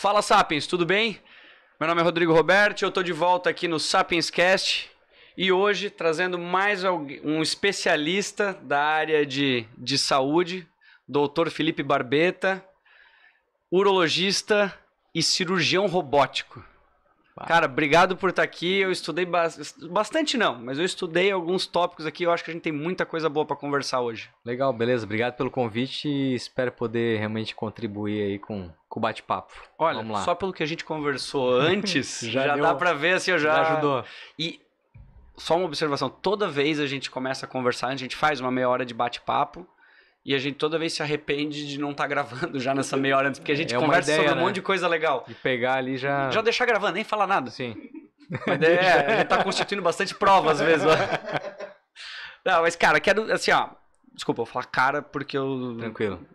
Fala Sapiens, tudo bem? Meu nome é Rodrigo Roberto, eu estou de volta aqui no Sapiens Cast e hoje trazendo mais um especialista da área de, de saúde, Dr. Felipe Barbeta, urologista e cirurgião robótico. Cara, obrigado por estar tá aqui. Eu estudei ba bastante, não, mas eu estudei alguns tópicos aqui. Eu acho que a gente tem muita coisa boa para conversar hoje. Legal, beleza. Obrigado pelo convite e espero poder realmente contribuir aí com, com o bate-papo. Olha, só pelo que a gente conversou antes, já, já deu, dá para ver assim, eu já... já ajudou. E só uma observação: toda vez a gente começa a conversar, a gente faz uma meia hora de bate-papo e a gente toda vez se arrepende de não estar tá gravando já nessa meia hora antes, porque a gente é conversa ideia, sobre né? um monte de né? coisa legal. E pegar ali já. Já deixar gravando, nem falar nada. Sim. ideia é, a gente tá constituindo bastante prova às vezes. não, mas cara, quero, assim, ó. Desculpa, eu vou falar cara porque eu. Tranquilo.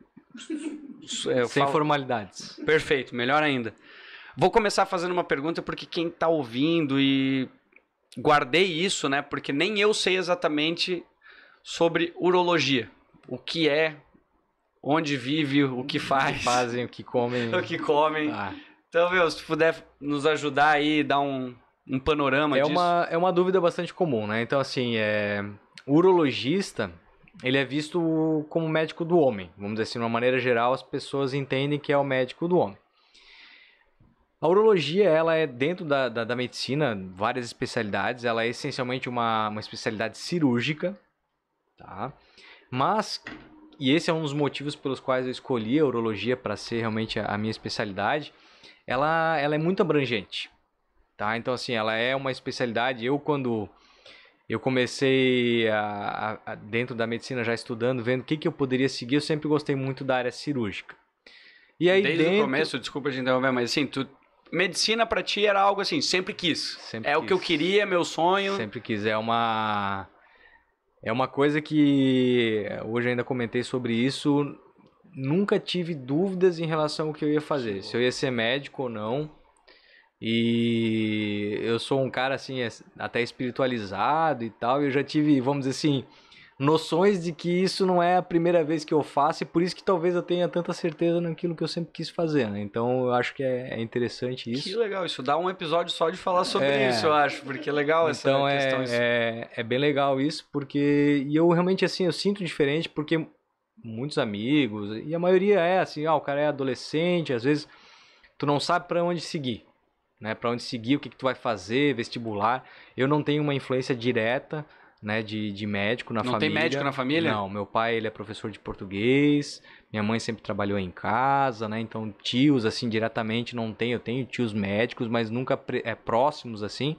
É, eu Sem falo... formalidades. Perfeito, melhor ainda. Vou começar fazendo uma pergunta porque quem tá ouvindo e guardei isso, né? Porque nem eu sei exatamente sobre urologia o que é, onde vive, o que faz. O que fazem, o que comem. o que comem. Ah. Então, meu, se puder nos ajudar aí, dar um, um panorama é disso. Uma, é uma dúvida bastante comum, né? Então, assim, é... o urologista, ele é visto como médico do homem. Vamos dizer assim, de uma maneira geral, as pessoas entendem que é o médico do homem. A urologia, ela é dentro da, da, da medicina, várias especialidades. Ela é essencialmente uma, uma especialidade cirúrgica, tá? Mas, e esse é um dos motivos pelos quais eu escolhi a urologia para ser realmente a, minha especialidade, ela, ela é muito abrangente. Tá? Então, assim, ela é uma especialidade. Eu, quando eu comecei a, a, dentro da medicina já estudando, vendo o que, que eu poderia seguir, eu sempre gostei muito da área cirúrgica. E aí Desde dentro... o começo, desculpa gente interromper, mas assim, tu, medicina para ti era algo assim, sempre quis. Sempre é quis. o que eu queria, meu sonho. Sempre quis. É uma. É uma coisa que hoje ainda comentei sobre isso. Nunca tive dúvidas em relação ao que eu ia fazer, se eu ia ser médico ou não. E eu sou um cara assim até espiritualizado e tal, eu já tive, vamos dizer assim, noções de que isso não é a primeira vez que eu faço e por isso que talvez eu tenha tanta certeza naquilo que eu sempre quis fazer, né? Então eu acho que é, é interessante isso. Que legal, isso dá um episódio só de falar sobre é... isso, eu acho, porque é legal então essa é, questão. é, é bem legal isso, porque e eu realmente assim, eu sinto diferente porque muitos amigos, e a maioria é assim, ah, o cara é adolescente, às vezes tu não sabe para onde seguir, né? Para onde seguir, o que, que tu vai fazer, vestibular. Eu não tenho uma influência direta, né, de, de médico na não família. Não tem médico na família? Não, meu pai ele é professor de português, minha mãe sempre trabalhou em casa, né, então tios assim diretamente não tem eu tenho tios médicos, mas nunca é, próximos assim,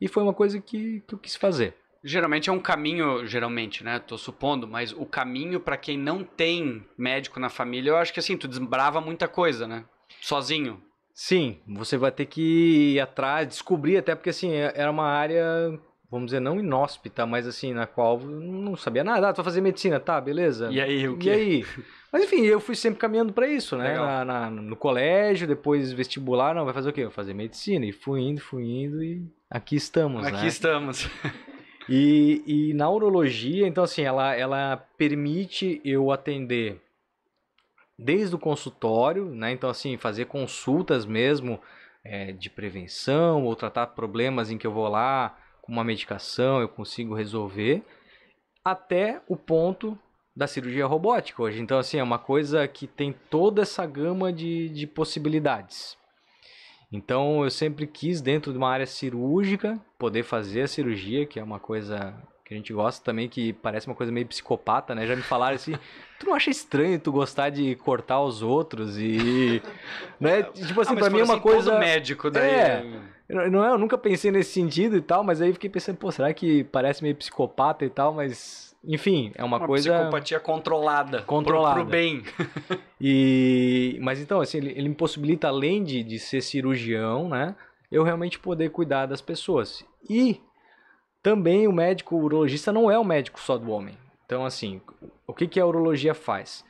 e foi uma coisa que, que eu quis fazer. Geralmente é um caminho, geralmente, né? Tô supondo, mas o caminho para quem não tem médico na família, eu acho que assim, tu desbrava muita coisa, né? Sozinho. Sim, você vai ter que ir atrás, descobrir, até porque assim, é, era uma área vamos dizer, não inóspita, mas assim, na qual não sabia nada. Ah, tu vai fazer medicina, tá, beleza. E aí, o que? E aí? Mas enfim, eu fui sempre caminhando para isso, né? Na, na, no colégio, depois vestibular, não, vai fazer o quê? Vai fazer medicina. E fui indo, fui indo e aqui estamos, aqui né? Aqui estamos. E, e na urologia, então assim, ela, ela permite eu atender desde o consultório, né? Então assim, fazer consultas mesmo é, de prevenção ou tratar problemas em que eu vou lá com uma medicação eu consigo resolver, até o ponto da cirurgia robótica hoje. Então, assim, é uma coisa que tem toda essa gama de, de possibilidades. Então, eu sempre quis, dentro de uma área cirúrgica, poder fazer a cirurgia, que é uma coisa que a gente gosta também, que parece uma coisa meio psicopata, né? Já me falaram assim, tu não acha estranho tu gostar de cortar os outros e... né? Tipo assim, ah, pra mim é uma assim, coisa... médico daí... É... é não é, eu nunca pensei nesse sentido e tal, mas aí fiquei pensando, pô, será que parece meio psicopata e tal, mas. Enfim, é uma, uma coisa. Psicopatia controlada. Controlada. Pro, bem. e. Mas então, assim, ele, ele me possibilita, além de, de ser cirurgião, né? Eu realmente poder cuidar das pessoas. E também o médico o urologista não é o médico só do homem. Então, assim, o que, que a urologia faz?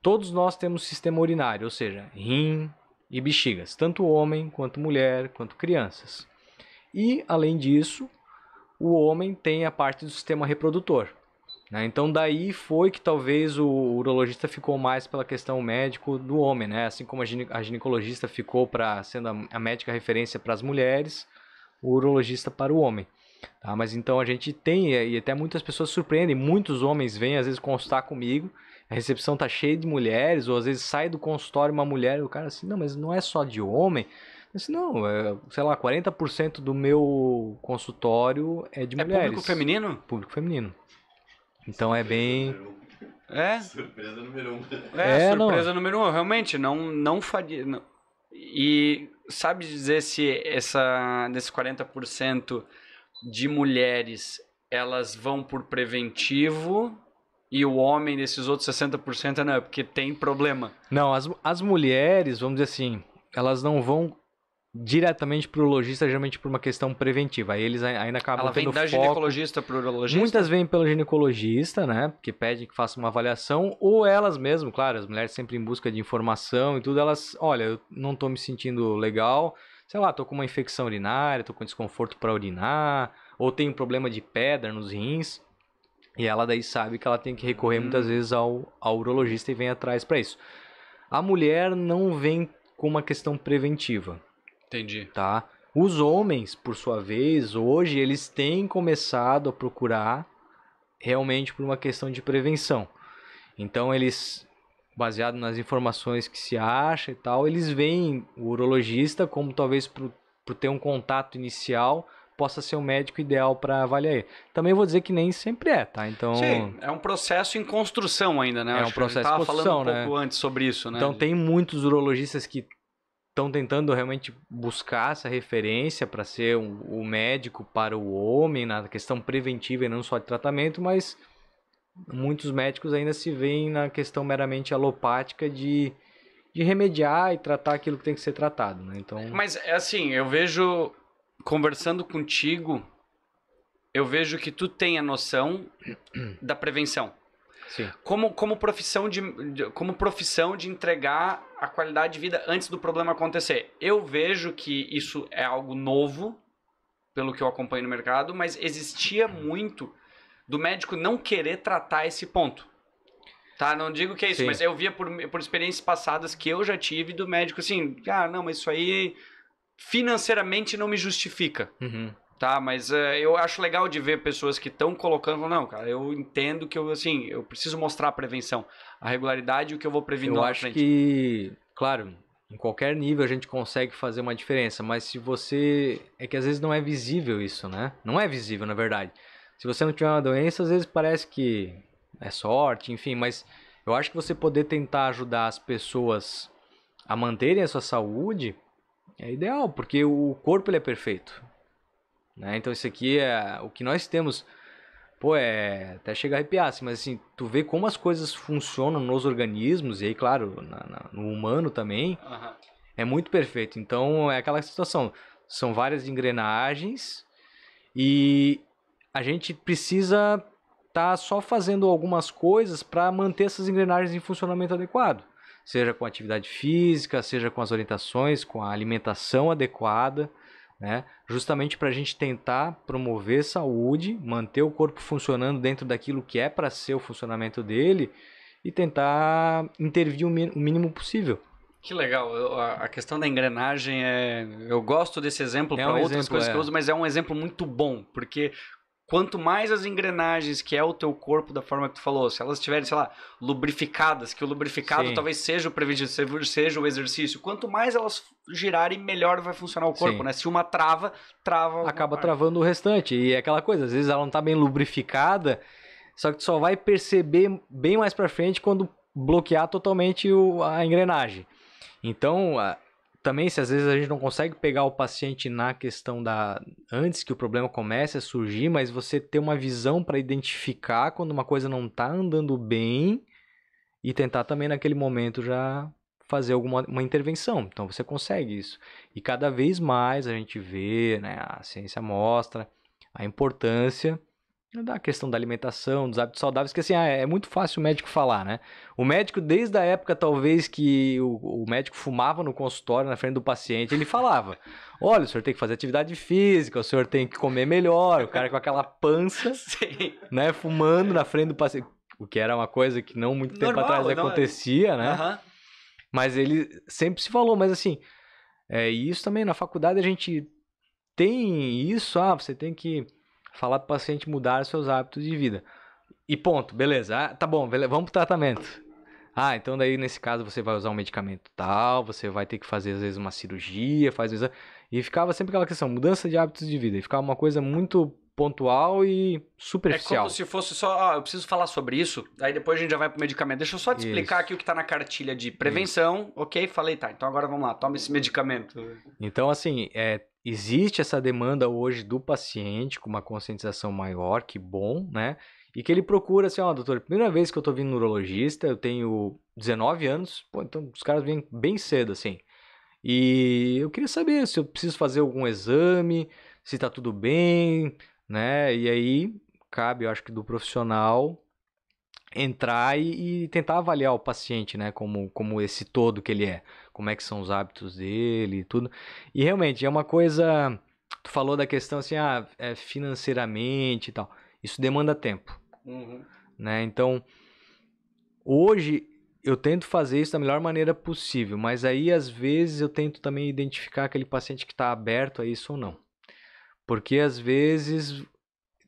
Todos nós temos sistema urinário, ou seja, rim, e bexigas, tanto homem quanto mulher, quanto crianças. E, além disso, o homem tem a parte do sistema reprodutor. Né? Então, daí foi que talvez o urologista ficou mais pela questão médico do homem, né? assim como a ginecologista ficou para sendo a médica referência para as mulheres, o urologista para o homem. Tá? Mas então a gente tem, e até muitas pessoas surpreendem, muitos homens vêm às vezes consultar comigo a recepção tá cheia de mulheres, ou às vezes sai do consultório uma mulher e o cara assim, não, mas não é só de homem. Assim, não, é, sei lá, 40% do meu consultório é de é mulheres. público feminino? Público feminino. Então é bem. É? Surpresa número um. É, é surpresa não. número um, realmente, não, não faria. Não. E sabe dizer se essa, desse 40% de mulheres elas vão por preventivo e o homem desses outros 60% não, é porque tem problema. Não, as, as mulheres, vamos dizer assim, elas não vão diretamente para o urologista, geralmente por uma questão preventiva. Aí eles ainda acabam Ela vem da foco. ginecologista para o urologista? Muitas vêm pelo ginecologista, né? Que pedem que faça uma avaliação. Ou elas mesmo, claro, as mulheres sempre em busca de informação e tudo, elas, olha, eu não estou me sentindo legal, sei lá, estou com uma infecção urinária, estou com desconforto para urinar, ou tenho um problema de pedra nos rins. E ela daí sabe que ela tem que recorrer muitas hum. vezes ao, ao urologista e vem atrás para isso. A mulher não vem com uma questão preventiva. Entendi. Tá? Os homens, por sua vez, hoje eles têm começado a procurar realmente por uma questão de prevenção. Então eles, baseado nas informações que se acha e tal, eles veem o urologista como talvez para por ter um contato inicial possa ser o médico ideal para avaliar. Também vou dizer que nem sempre é, tá? Então Sim, é um processo em construção ainda, né? É um processo estava falando um né? pouco antes sobre isso, né? Então tem muitos urologistas que estão tentando realmente buscar essa referência para ser o um, um médico para o homem na questão preventiva e não só de tratamento, mas muitos médicos ainda se veem na questão meramente alopática de, de remediar e tratar aquilo que tem que ser tratado, né? Então... Mas, é assim, eu vejo conversando contigo, eu vejo que tu tem a noção da prevenção. Sim. Como, como, profissão de, como profissão de entregar a qualidade de vida antes do problema acontecer. Eu vejo que isso é algo novo, pelo que eu acompanho no mercado, mas existia muito do médico não querer tratar esse ponto. Tá, não digo que é isso, Sim. mas eu via por, por experiências passadas que eu já tive do médico assim, ah, não, mas isso aí financeiramente não me justifica. Uhum. Tá, mas uh, eu acho legal de ver pessoas que estão colocando, não, cara, eu entendo que eu, assim, eu preciso mostrar a prevenção, a regularidade e o que eu vou prevenir eu acho frente. que, claro, em qualquer nível a gente consegue fazer uma diferença, mas se você. É que às vezes não é visível isso, né? Não é visível, na verdade. Se você não tiver uma doença, às vezes parece que é sorte, enfim, mas eu acho que você poder tentar ajudar as pessoas a manterem a sua saúde é ideal, porque o corpo ele é perfeito. Né? Então isso aqui é o que nós temos. Pô, é até chega a arrepiar, assim, mas assim, tu vê como as coisas funcionam nos organismos, e aí, claro, na, na, no humano também, uhum. é muito perfeito. Então, é aquela situação, são várias engrenagens e a gente precisa estar tá só fazendo algumas coisas para manter essas engrenagens em funcionamento adequado seja com atividade física, seja com as orientações, com a alimentação adequada, né? justamente para a gente tentar promover saúde, manter o corpo funcionando dentro daquilo que é para ser o funcionamento dele e tentar intervir o mínimo possível. Que legal. Eu, a questão da engrenagem é. Eu gosto desse exemplo é para um outras exemplo, coisas é. que eu é. uso, mas é um exemplo muito bom, porque quanto mais as engrenagens, que é o teu corpo, da forma que tu falou, se elas estiverem, sei lá, lubrificadas, que o lubrificado Sim. talvez seja o preventivo, seja o exercício, quanto mais elas girarem, melhor vai funcionar o corpo, Sim. né? Se uma trava, trava. Acaba parte. travando o restante. E é aquela coisa, às vezes ela não tá bem lubrificada, só que tu só vai perceber bem mais pra frente quando bloquear totalmente o, a engrenagem. Então, também se às vezes a gente não consegue pegar o paciente na questão da antes que o problema comece a surgir, mas você ter uma visão para identificar quando uma coisa não está andando bem e tentar também naquele momento já fazer alguma uma intervenção. Então você consegue isso. E cada vez mais a gente vê, né, a ciência mostra a importância é da questão da alimentação, dos hábitos saudáveis, que assim, ah, é muito fácil o médico falar, né? O médico, desde a época, talvez, que o, o médico fumava no consultório, na frente do paciente, ele falava: olha, o senhor tem que fazer atividade física, o senhor tem que comer melhor, o cara com aquela pança, Sim. né, fumando na frente do paciente, o que era uma coisa que não muito Normal, tempo atrás não, é? acontecia, né? Uhum. Mas ele sempre se falou, mas assim, é, isso também na faculdade a gente tem isso, ah, você tem que falar para o paciente mudar seus hábitos de vida. E ponto, beleza. Ah, tá bom, beleza, vamos para o tratamento. Ah, então daí nesse caso você vai usar um medicamento tal, você vai ter que fazer às vezes uma cirurgia, faz um exame. E ficava sempre aquela questão, mudança de hábitos de vida. E ficava uma coisa muito pontual e superficial. É como se fosse só, ó, ah, eu preciso falar sobre isso, aí depois a gente já vai pro medicamento. Deixa eu só te isso. explicar aqui o que tá na cartilha de prevenção, isso. ok? Falei, tá, então agora vamos lá, toma esse medicamento. Então, assim, é, existe essa demanda hoje do paciente com uma conscientização maior, que bom, né? E que ele procura assim, ó, oh, doutor, primeira vez que eu tô vindo neurologista, eu tenho 19 anos, pô, então os caras vêm bem cedo, assim. E eu queria saber se eu preciso fazer algum exame, se tá tudo bem, né? E aí cabe, eu acho que do profissional entrar e, e tentar avaliar o paciente, né, como como esse todo que ele é como é que são os hábitos dele e tudo. E realmente é uma coisa. Tu falou da questão assim, ah, é financeiramente e tal. Isso demanda tempo. Uhum. Né? Então, hoje eu tento fazer isso da melhor maneira possível, mas aí às vezes eu tento também identificar aquele paciente que está aberto a isso ou não. Porque às vezes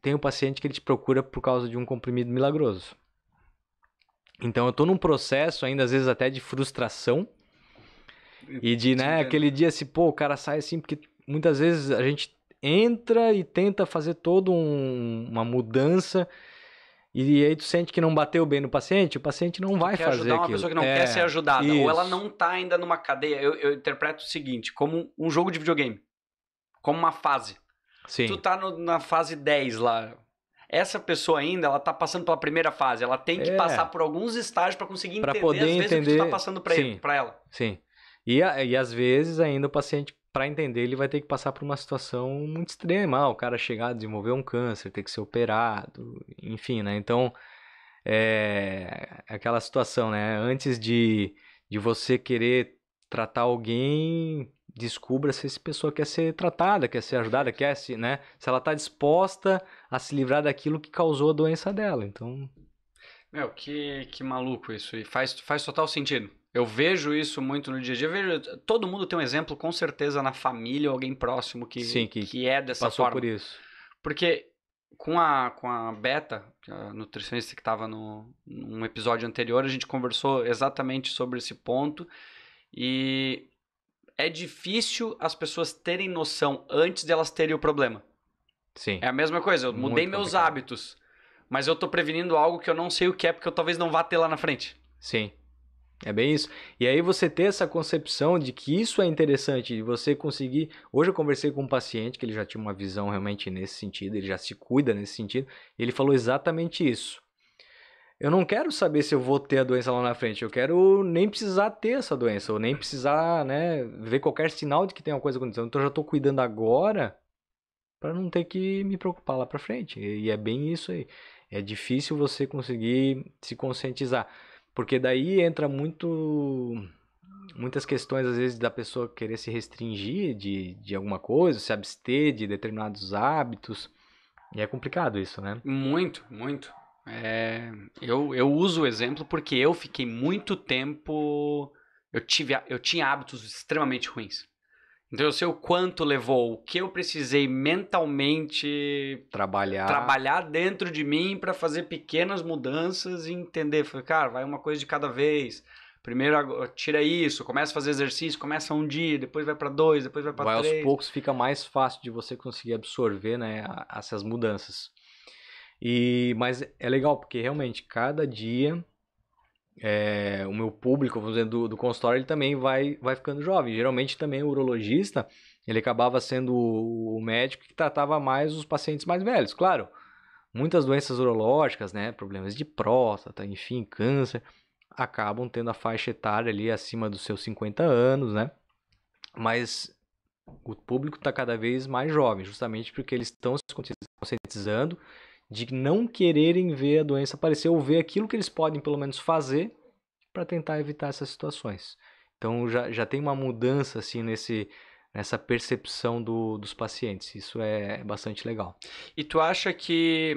tem um paciente que ele te procura por causa de um comprimido milagroso. Então eu estou num processo ainda às vezes até de frustração e de, né, é. aquele dia assim, pô, o cara sai assim, porque muitas vezes a gente entra e tenta fazer toda um, uma mudança. E aí tu sente que não bateu bem no paciente, o paciente não tu vai quer fazer ajudar uma aquilo. pessoa que não é, quer ser ajudada, isso. ou ela não está ainda numa cadeia. Eu, eu, interpreto o seguinte, como um jogo de videogame, como uma fase. Sim. Tu tá no, na fase 10 lá. Essa pessoa ainda, ela tá passando pela primeira fase, ela tem que é. passar por alguns estágios para conseguir pra entender poder às vezes entender... o que tu tá passando pra ela. Sim. E, e às vezes ainda o paciente, para entender, ele vai ter que passar por uma situação muito extrema. Ah, o cara chegar a desenvolver um câncer, ter que ser operado, enfim, né? Então, é aquela situação, né? Antes de, de você querer tratar alguém, descubra se essa pessoa quer ser tratada, quer ser ajudada, quer se, né? Se ela está disposta a se livrar daquilo que causou a doença dela. Então. Meu, que, que maluco isso. E faz, faz total sentido. Eu vejo isso muito no dia a dia. vejo, eh, todo mundo tem um exemplo, com certeza, na família ou alguém próximo que, Sim, que, que é dessa passou forma. por isso. Porque com a, com a Beta, é a nutricionista que estava no num episódio anterior, a gente conversou exatamente sobre esse ponto. E é difícil as pessoas terem noção antes de elas terem o problema. Sim. É a mesma coisa, eu mudei meus hábitos, mas eu estou prevenindo algo que eu não sei o que é, porque eu talvez não vá ter lá na frente. Sim. É bem isso. E aí você ter essa concepção de que isso é interessante, de você conseguir. Hoje eu conversei com um paciente que ele já tinha uma visão realmente nesse sentido, ele já se cuida nesse sentido, e ele falou exatamente isso. Eu não quero saber se eu vou ter a doença lá na frente, eu quero nem precisar ter essa doença, ou nem precisar, né, ver qualquer sinal de que tem uma coisa acontecendo. Então eu já estou cuidando agora para não ter que me preocupar lá para frente. E é bem isso aí. É difícil você conseguir se conscientizar. Porque daí entra muito muitas questões às vezes da pessoa querer se restringir de, de alguma coisa, se abster de determinados hábitos. E é complicado isso, né? Muito, muito. É, eu, eu uso o exemplo porque eu fiquei muito tempo. Eu, tive, eu tinha hábitos extremamente ruins. Então eu sei o quanto levou, o que eu precisei mentalmente trabalhar, trabalhar dentro de mim para fazer pequenas mudanças e entender, falei, cara, vai uma coisa de cada vez. Primeiro tira isso, começa a fazer exercício, começa um dia, depois vai para dois, depois vai para três. aos poucos fica mais fácil de você conseguir absorver, né, essas mudanças. E mas é legal porque realmente cada dia é, o meu público, vamos dizer, do, do consultório, ele também vai, vai ficando jovem. Geralmente também o urologista, ele acabava sendo o, o médico que tratava mais os pacientes mais velhos. Claro, muitas doenças urológicas, né, problemas de próstata, enfim, câncer, acabam tendo a faixa etária ali acima dos seus 50 anos, né? Mas o público está cada vez mais jovem, justamente porque eles estão se conscientizando de não quererem ver a doença aparecer ou ver aquilo que eles podem pelo menos fazer para tentar evitar essas situações. Então já, já tem uma mudança assim nesse nessa percepção do, dos pacientes. Isso é bastante legal. E tu acha que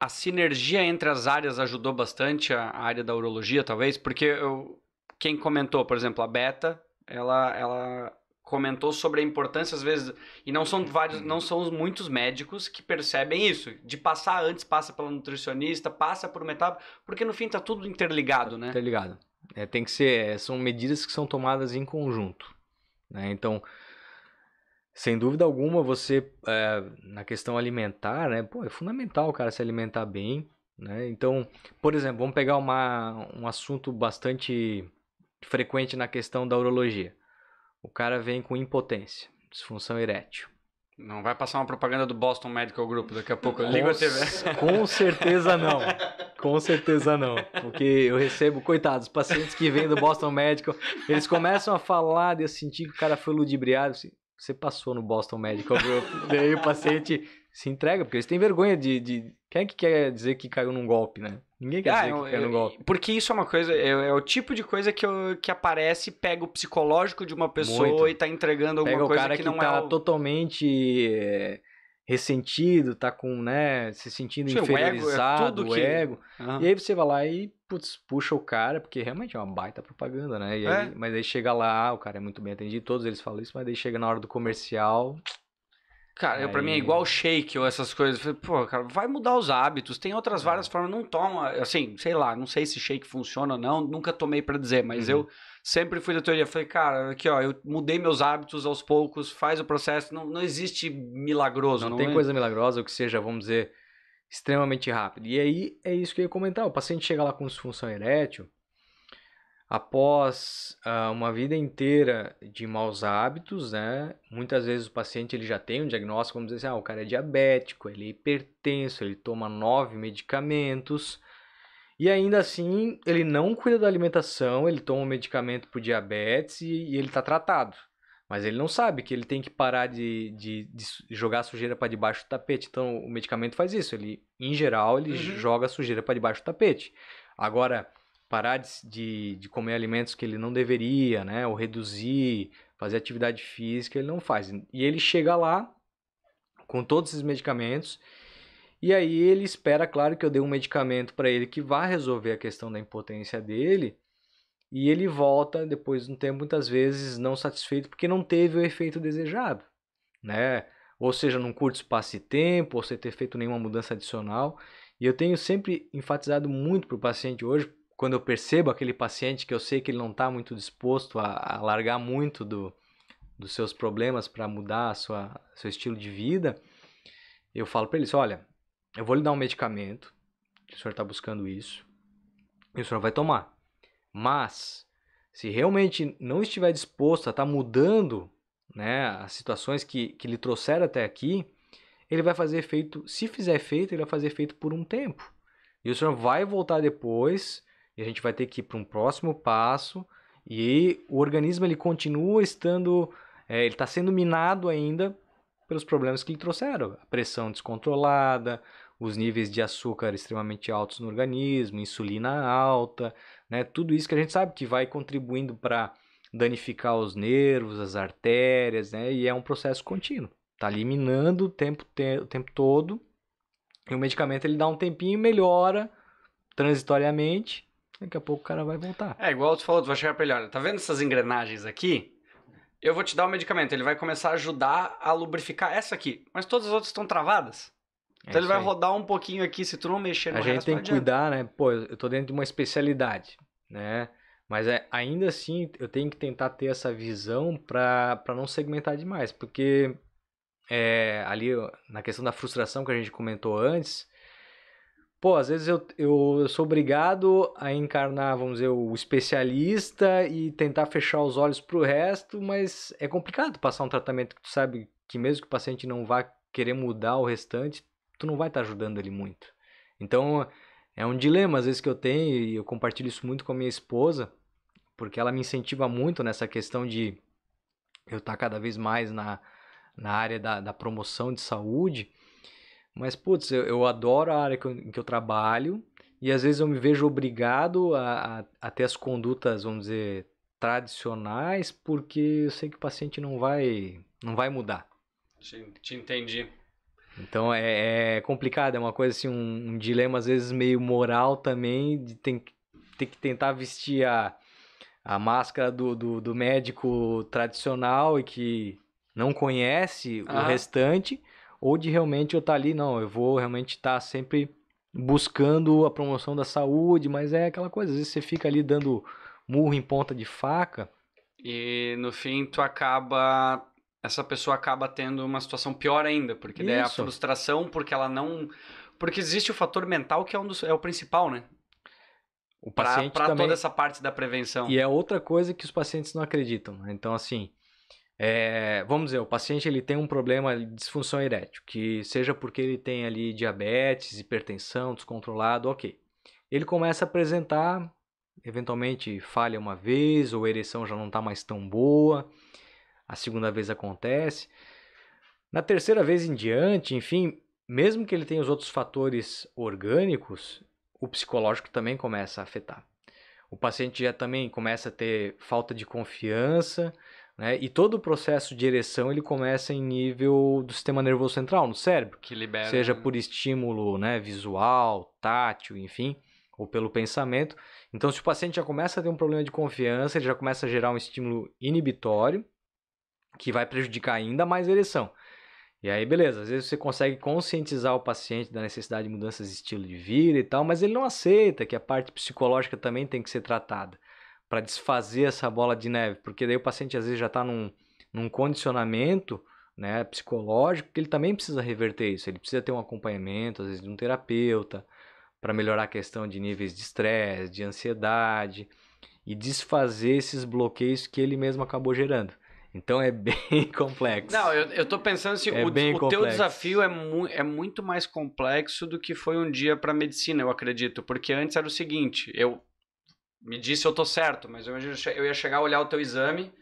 a sinergia entre as áreas ajudou bastante a, área da urologia, talvez? Porque eu, quem comentou, por exemplo, a Beta, ela, ela comentou sobre a importância às vezes e não são vários, não são muitos médicos que percebem isso, de passar antes, passa pelo nutricionista, passa por uma porque no fim tá tudo interligado, né? Interligado. É, tem que ser, é, são medidas que são tomadas em conjunto, né? Então, sem dúvida alguma, você é, na questão alimentar, né? Pô, é fundamental o cara se alimentar bem, né? Então, por exemplo, vamos pegar uma, um assunto bastante frequente na questão da urologia o cara vem com impotência, disfunção erétil. Não vai passar uma propaganda do Boston Medical Group daqui a pouco. Liga a TV. Com certeza não. Com certeza não. Porque eu recebo, coitados, pacientes que vêm do Boston Medical, eles começam a falar de eu sentir que o cara foi ludibriado. Assim, você passou no Boston Medical Group. Daí o paciente se entrega, porque eles têm vergonha de. de... Quem é que quer dizer que caiu num golpe, né? Ninguém quer ah, dizer eu, que no golpe. Porque isso é uma coisa, é, é, o tipo de coisa que, eu, que aparece, pega o psicológico de uma pessoa Muito. e tá entregando alguma pega coisa o cara que, que não tá é. totalmente eh, ressentido, tá com, né, se sentindo Sim, inferiorizado, o ego. É ego. E aí você vai lá e putz, puxa o cara, porque realmente é uma baita propaganda, né? Aí, é. mas aí chega lá, o cara é muito bem atendido, todos eles falam isso, mas aí chega na hora do comercial, Cara, Aí... para mim é igual shake ou essas coisas. Pô, cara, vai mudar os hábitos. Tem outras é. várias formas. Não toma, assim, sei lá, não sei se shake funciona ou não. Nunca tomei para dizer, mas uhum. eu sempre fui da teoria. Falei, cara, aqui ó, eu mudei meus hábitos aos poucos, faz o processo. Não, não existe milagroso. Não, não tem é? coisa milagrosa o que seja, vamos dizer, extremamente rápido. E aí é isso que eu ia comentar. O paciente chega lá com disfunção erétil, após ah, uma vida inteira de maus hábitos, né? Muitas vezes o paciente ele já tem um diagnóstico, vamos dizer assim, ah, o cara é diabético, ele é hipertenso, ele toma nove medicamentos e ainda assim ele não cuida da alimentação, ele toma um medicamento para diabetes e, e ele está tratado. Mas ele não sabe que ele tem que parar de, de, de jogar sujeira para debaixo do tapete. Então o medicamento faz isso. Ele, em geral, ele uhum. joga sujeira para debaixo do tapete. Agora, parar de, de, de, comer alimentos que ele não deveria, né? Ou reduzir, fazer atividade física, ele não faz. E ele chega lá com todos esses medicamentos e aí ele espera, claro, que eu dê um medicamento para ele que vá resolver a questão da impotência dele e ele volta depois de um tempo muitas vezes não satisfeito porque não teve o efeito desejado, né? Ou seja, num curto espaço de tempo, ou sem ter feito nenhuma mudança adicional. E eu tenho sempre enfatizado muito para o paciente hoje, quando eu percebo aquele paciente que eu sei que ele não está muito disposto a, a, largar muito do, dos seus problemas para mudar sua, seu estilo de vida, eu falo para ele: assim, olha, eu vou lhe dar um medicamento, que o senhor está buscando isso, e o senhor vai tomar. Mas, se realmente não estiver disposto a estar tá mudando né, as situações que, que lhe trouxeram até aqui, ele vai fazer efeito, se fizer efeito, ele vai fazer efeito por um tempo. E o senhor vai voltar depois e a gente vai ter que ir para um próximo passo. E o organismo ele continua estando, é, ele está sendo minado ainda pelos problemas que lhe trouxeram. A pressão descontrolada, os níveis de açúcar extremamente altos no organismo, insulina alta, né? Tudo isso que a gente sabe que vai contribuindo para danificar os nervos, as artérias, né? E é um processo contínuo. está eliminando o tempo, te o tempo todo. E o medicamento ele dá um tempinho e melhora transitoriamente, Daqui a pouco o cara vai voltar. É igual tu falou, tu vai chegar pra ele, olha, tá vendo essas engrenagens aqui? Eu vou te dar o um medicamento, ele vai começar a ajudar a lubrificar essa aqui, mas todas as outras estão travadas. É então ele vai aí. rodar um pouquinho aqui, se tu não mexer no A gente tem que cuidar, né? Pô, eu tô dentro de uma especialidade, né? Mas é, ainda assim, eu tenho que tentar ter essa visão para não segmentar demais, porque é, ali na questão da frustração que a gente comentou antes, pô, às vezes eu, eu, sou obrigado a encarnar, vamos dizer, o especialista e tentar fechar os olhos pro resto, mas é complicado passar um tratamento que tu sabe que mesmo que o paciente não vá querer mudar o restante, tu não vai estar tá ajudando ele muito. Então, é um dilema às vezes que eu tenho e eu compartilho isso muito com a minha esposa, porque ela me incentiva muito nessa questão de eu estar tá cada vez mais na, na área da, da promoção de saúde, mas, putz, eu, eu adoro a área que eu, em que eu trabalho e às vezes eu me vejo obrigado a, a, a ter as condutas, vamos dizer, tradicionais, porque eu sei que o paciente não vai, não vai mudar. Te, te entendi. Então é, é, complicado, é uma coisa assim, um, um, dilema às vezes meio moral também, de tem, ter que tentar vestir a, a máscara do, do, do médico tradicional e que não conhece ah. o restante, ou de realmente eu estar tá ali, não, eu vou realmente estar tá sempre buscando a promoção da saúde, mas é aquela coisa, às vezes você fica ali dando murro em ponta de faca. E no fim tu acaba essa pessoa acaba tendo uma situação pior ainda, porque é Isso. daí a frustração, porque ela não. Porque existe o fator mental que é, um dos, é o principal, né? O paciente toda essa parte da prevenção. E é outra coisa que os pacientes não acreditam. Né? Então, assim, é, vamos dizer, o paciente ele tem um problema de disfunção erétil, que seja porque ele tem ali diabetes, hipertensão, descontrolado, ok. Ele começa a apresentar, eventualmente falha uma vez, ou a ereção já não está mais tão boa, a segunda vez acontece. Na terceira vez em diante, enfim, mesmo que ele tenha os outros fatores orgânicos, o psicológico também começa a afetar. O paciente já também começa a ter falta de confiança, né? E todo o processo de ereção ele começa em nível do sistema nervoso central, no cérebro. Que libera. Seja por estímulo né, visual, tátil, enfim, ou pelo pensamento. Então, se o paciente já começa a ter um problema de confiança, ele já começa a gerar um estímulo inibitório, que vai prejudicar ainda mais a ereção. E aí, beleza, às vezes você consegue conscientizar o paciente da necessidade de mudanças de estilo de vida e tal, mas ele não aceita que a parte psicológica também tem que ser tratada para desfazer essa bola de neve, porque daí o paciente às vezes já está num, num condicionamento né, psicológico que ele também precisa reverter isso, ele precisa ter um acompanhamento, às vezes de um terapeuta, para melhorar a questão de níveis de estresse, de ansiedade e desfazer esses bloqueios que ele mesmo acabou gerando. Então é bem complexo. Não, eu, eu tô pensando assim, é o, o teu desafio é, mu é muito mais complexo do que foi um dia para medicina, eu acredito. Porque antes era o seguinte, eu me disse eu tô certo, mas eu, eu ia chegar a olhar o teu exame,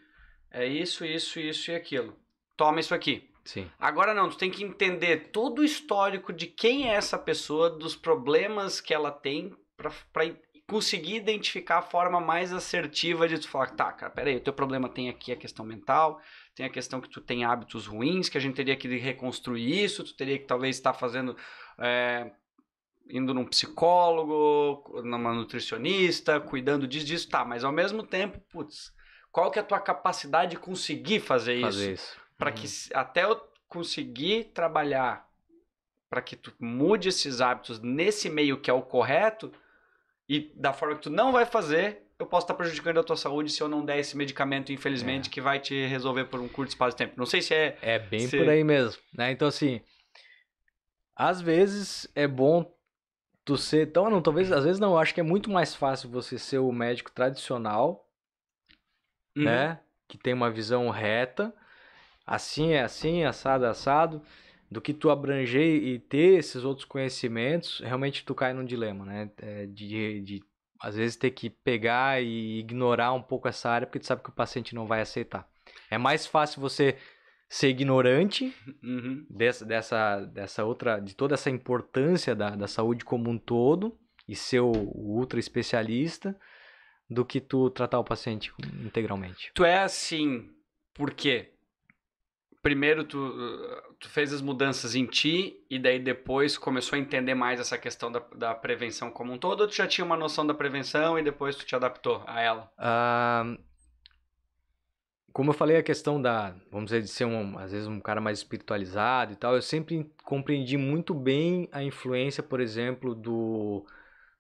é isso, isso, isso e aquilo. Toma isso aqui. Sim. Agora não, tu tem que entender todo o histórico de quem é essa pessoa, dos problemas que ela tem para conseguir identificar a forma mais assertiva de tu falar, tá, cara, peraí, o teu problema tem aqui a questão mental, tem a questão que tu tem hábitos ruins, que a gente teria que reconstruir isso, tu teria que talvez estar tá fazendo é, indo num psicólogo, numa nutricionista, cuidando disso, disso, tá, mas ao mesmo tempo, putz, qual que é a tua capacidade de conseguir fazer, fazer isso? isso. Para uhum. que até eu conseguir trabalhar para que tu mude esses hábitos nesse meio que é o correto e da forma que tu não vai fazer, eu posso estar tá prejudicando a tua saúde se eu não der esse medicamento, infelizmente, é. que vai te resolver por um curto espaço de tempo. Não sei se é. É bem se... por aí mesmo. Né? Então, assim, às vezes é bom tu ser. Então, não, talvez, às vezes não, eu acho que é muito mais fácil você ser o médico tradicional, uhum. né? Que tem uma visão reta, assim é assim, assado é assado, do que tu abranger e ter esses outros conhecimentos, realmente tu cai num dilema, né? É, de, de às vezes ter que pegar e ignorar um pouco essa área, porque tu sabe que o paciente não vai aceitar. É mais fácil você ser ignorante uhum. dessa, dessa, dessa outra, de toda essa importância da, da saúde como um todo e ser o, o ultra especialista do que tu tratar o paciente integralmente. Tu é assim, por quê? Primeiro tu, uh, tu fez as mudanças em ti e daí depois começou a entender mais essa questão da, da prevenção como um todo ou tu já tinha uma noção da prevenção e depois tu te adaptou a ela? Uh, como eu falei, a questão da, vamos dizer, de ser um, às vezes um cara mais espiritualizado e tal, eu sempre compreendi muito bem a influência, por exemplo, do,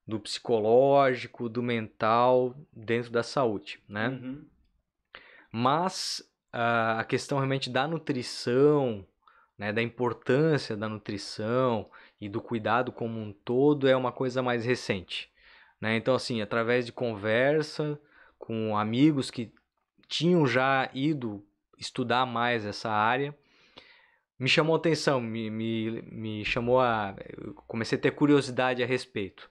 do psicológico, do mental dentro da saúde, né? Uhum. Mas a, ah, a questão realmente da nutrição, né, da importância da nutrição e do cuidado como um todo é uma coisa mais recente, né? Então, assim, através de conversa com amigos que tinham já ido estudar mais essa área, me chamou atenção, me, me, me chamou a. comecei a ter curiosidade a respeito.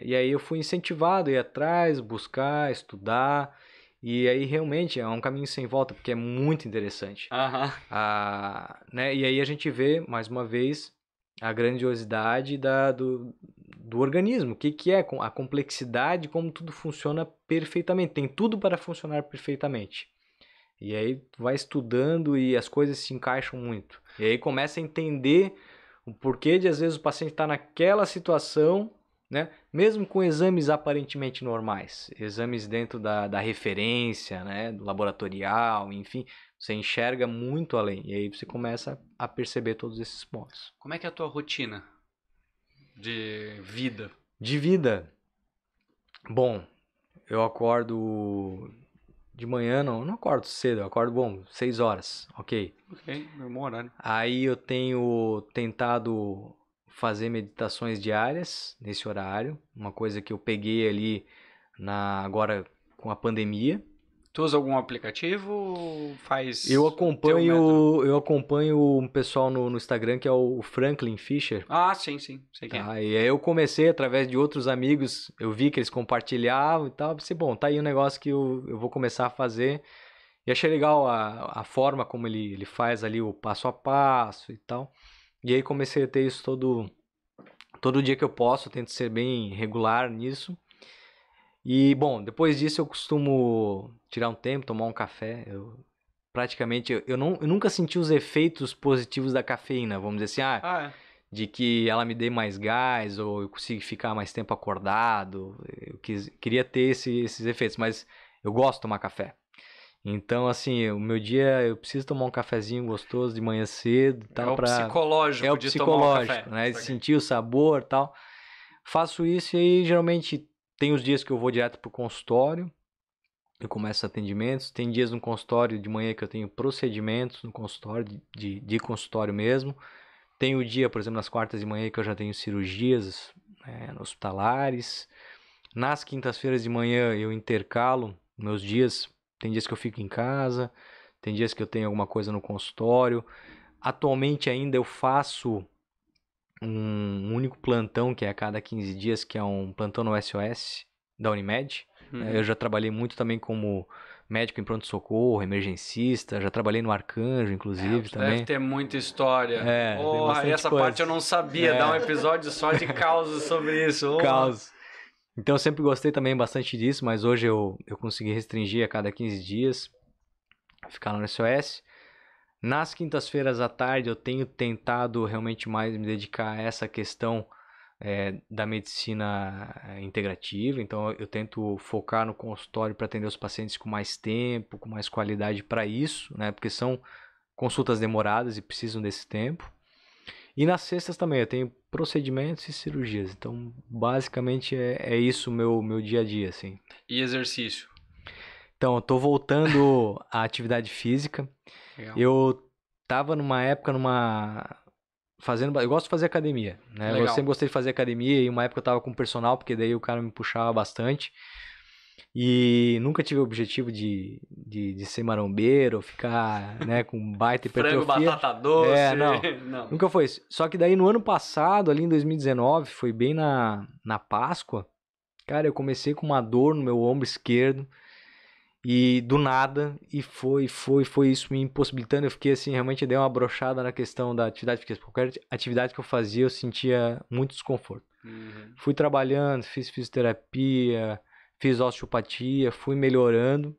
E aí eu fui incentivado a ir atrás, buscar, estudar. E aí realmente é um caminho sem volta, porque é muito interessante. Uhum. Ah, né? E aí a gente vê, mais uma vez, a grandiosidade da, do, do organismo, o que, que é a complexidade, como tudo funciona perfeitamente, tem tudo para funcionar perfeitamente. E aí tu vai estudando e as coisas se encaixam muito. E aí começa a entender o porquê de às vezes o paciente estar tá naquela situação, né? mesmo com exames aparentemente normais, exames dentro da, da referência, né? laboratorial, enfim, você enxerga muito além. E aí você começa a perceber todos esses pontos. Como é que é a tua rotina de vida? De vida. Bom, eu acordo de manhã, não, não acordo cedo, eu acordo, bom, 6 horas, ok? Ok, é meu bom horário. Aí eu tenho tentado fazer meditações diárias nesse horário, uma coisa que eu peguei ali na agora com a pandemia Tu usa algum aplicativo? Faz. Eu acompanho, eu acompanho um pessoal no, no Instagram que é o Franklin Fisher. Ah, sim, sim, sei quem. Tá, é. E aí eu comecei através de outros amigos, eu vi que eles compartilhavam e tal, pensei, bom, tá aí um negócio que eu, eu vou começar a fazer. E achei legal a, a forma como ele, ele faz ali o passo a passo e tal. E aí comecei a ter isso todo todo dia que eu posso, eu tento ser bem regular nisso. E, bom, depois disso eu costumo tirar um tempo, tomar um café. Eu, praticamente, eu, não, eu nunca senti os efeitos positivos da cafeína, vamos dizer assim. Ah, ah é. De que ela me dê mais gás, ou eu consigo ficar mais tempo acordado. Eu quis, queria ter esse, esses efeitos, mas eu gosto de tomar café. Então, assim, o meu dia eu preciso tomar um cafezinho gostoso de manhã cedo. É tal, é o pra... psicológico é o de psicológico, tomar um café. né? sentir o sabor tal. Faço isso e aí geralmente tem os dias que eu vou direto pro consultório, eu começo atendimentos. Tem dias no consultório de manhã que eu tenho procedimentos no consultório, de, de, de consultório mesmo. Tem o dia, por exemplo, nas quartas de manhã que eu já tenho cirurgias né, hospitalares. Nas quintas-feiras de manhã eu intercalo meus dias. Tem dias que eu fico em casa, tem dias que eu tenho alguma coisa no consultório. Atualmente ainda eu faço um único plantão que é a cada 15 dias, que é um plantão no SOS da Unimed. Uhum. Eu já trabalhei muito também como médico em pronto-socorro, emergencista, já trabalhei no Arcanjo, inclusive, é, também. Deve ter muita história. É, oh, essa coisa. parte eu não sabia, é. dá um episódio só de causos sobre isso. Oh. Causos. Então eu sempre gostei também bastante disso, mas hoje eu, eu consegui restringir a cada 15 dias, ficar no SOS. Nas quintas-feiras à tarde eu tenho tentado realmente mais me dedicar a essa questão é, da medicina é, integrativa, então eu tento focar no consultório para atender os pacientes com mais tempo, com mais qualidade para isso, né? Porque são consultas demoradas e precisam desse tempo. E nas sextas também eu tenho procedimentos e cirurgias. Então, basicamente é, é isso meu meu dia a dia, assim. E exercício? Então, eu tô voltando à atividade física. Legal. Eu tava numa época numa fazendo, eu gosto de fazer academia, né? Legal. Eu sempre gostei de fazer academia e uma época eu tava com personal, porque daí o cara me puxava bastante. E nunca tive o objetivo de, de, de ser marombeiro, ficar né, com baita hipertrofia. Frango, batata doce. É, não, não, Nunca foi isso. Só que daí no ano passado, ali em 2019, foi bem na, na Páscoa, cara, eu comecei com uma dor no meu ombro esquerdo. E do nada, e foi, foi, foi isso me impossibilitando. Eu fiquei assim, realmente dei uma brochada na questão da atividade, porque qualquer atividade que eu fazia eu sentia muito desconforto. Uhum. Fui trabalhando, fiz fisioterapia, fiz osteopatia, fui melhorando.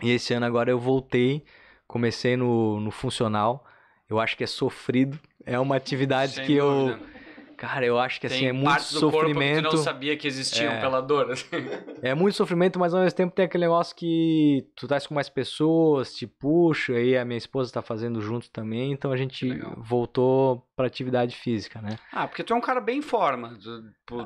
E esse ano agora eu voltei, comecei no, no funcional. Eu acho que é sofrido, é uma atividade Sem que dúvida. eu Cara, eu acho que assim, Tem é muito sofrimento. que tu não sabia que existiam é. pela dor. Assim. É muito sofrimento, mas ao mesmo tempo tem aquele negócio que tu tá com mais pessoas, te puxa, aí a minha esposa tá fazendo junto também, então a gente voltou para atividade física, né? Ah, porque tu é um cara bem em forma. Tu,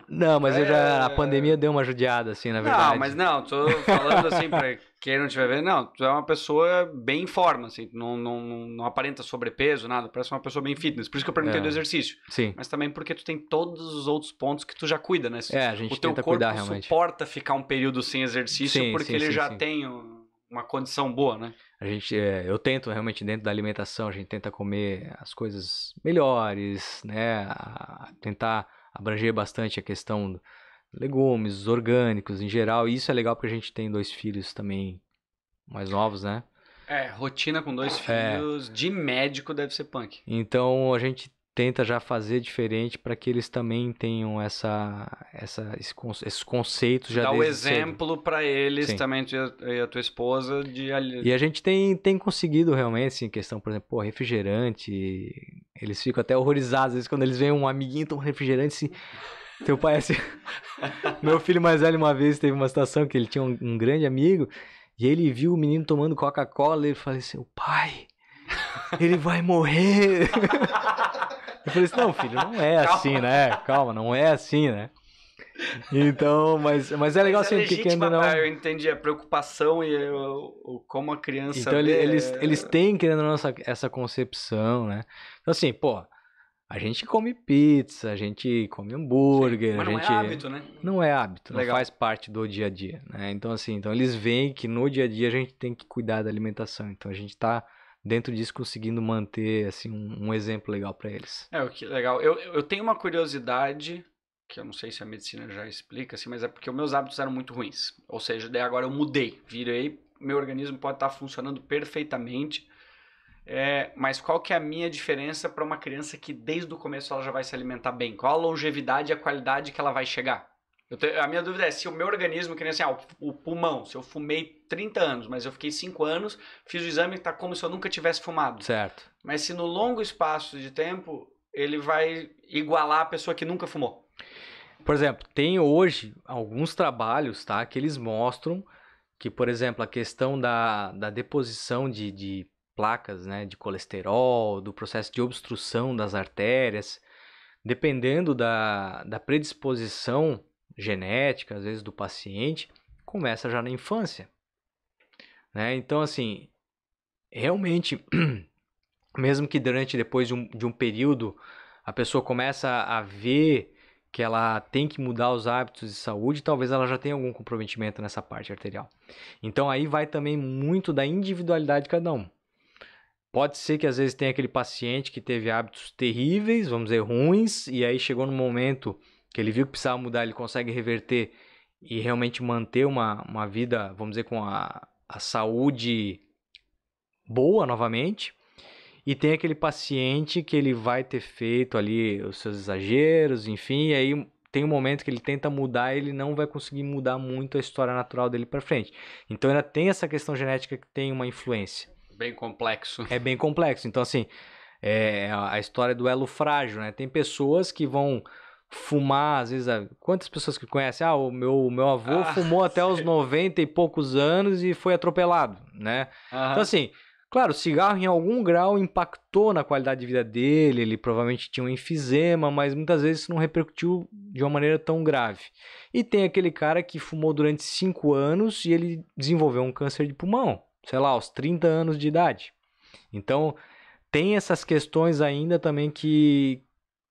Não, mas é... eu já é a pandemia deu uma judiada assim, na verdade. Não, mas não, tô falando assim para quem não tiver vendo, não, tu é uma pessoa bem em forma, assim, não, não, não aparenta sobrepeso, nada, parece uma pessoa bem fitness. Por isso que eu perguntei é. do exercício. Sim. Mas também porque tu tem todos os outros pontos que tu já cuida, né? É, a gente o teu corpo suporta ficar um período sem exercício sim, porque sim, ele sim, já tem uma condição boa, né? a gente, é, eu tento realmente dentro da alimentação, a gente tenta comer as coisas melhores, né? A, tentar abranger bastante a questão do, legumes, orgânicos em geral. E isso é legal porque a gente tem dois filhos também mais novos, né? É, rotina com dois é. filhos é. de médico deve ser punk. Então a gente tenta já fazer diferente para que eles também tenham essa, essa esse, conceito conceitos já dá o exemplo para eles Sim. também tu e a tua esposa de e a gente tem, tem conseguido realmente assim, questão por exemplo pô, refrigerante eles ficam até horrorizados às vezes quando eles veem um amiguinho tomando refrigerante assim, teu pai assim meu filho mais velho uma vez teve uma situação que ele tinha um, um grande amigo e ele viu o menino tomando Coca-Cola e ele falou assim o pai ele vai morrer Eu falei assim, não, filho, não é assim, né? Calma, não é assim, né? Então, mas, mas é legal mas é assim, é ainda não. Eu entendi a preocupação e eu, eu, como a criança. Então, eles, é eles têm, querendo ou essa, essa concepção, né? Então, assim, pô, a gente come pizza, a gente come hambúrguer. mas não é gente... é hábito, né? Não é hábito, legal. não faz parte do dia a dia, né? Então, assim, então eles veem que no dia a dia a gente tem que cuidar da alimentação. Então, a gente tá dentro disso conseguindo manter assim um, um exemplo legal para eles. É, o que legal. Eu, eu tenho uma curiosidade que eu não sei se a medicina já explica assim, mas é porque meus hábitos eram muito ruins. Ou seja, daí agora eu mudei, virei, meu organismo pode estar tá funcionando perfeitamente. É, mas qual que é a minha diferença para uma criança que desde o começo ela já vai se alimentar bem? Qual a longevidade e a qualidade que ela vai chegar? Te, a minha dúvida é se o meu organismo, que nem assim, ah, o, o, pulmão, se eu fumei 30 anos, mas eu fiquei 5 anos, fiz o exame e tá como se eu nunca tivesse fumado. Certo. Mas se no longo espaço de tempo ele vai igualar a pessoa que nunca fumou. Por exemplo, tem hoje alguns trabalhos, tá, que eles mostram que, por exemplo, a questão da, da deposição de, de placas, né, de colesterol, do processo de obstrução das artérias, dependendo da, da predisposição genética, às vezes do paciente, começa já na infância. Né? Então, assim, realmente, mesmo que durante, depois de um, de um período, a pessoa começa a ver que ela tem que mudar os hábitos de saúde, talvez ela já tenha algum comprometimento nessa parte arterial. Então aí vai também muito da individualidade de cada um. Pode ser que às vezes tenha aquele paciente que teve hábitos terríveis, vamos dizer, ruins, e aí chegou no momento que ele viu que precisava mudar, ele consegue reverter e realmente manter uma, uma vida, vamos dizer, com a, a saúde boa novamente. E tem aquele paciente que ele vai ter feito ali os seus exageros, enfim, e aí tem um momento que ele tenta mudar e ele não vai conseguir mudar muito a história natural dele para frente. Então ainda tem essa questão genética que tem uma influência. Bem complexo. É bem complexo. Então, assim, é a história do elo frágil, né? Tem pessoas que vão fumar, às vezes, quantas pessoas que conhecem? Ah, o meu, o meu avô ah, fumou até os 90 e poucos anos e foi atropelado, né? Então, assim, claro, o cigarro em algum grau impactou na qualidade de vida dele, ele provavelmente tinha um enfisema, mas muitas vezes isso não repercutiu de uma maneira tão grave. E tem aquele cara que fumou durante 5 anos e ele desenvolveu um câncer de pulmão, sei lá, aos 30 anos de idade. Então, tem essas questões ainda também que,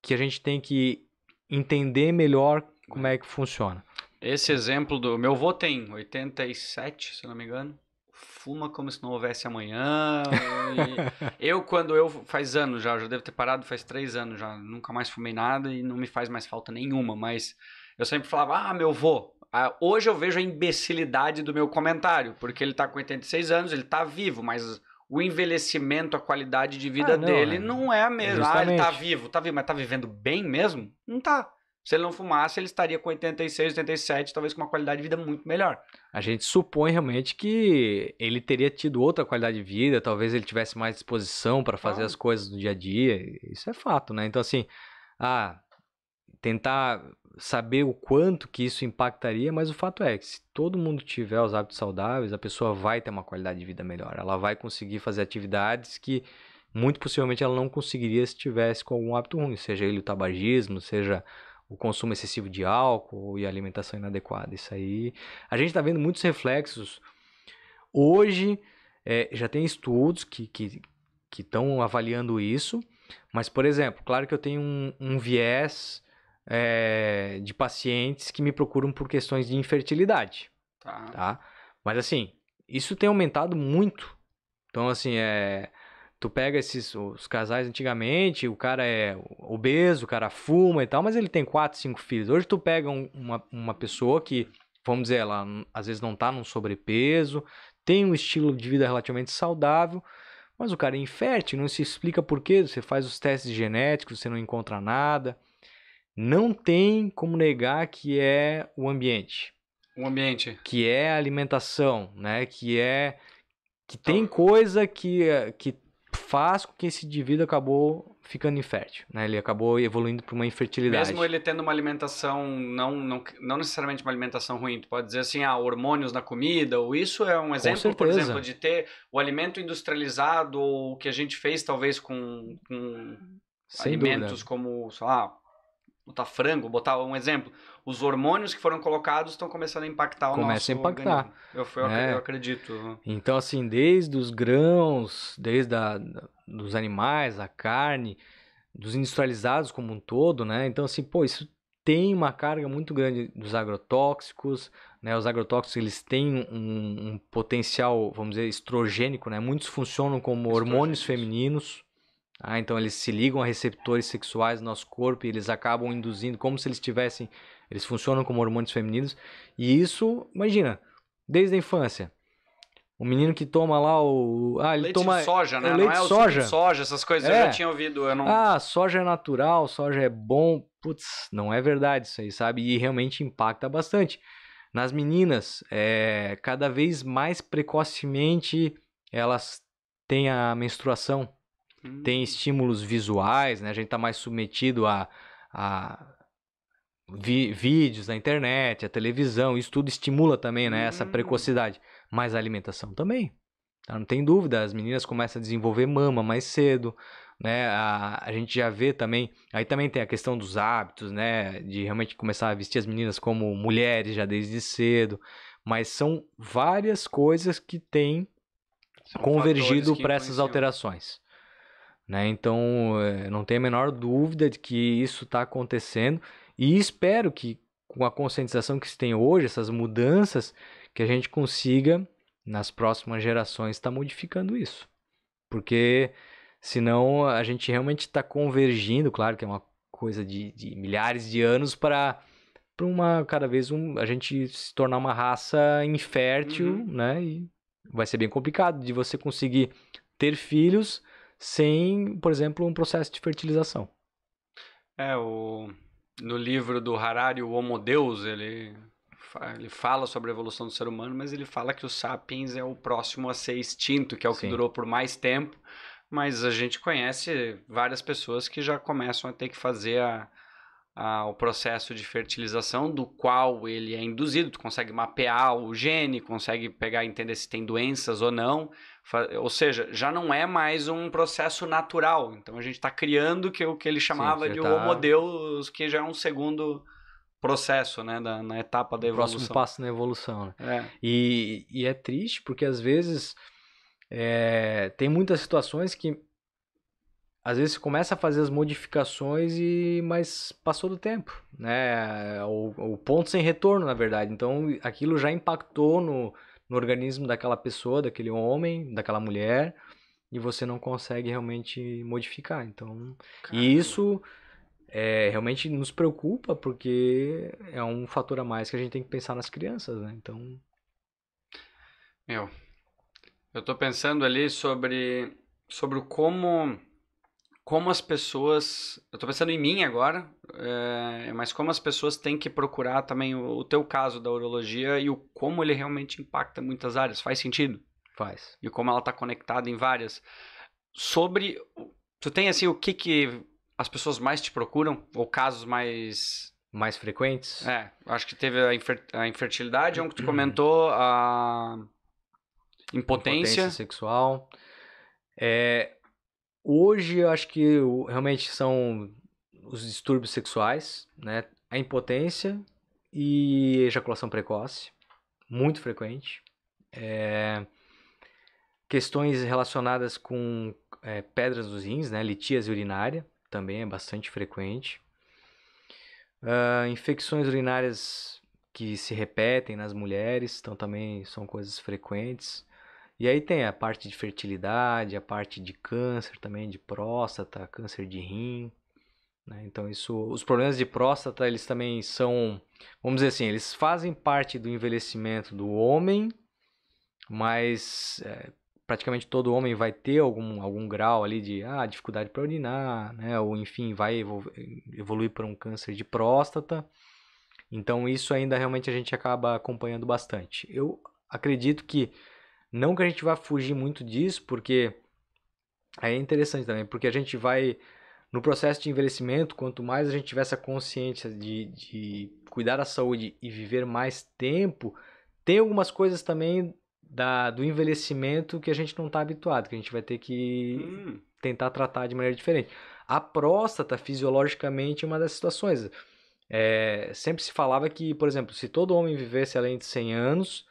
que a gente tem que entender melhor como é que funciona. Esse exemplo do meu avô tem 87, se não me engano. Fuma como se não houvesse amanhã. eu, quando eu. Faz anos já, já devo ter parado, faz três anos já. Nunca mais fumei nada e não me faz mais falta nenhuma. Mas eu sempre falava, ah, meu avô. Ah, hoje eu vejo a imbecilidade do meu comentário, porque ele tá com 86 anos, ele tá vivo, mas o envelhecimento, a qualidade de vida ah, não, dele é. não é a mesma. Ah, ele tá vivo, tá vivo, mas tá vivendo bem mesmo? Não tá. Se ele não fumasse, ele estaria com 86, 87, talvez com uma qualidade de vida muito melhor. A gente supõe realmente que ele teria tido outra qualidade de vida, talvez ele tivesse mais disposição para fazer ah. as coisas no dia a dia. Isso é fato, né? Então, assim, ah, tentar saber o quanto que isso impactaria, mas o fato é que se todo mundo tiver os hábitos saudáveis, a pessoa vai ter uma qualidade de vida melhor. Ela vai conseguir fazer atividades que muito possivelmente ela não conseguiria se tivesse com algum hábito ruim, seja ele o tabagismo, seja o consumo excessivo de álcool e alimentação inadequada. Isso aí, a gente está vendo muitos reflexos. Hoje é, já tem estudos que que estão avaliando isso, mas por exemplo, claro que eu tenho um, um viés é, de pacientes que me procuram por questões de infertilidade. Tá. tá. Mas assim, isso tem aumentado muito. Então, assim, é. Tu pega esses os casais antigamente, o cara é obeso, o cara fuma e tal, mas ele tem quatro, cinco filhos. Hoje tu pega um, uma, uma pessoa que, vamos dizer, ela às vezes não tá num sobrepeso, tem um estilo de vida relativamente saudável, mas o cara é infértil, não se explica por quê. Você faz os testes genéticos, você não encontra nada não tem como negar que é o ambiente. O ambiente. Que é a alimentação, né? Que é que então... tem coisa que, que faz com que esse indivíduo acabou ficando infértil, né? Ele acabou evoluindo para uma infertilidade. Mesmo ele tendo uma alimentação não, não não necessariamente uma alimentação ruim, tu pode dizer assim, ah, hormônios na comida, ou isso é um exemplo, por exemplo, de ter o alimento industrializado ou o que a gente fez talvez com, com alimentos dúvida. como, sei lá, botar frango, botar um exemplo, os hormônios que foram colocados estão começando a impactar o Começa nosso a impactar. Eu, né? eu, acredito. Então, assim, desde os grãos, desde a, dos animais, a carne, dos industrializados como um todo, né? Então, assim, pô, isso tem uma carga muito grande dos agrotóxicos, né? Os agrotóxicos, eles têm um, um potencial, vamos dizer, estrogênico, né? Muitos funcionam como hormônios femininos, ah, então eles se ligam a receptores sexuais no nosso corpo e eles acabam induzindo, como se eles tivessem, eles funcionam como hormônios femininos. E isso, imagina, desde a infância. O menino que toma lá o. Ah, ele leite toma. soja, né? É leite não é soja. soja, essas coisas é. eu já tinha ouvido. Não... Ah, soja é natural, soja é bom. Putz, não é verdade isso aí, sabe? E realmente impacta bastante. Nas meninas, é, cada vez mais precocemente elas têm a menstruação. Uhum. Tem estímulos visuais, né? A gente está mais submetido a, a vi, vídeos na internet, a televisão. Isso tudo estimula também, né? Essa uhum. precocidade. Mas a alimentação também. Tá? Não tem dúvida, as meninas começam a desenvolver mama mais cedo, né? A, a gente já vê também, aí também tem a questão dos hábitos, né? De realmente começar a vestir as meninas como mulheres já desde cedo. Mas são várias coisas que têm são convergido para essas alterações. Né? Então, é, não tem a menor dúvida de que isso está acontecendo e espero que com a conscientização que se tem hoje, essas mudanças, que a gente consiga, nas próximas gerações, estar tá modificando isso. Porque senão a gente realmente está convergindo, claro que é uma coisa de, de milhares de anos para para uma cada vez um, a gente se tornar uma raça infértil, uhum. né? E vai ser bem complicado de você conseguir ter filhos sem, por exemplo, um processo de fertilização. É, o, no livro do Harari, o Homo Deus, ele, ele fala sobre a evolução do ser humano, mas ele fala que o sapiens é o próximo a ser extinto, que é o Sim. que durou por mais tempo, mas a gente conhece várias pessoas que já começam a ter que fazer a ah, o processo de fertilização do qual ele é induzido. Tu consegue mapear o gene, consegue pegar entender se tem doenças ou não. Ou seja, já não é mais um processo natural. Então a gente está criando que, o que ele chamava Sim, de tá... Homo Deus, que já é um segundo processo, né, da, na etapa da evolução. Próximo passo na evolução. Né? É. E, e é triste porque às vezes é, tem muitas situações que às vezes começa a fazer as modificações e mas passou do tempo, né? O, o ponto sem retorno, na verdade. Então, aquilo já impactou no, no organismo daquela pessoa, daquele homem, daquela mulher, e você não consegue realmente modificar. Então, e isso é, realmente nos preocupa porque é um fator a mais que a gente tem que pensar nas crianças, né? Então, meu, eu estou pensando ali sobre sobre como como as pessoas. Eu tô pensando em mim agora, é, mas como as pessoas têm que procurar também o, o, teu caso da urologia e o como ele realmente impacta muitas áreas. Faz sentido? Faz. E como ela tá conectada em várias. Sobre. Tu tem assim o que que as pessoas mais te procuram? Ou casos mais. Mais frequentes? É, acho que teve a, infer, a infertilidade, é um que tu comentou, a impotência, impotência sexual. É, Hoje eu acho que realmente são os distúrbios sexuais, né? A impotência e ejaculação precoce, muito frequente. É, questões relacionadas com é, pedras dos rins, né? Litias urinária também é bastante frequente. Uh, infecções urinárias que se repetem nas mulheres, então também são coisas frequentes. E aí tem a parte de fertilidade, a parte de câncer também, de próstata, câncer de rim. Né? Então isso, os problemas de próstata eles também são, vamos dizer assim, eles fazem parte do envelhecimento do homem, mas é, praticamente todo homem vai ter algum, algum grau ali de ah, dificuldade para urinar, né? ou enfim, vai evoluir, evoluir para um câncer de próstata. Então isso ainda realmente a gente acaba acompanhando bastante. Eu acredito que não que a gente vá fugir muito disso, porque é interessante também, porque a gente vai no processo de envelhecimento, quanto mais a gente tiver essa consciência de, de cuidar da saúde e viver mais tempo, tem algumas coisas também da, do envelhecimento que a gente não está habituado, que a gente vai ter que hum. tentar tratar de maneira diferente. A próstata, fisiologicamente, é uma das situações. É, sempre se falava que, por exemplo, se todo homem vivesse além de 100 anos,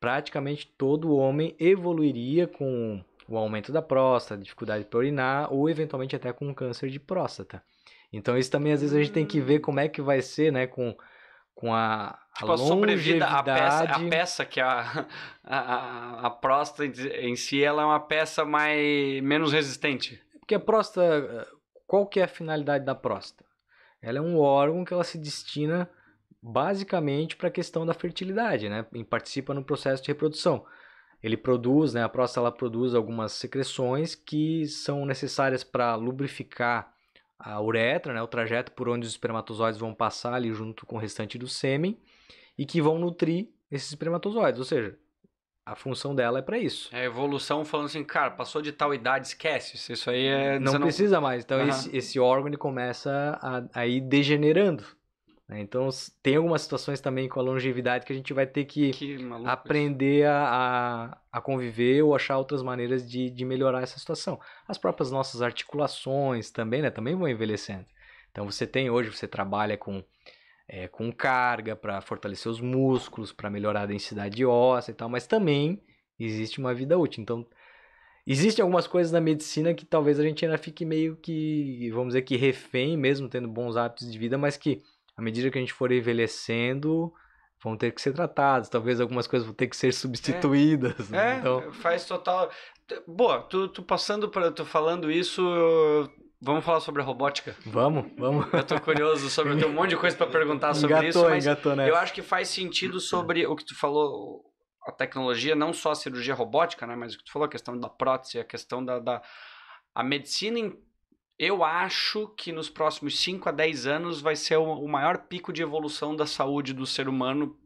praticamente todo homem evoluiria com o aumento da próstata, dificuldade para urinar ou eventualmente até com câncer de próstata. Então isso também às vezes a gente tem que ver como é que vai ser, né, com com a, tipo, a, a sobrevida, a peça, a peça que a, a, a próstata em si ela é uma peça mais menos resistente. Porque a próstata, qual que é a finalidade da próstata? Ela é um órgão que ela se destina basicamente para a questão da fertilidade, né? E participa no processo de reprodução. Ele produz, né? A próstata ela produz algumas secreções que são necessárias para lubrificar a uretra, né? O trajeto por onde os espermatozoides vão passar ali junto com o restante do sêmen e que vão nutrir esses espermatozoides, ou seja, a função dela é para isso. É a evolução falando assim, cara, passou de tal idade, esquece. Isso aí é. Não, não... precisa mais. Então, uhum. esse, esse órgão ele começa a, a ir degenerando. Né? Então, tem algumas situações também com a longevidade que a gente vai ter que, que aprender a, a, conviver ou achar outras maneiras de, de melhorar essa situação. As próprias nossas articulações também, né? Também vão envelhecendo. Então, você tem hoje, você trabalha com, é, com carga para fortalecer os músculos, para melhorar a densidade óssea e tal, mas também existe uma vida útil. Então, Existem algumas coisas na medicina que talvez a gente ainda fique meio que, vamos dizer que refém, mesmo tendo bons hábitos de vida, mas que à medida que a gente for envelhecendo, vão ter que ser tratados, talvez algumas coisas vão ter que ser substituídas. É, né? é então... faz total. Boa, tu, tu passando para tu falando isso, vamos falar sobre a robótica. Vamos, vamos. Eu tô curioso sobre, eu tenho um monte de coisa para perguntar sobre engatou, isso, mas engatou, né? eu acho que faz sentido sobre o que tu falou, a tecnologia, não só a cirurgia robótica, né, mas o que tu falou, a questão da prótese, a questão da, da... a medicina eu acho que nos próximos 5 a 10 anos vai ser o maior pico de evolução da saúde do ser humano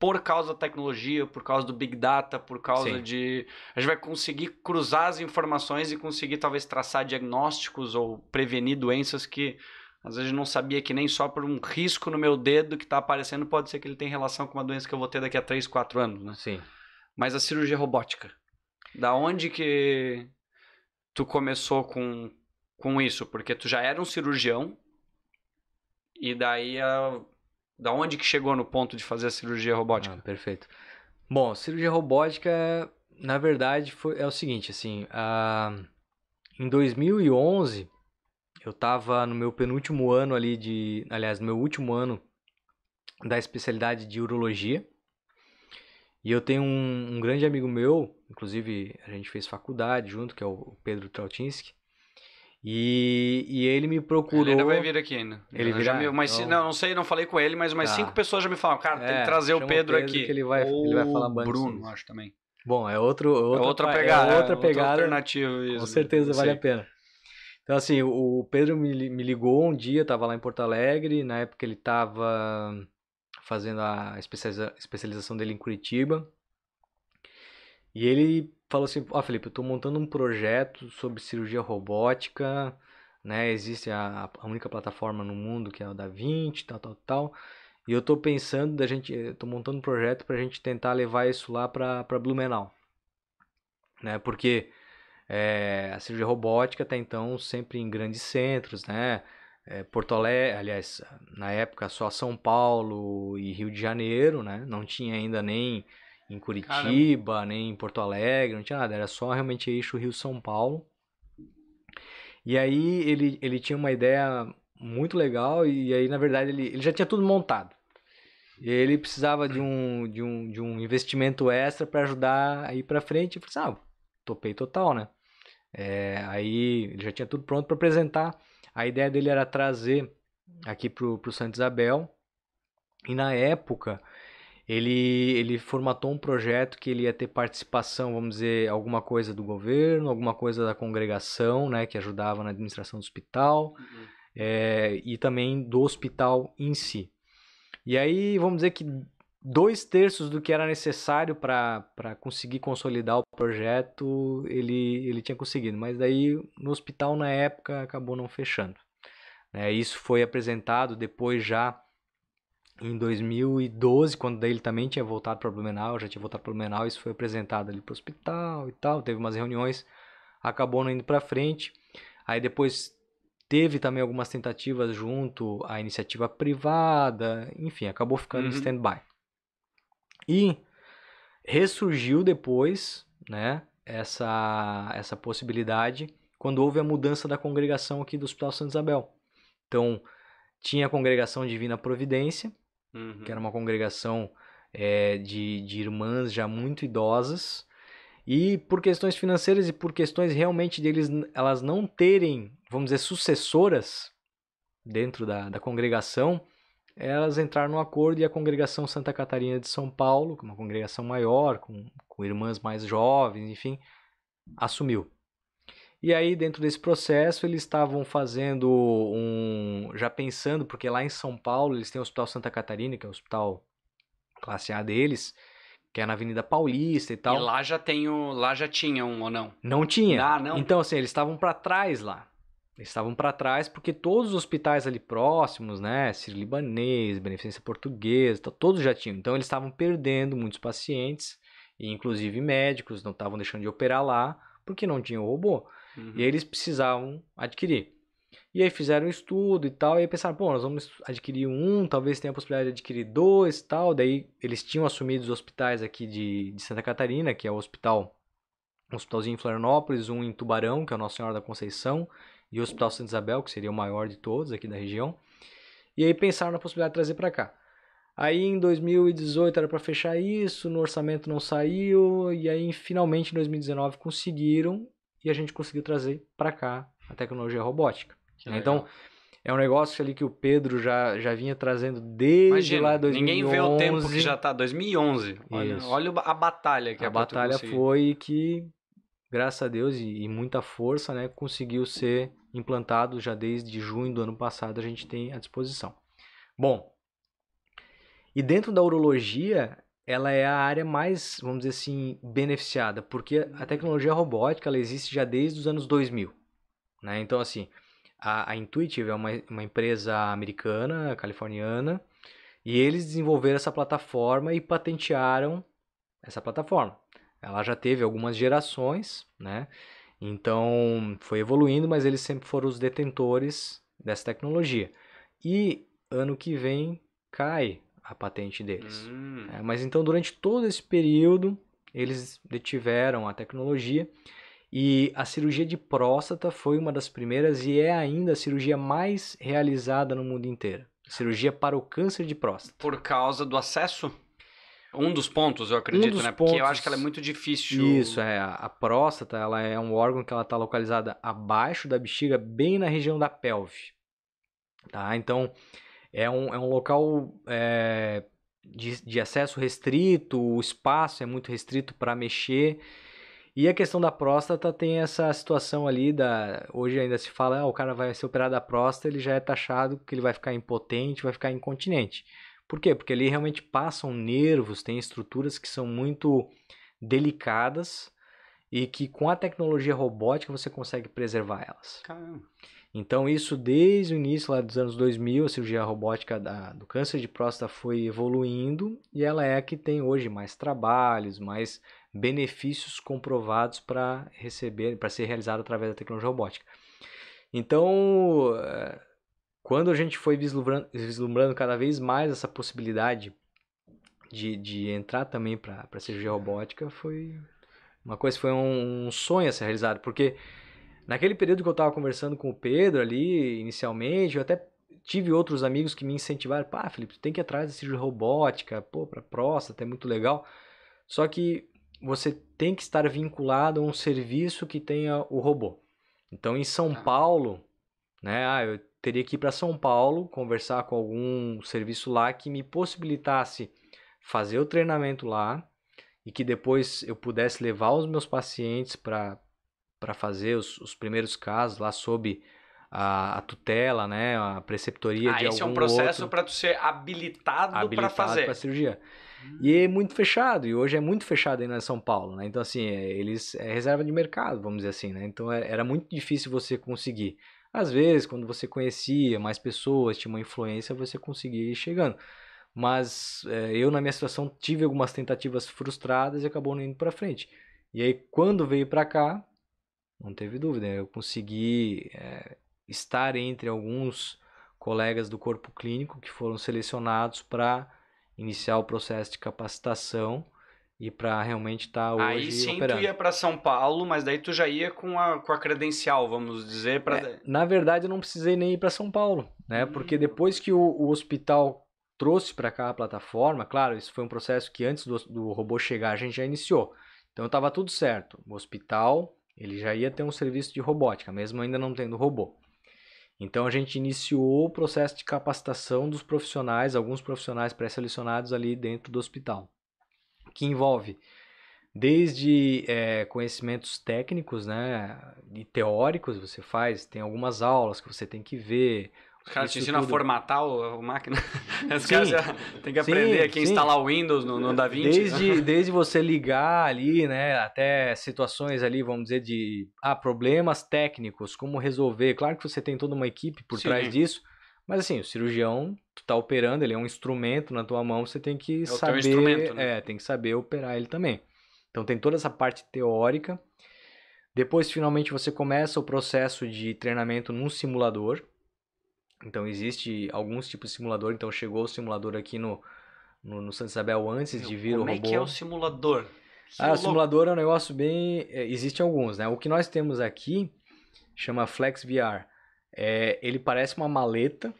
por causa da tecnologia, por causa do Big Data, por causa Sim. de. A gente vai conseguir cruzar as informações e conseguir talvez traçar diagnósticos ou prevenir doenças que às vezes não sabia que nem só por um risco no meu dedo que está aparecendo pode ser que ele tem relação com uma doença que eu vou ter daqui a 3, 4 anos, né? Sim. Mas a cirurgia robótica. Da onde que tu começou com com isso? Porque tu já era um cirurgião e daí a... Ah, da onde que chegou no ponto de fazer a cirurgia robótica? Ah, perfeito. Bom, cirurgia robótica, na verdade, foi, é o seguinte, assim, a... Ah, em 2011 eu estava no meu penúltimo ano ali de, aliás, no meu último ano da especialidade de urologia. E eu tenho um, um grande amigo meu, inclusive a gente fez faculdade junto, que é o Pedro Trautinski, e, e ele me procurou. Ele ainda vai vir aqui ainda. Ele virá, me, mas então... não, não sei, não falei com ele, mas mais tá. cinco pessoas já me falaram, cara, é, tem que é, trazer o Pedro, Pedro aqui. ele vai, Ou ele vai falar o Bruno, acho também. Bom, é outro, outra, é, é outra é pegada, é outra pegada. alternativa isso, com né? certeza vale a pena. Então assim, o Pedro me, me ligou um dia, estava lá em Porto Alegre, na época ele estava fazendo a especialização dele em Curitiba. E ele falou assim: Ó, oh, ah, Felipe, eu estou montando um projeto sobre cirurgia robótica, né? Existe a, a única plataforma no mundo que é a da 20, tal, tal, tal. E eu estou pensando da gente, estou eh, montando um projeto para a gente tentar levar isso lá para para Blumenau, né? Porque é, a cirurgia robótica até então sempre em grandes centros, né? Eh, Porto Alegre, aliás, na época só São Paulo e Rio de Janeiro, né? Não tinha ainda nem em Curitiba, Caramba. nem em Porto Alegre, não tinha nada, era só realmente eixo Rio-São Paulo. E aí ele, ele tinha uma ideia muito legal e aí na verdade ele, ele já tinha tudo montado. E ele precisava de um, de um, de um investimento extra para ajudar a ir para frente. Eu falei assim, ah, topei total, né? É, aí ele já tinha tudo pronto para apresentar. A ideia dele era trazer aqui para o Santo Isabel. E na época, ele, ele formatou um projeto que ele ia ter participação, vamos dizer, alguma coisa do governo, alguma coisa da congregação, né, que ajudava na administração do hospital, uhum. é, e também do hospital em si. E aí, vamos dizer que dois terços do que era necessário para conseguir consolidar o projeto, ele, ele tinha conseguido, mas daí no hospital, na época, acabou não fechando. É, isso foi apresentado depois já em 2012, quando ele também tinha voltado para Blumenau, já tinha voltado para Blumenau, isso foi apresentado ali para o hospital e tal, teve umas reuniões, acabou não indo para frente. Aí depois teve também algumas tentativas junto à iniciativa privada, enfim, acabou ficando uhum. em stand-by. E ressurgiu depois, né, essa, essa possibilidade quando houve a mudança da congregação aqui do Hospital Santa Isabel. Então, tinha a congregação Divina Providência, uhum. que era uma congregação é, de, de irmãs já muito idosas. E por questões financeiras e por questões realmente deles elas não terem, vamos dizer, sucessoras dentro da, da congregação, elas entraram no acordo e a congregação Santa Catarina de São Paulo, é uma congregação maior, com, com irmãs mais jovens, enfim, assumiu. E aí, dentro desse processo, eles estavam fazendo um. já pensando, porque lá em São Paulo eles têm o Hospital Santa Catarina, que é o hospital classe A deles, que é na Avenida Paulista e tal. E lá já tem o, lá já tinha um ou não? Não tinha. Ah, não. Então assim, eles estavam para trás lá. Eles estavam para trás porque todos os hospitais ali próximos, né, Sírio-Libanês, Beneficência Portuguesa, todos já tinham. Então eles estavam perdendo muitos pacientes e inclusive médicos não estavam deixando de operar lá porque não tinham robô. Uhum. E aí eles precisavam adquirir. E aí fizeram um estudo e tal, e aí pensaram, pô, nós vamos adquirir um, talvez tenha a possibilidade de adquirir dois e tal. Daí eles tinham assumido os hospitais aqui de, de Santa Catarina, que é o hospital, um hospitalzinho em Florianópolis, um em Tubarão, que é o Nossa Senhora da Conceição, e o Hospital Santa Isabel, que seria o maior de todos aqui da região. E aí pensaram na possibilidade de trazer para cá. Aí em 2018 era para fechar isso, no orçamento não saiu, e aí finalmente em 2019 conseguiram e a gente conseguiu trazer para cá a tecnologia robótica. Né? Então, é um negócio ali que o Pedro já, já vinha trazendo desde Imagina, lá 2011. Ninguém vê o tempo que já tá 2011. Olha, olha a batalha que a, a batalha foi que graças a Deus e, e, muita força, né, conseguiu ser implantado já desde junho do ano passado a gente tem à disposição. Bom, e dentro da urologia ela é a área mais, vamos dizer assim, beneficiada, porque a uhum. tecnologia robótica ela existe já desde os anos 2000. Né? Então, assim, a, a Intuitive é uma, uma empresa americana, californiana, e eles desenvolveram essa plataforma e patentearam essa plataforma. Ela já teve algumas gerações, né? Então foi evoluindo, mas eles sempre foram os detentores dessa tecnologia. E ano que vem cai a patente deles. Hum. É, mas então, durante todo esse período, eles detiveram a tecnologia e a cirurgia de próstata foi uma das primeiras e é ainda a cirurgia mais realizada no mundo inteiro. Cirurgia para o câncer de próstata. Por causa do acesso? Um dos pontos, eu acredito, um né? Porque eu acho que ela é muito difícil. Isso, é. A próstata, ela é um órgão que ela está localizada abaixo da bexiga, bem na região da pelve. Tá? Então, é um, é um local é, de, de acesso restrito, o espaço é muito restrito para mexer. E a questão da próstata tem essa situação ali da. Hoje ainda se fala, ah, o cara vai ser operado da próstata, ele já é taxado que ele vai ficar impotente, vai ficar incontinente. Por quê? Porque ali realmente passam nervos, tem estruturas que são muito delicadas e que com a tecnologia robótica você consegue preservar elas. Caramba. Então, isso desde o início lá dos anos 2000, a cirurgia robótica da, do câncer de próstata foi evoluindo e ela é a que tem hoje mais trabalhos, mais benefícios comprovados para receber, para ser realizado através da tecnologia robótica. Então, eh, quando a gente foi vislumbrando, vislumbrando cada vez mais essa possibilidade de, de entrar também para a cirurgia robótica, foi uma coisa, foi um, um sonho a ser realizado, porque Naquele período que eu estava conversando com o Pedro ali, inicialmente, eu até tive outros amigos que me incentivaram. Pá, Felipe, tu tem que ir atrás de robótica, pô, para próstata, é muito legal. Só que você tem que estar vinculado a um serviço que tenha o robô. Então, em São tá. Paulo, né, ah, eu teria que ir para São Paulo, conversar com algum serviço lá que me possibilitasse fazer o treinamento lá e que depois eu pudesse levar os meus pacientes para para fazer os, os, primeiros casos lá sob a, a, tutela, né, a preceptoria ah, de algum esse é um processo para tu ser habilitado, habilitado para fazer. para cirurgia. Hum. E é muito fechado, e hoje é muito fechado ainda em São Paulo, né? Então assim, é, eles é reserva de mercado, vamos dizer assim, né? Então é, era muito difícil você conseguir. Às vezes, quando você conhecia mais pessoas, tinha uma influência, você conseguia ir chegando. Mas é, eu, na minha situação, tive algumas tentativas frustradas e acabou não indo para frente. E aí, quando veio para cá, não teve dúvida. Eu consegui é, estar entre alguns colegas do corpo clínico que foram selecionados para iniciar o processo de capacitação e para realmente estar tá hoje Aí sim operando. tu ia para São Paulo, mas daí tu já ia com a, com a credencial, vamos dizer, para é, Na verdade eu não precisei nem ir para São Paulo, né? Hum. Porque depois que o, o hospital trouxe para cá a plataforma, claro, isso foi um processo que antes do, do robô chegar a gente já iniciou. Então estava tudo certo. O hospital ele já ia ter um serviço de robótica, mesmo ainda não tendo robô. Então a gente iniciou o processo de capacitação dos profissionais, alguns profissionais pré-selecionados ali dentro do hospital, que envolve desde é, conhecimentos técnicos né, e teóricos, você faz, tem algumas aulas que você tem que ver, os caras te ensinam a formatar o, a máquina. Os caras já tem que aprender sim, aqui a instalar o Windows no, no Desde, desde você ligar ali, né, até situações ali, vamos dizer, de ah, problemas técnicos, como resolver. Claro que você tem toda uma equipe por sim. trás disso, mas assim, o cirurgião, tu tá operando, ele é um instrumento na tua mão, você tem que é saber. O instrumento, né? É, tem que saber operar ele também. Então tem toda essa parte teórica. Depois, finalmente, você começa o processo de treinamento num simulador então existe alguns tipos de simulador. Então chegou o simulador aqui no, no, no Santa Isabel antes Meu, de vir o robô. Como é que é o simulador? Que ah, o simulador é um negócio bem... É, Existem alguns, né? O que nós temos aqui chama Flex VR. É, ele parece uma maleta,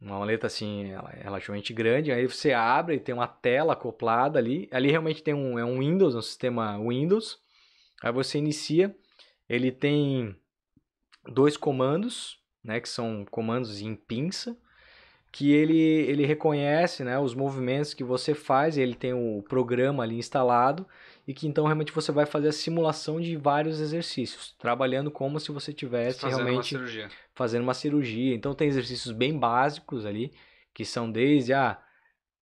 uma maleta assim é relativamente grande. Aí você abre e tem uma tela acoplada ali. Ali realmente tem um, é um Windows, um sistema Windows. Aí você inicia. Ele tem dois comandos né, que são comandos em pinça, que ele, ele reconhece né, os movimentos que você faz, ele tem o programa ali instalado, e que então realmente você vai fazer a simulação de vários exercícios, trabalhando como se você tivesse fazendo realmente uma fazendo uma cirurgia. Então tem exercícios bem básicos ali, que são desde a ah,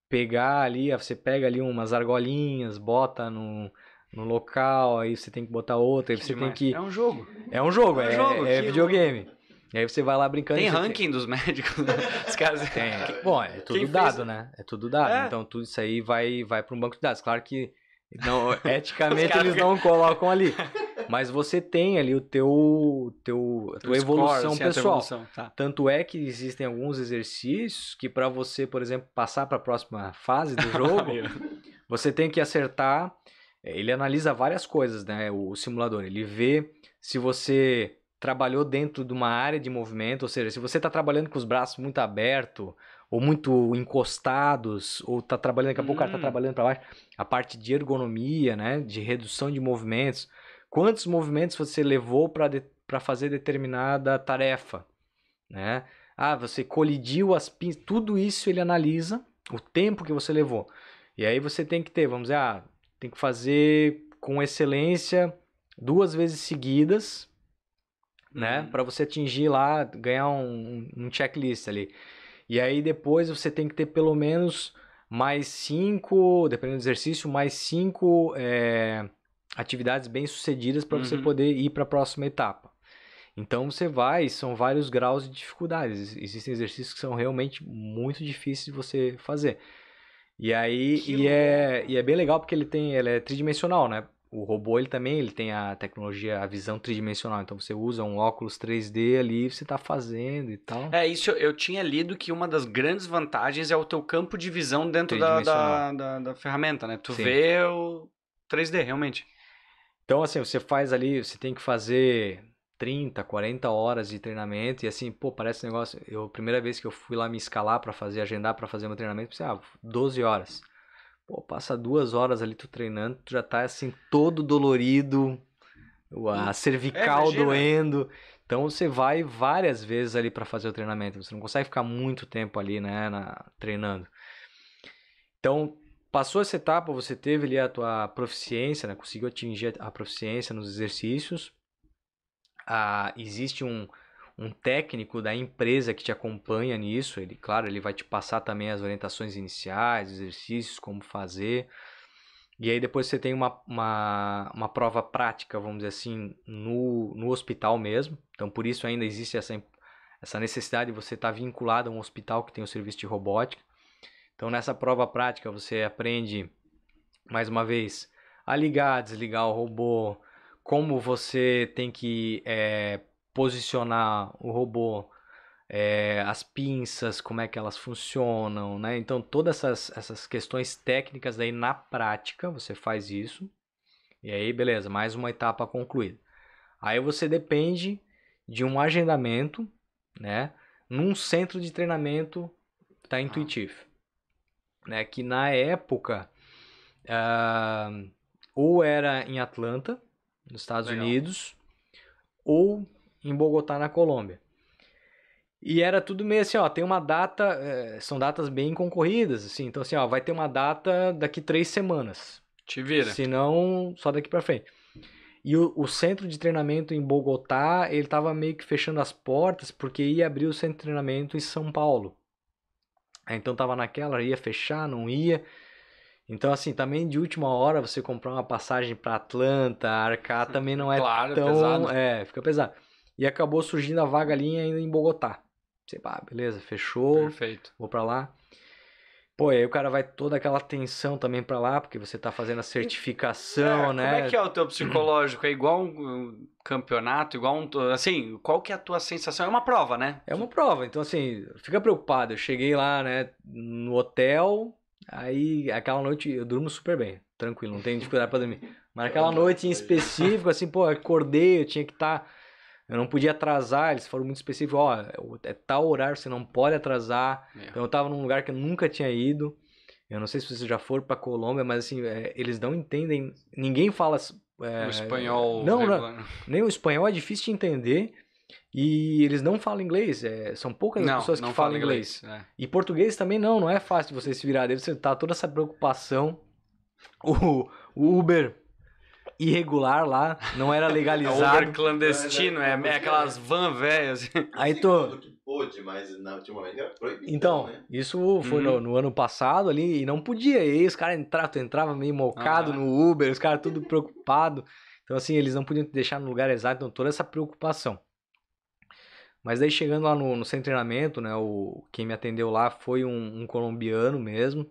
pegar ali, ah, você pega ali umas argolinhas, bota no, no local, aí você tem que botar outra, aí você demais. tem que. É um jogo. É um jogo, é, um é, jogo, é, é videogame. E aí você vai lá brincando. Tem ranking tem. dos médicos, né? Os caras... Tem. Bom, é tudo Quem dado, fez? né? É tudo dado. É. Então tudo isso aí vai, vai para um banco de dados. Claro que não, eticamente eles não colocam ali. Mas você tem ali o teu, teu, a tua evolução score, assim, pessoal. Tua evolução, tá. Tanto é que existem alguns exercícios que para você, por exemplo, passar para a próxima fase do jogo, você tem que acertar. É, ele analisa várias coisas, né? O simulador. Ele vê se você trabalhou dentro de uma área de movimento, ou seja, se você está trabalhando com os braços muito abertos, ou muito encostados, ou está trabalhando, daqui a pouco o cara está hum. trabalhando para baixo, a parte de ergonomia, né, de redução de movimentos, quantos movimentos você levou para de, fazer determinada tarefa, né? Ah, você colidiu as pins, tudo isso ele analisa, o tempo que você levou. E aí você tem que ter, vamos dizer, ah, tem que fazer com excelência duas vezes seguidas, né? Uhum. Para você atingir lá, ganhar um, um checklist ali. E aí depois você tem que ter pelo menos mais cinco, dependendo do exercício, mais cinco é, atividades bem sucedidas para uhum. você poder ir para a próxima etapa. Então você vai, são vários graus de dificuldades. Existem exercícios que são realmente muito difíceis de você fazer. E aí, e é, e é bem legal porque ele tem, ele é tridimensional, né? O robô, ele também ele tem a tecnologia, a visão tridimensional. Então, você usa um óculos 3D ali, você está fazendo e tal. É, isso eu tinha lido que uma das grandes vantagens é o teu campo de visão dentro da, da, da, da, ferramenta, né? Tu Sim. vê o 3D, realmente. Então, assim, você faz ali, você tem que fazer 30, 40 horas de treinamento e assim, pô, parece um negócio. Eu, primeira vez que eu fui lá me escalar para fazer, agendar para fazer meu treinamento, pensei, ah, 12 horas. Pô, passa duas horas ali tu treinando, tu já tá assim todo dolorido, a cervical é, doendo. Então você vai várias vezes ali para fazer o treinamento. Você não consegue ficar muito tempo ali, né, na, treinando. Então passou essa etapa, você teve ali a tua proficiência, né, conseguiu atingir a proficiência nos exercícios. Ah, existe um, um técnico da empresa que te acompanha nisso. Ele, claro, ele vai te passar também as orientações iniciais, exercícios, como fazer. E aí depois você tem uma, uma, uma prova prática, vamos dizer assim, no, no hospital mesmo. Então por isso ainda existe essa, essa necessidade de você estar tá vinculado a um hospital que tem o serviço de robótica. Então nessa prova prática você aprende, mais uma vez, a ligar, desligar o robô, como você tem que é, posicionar o robô, é, as pinças, como é que elas funcionam, né? Então, todas essas, essas questões técnicas aí na prática, você faz isso. E aí, beleza, mais uma etapa concluída. Aí você depende de um agendamento, né? Num centro de treinamento da tá Intuitive. Né? Que na época, uh, ou era em Atlanta, nos Estados Legal. Unidos, ou em Bogotá, na Colômbia. E era tudo meio assim, ó, tem uma data, eh, são datas bem concorridas, assim, então assim, ó, vai ter uma data daqui três semanas. Te vira. Se não, só daqui para frente. E o, o, centro de treinamento em Bogotá, ele tava meio que fechando as portas, porque ia abrir o centro de treinamento em São Paulo. Então tava naquela, ia fechar, não ia. Então, assim, também de última hora você comprar uma passagem para Atlanta, Arcar também não é claro, é tão. Pesado. Né? É, fica pesado. E acabou surgindo a vaga ali ainda em Bogotá. Você, pá, beleza, fechou. Perfeito. Vou para lá. Pô, aí o cara vai toda aquela atenção também para lá, porque você tá fazendo a certificação, é, né? Como é que é o teu psicológico? É igual um campeonato, igual um. Assim, qual que é a tua sensação? É uma prova, né? É uma prova, então assim, fica preocupado. Eu cheguei lá, né, no hotel, aí aquela noite eu durmo super bem, tranquilo, não tenho dificuldade para dormir. Mas aquela noite em específico, assim, pô, acordei, eu tinha que estar. Tá eu não podia atrasar, eles foram muito específicos, ó, oh, é tal horário, você não pode atrasar. É. Então eu tava num lugar que eu nunca tinha ido. Eu não sei se vocês já foram para Colômbia, mas assim, é, eles não entendem, ninguém fala é, o espanhol. Não, não, nem o espanhol é difícil de entender. E eles não falam inglês, é, são poucas não, as pessoas que falam inglês. inglês. É. E português também não, não é fácil você se virar. Deve você tá toda essa preocupação. O, o Uber irregular lá, não era é legalizado. clandestino, é, é aquelas van velhas. Assim. Aí tô. Pôde, mas ultimamente era proibido. Então, né? isso foi uhum. no, no, ano passado ali e não podia. E aí os caras entravam, entrava meio mocado ah, no Uber, os caras tudo preocupado. Então, assim, eles não podiam te deixar no lugar exato, então toda essa preocupação. Mas daí chegando lá no, no centro de treinamento, né? O, quem me atendeu lá foi um, um colombiano mesmo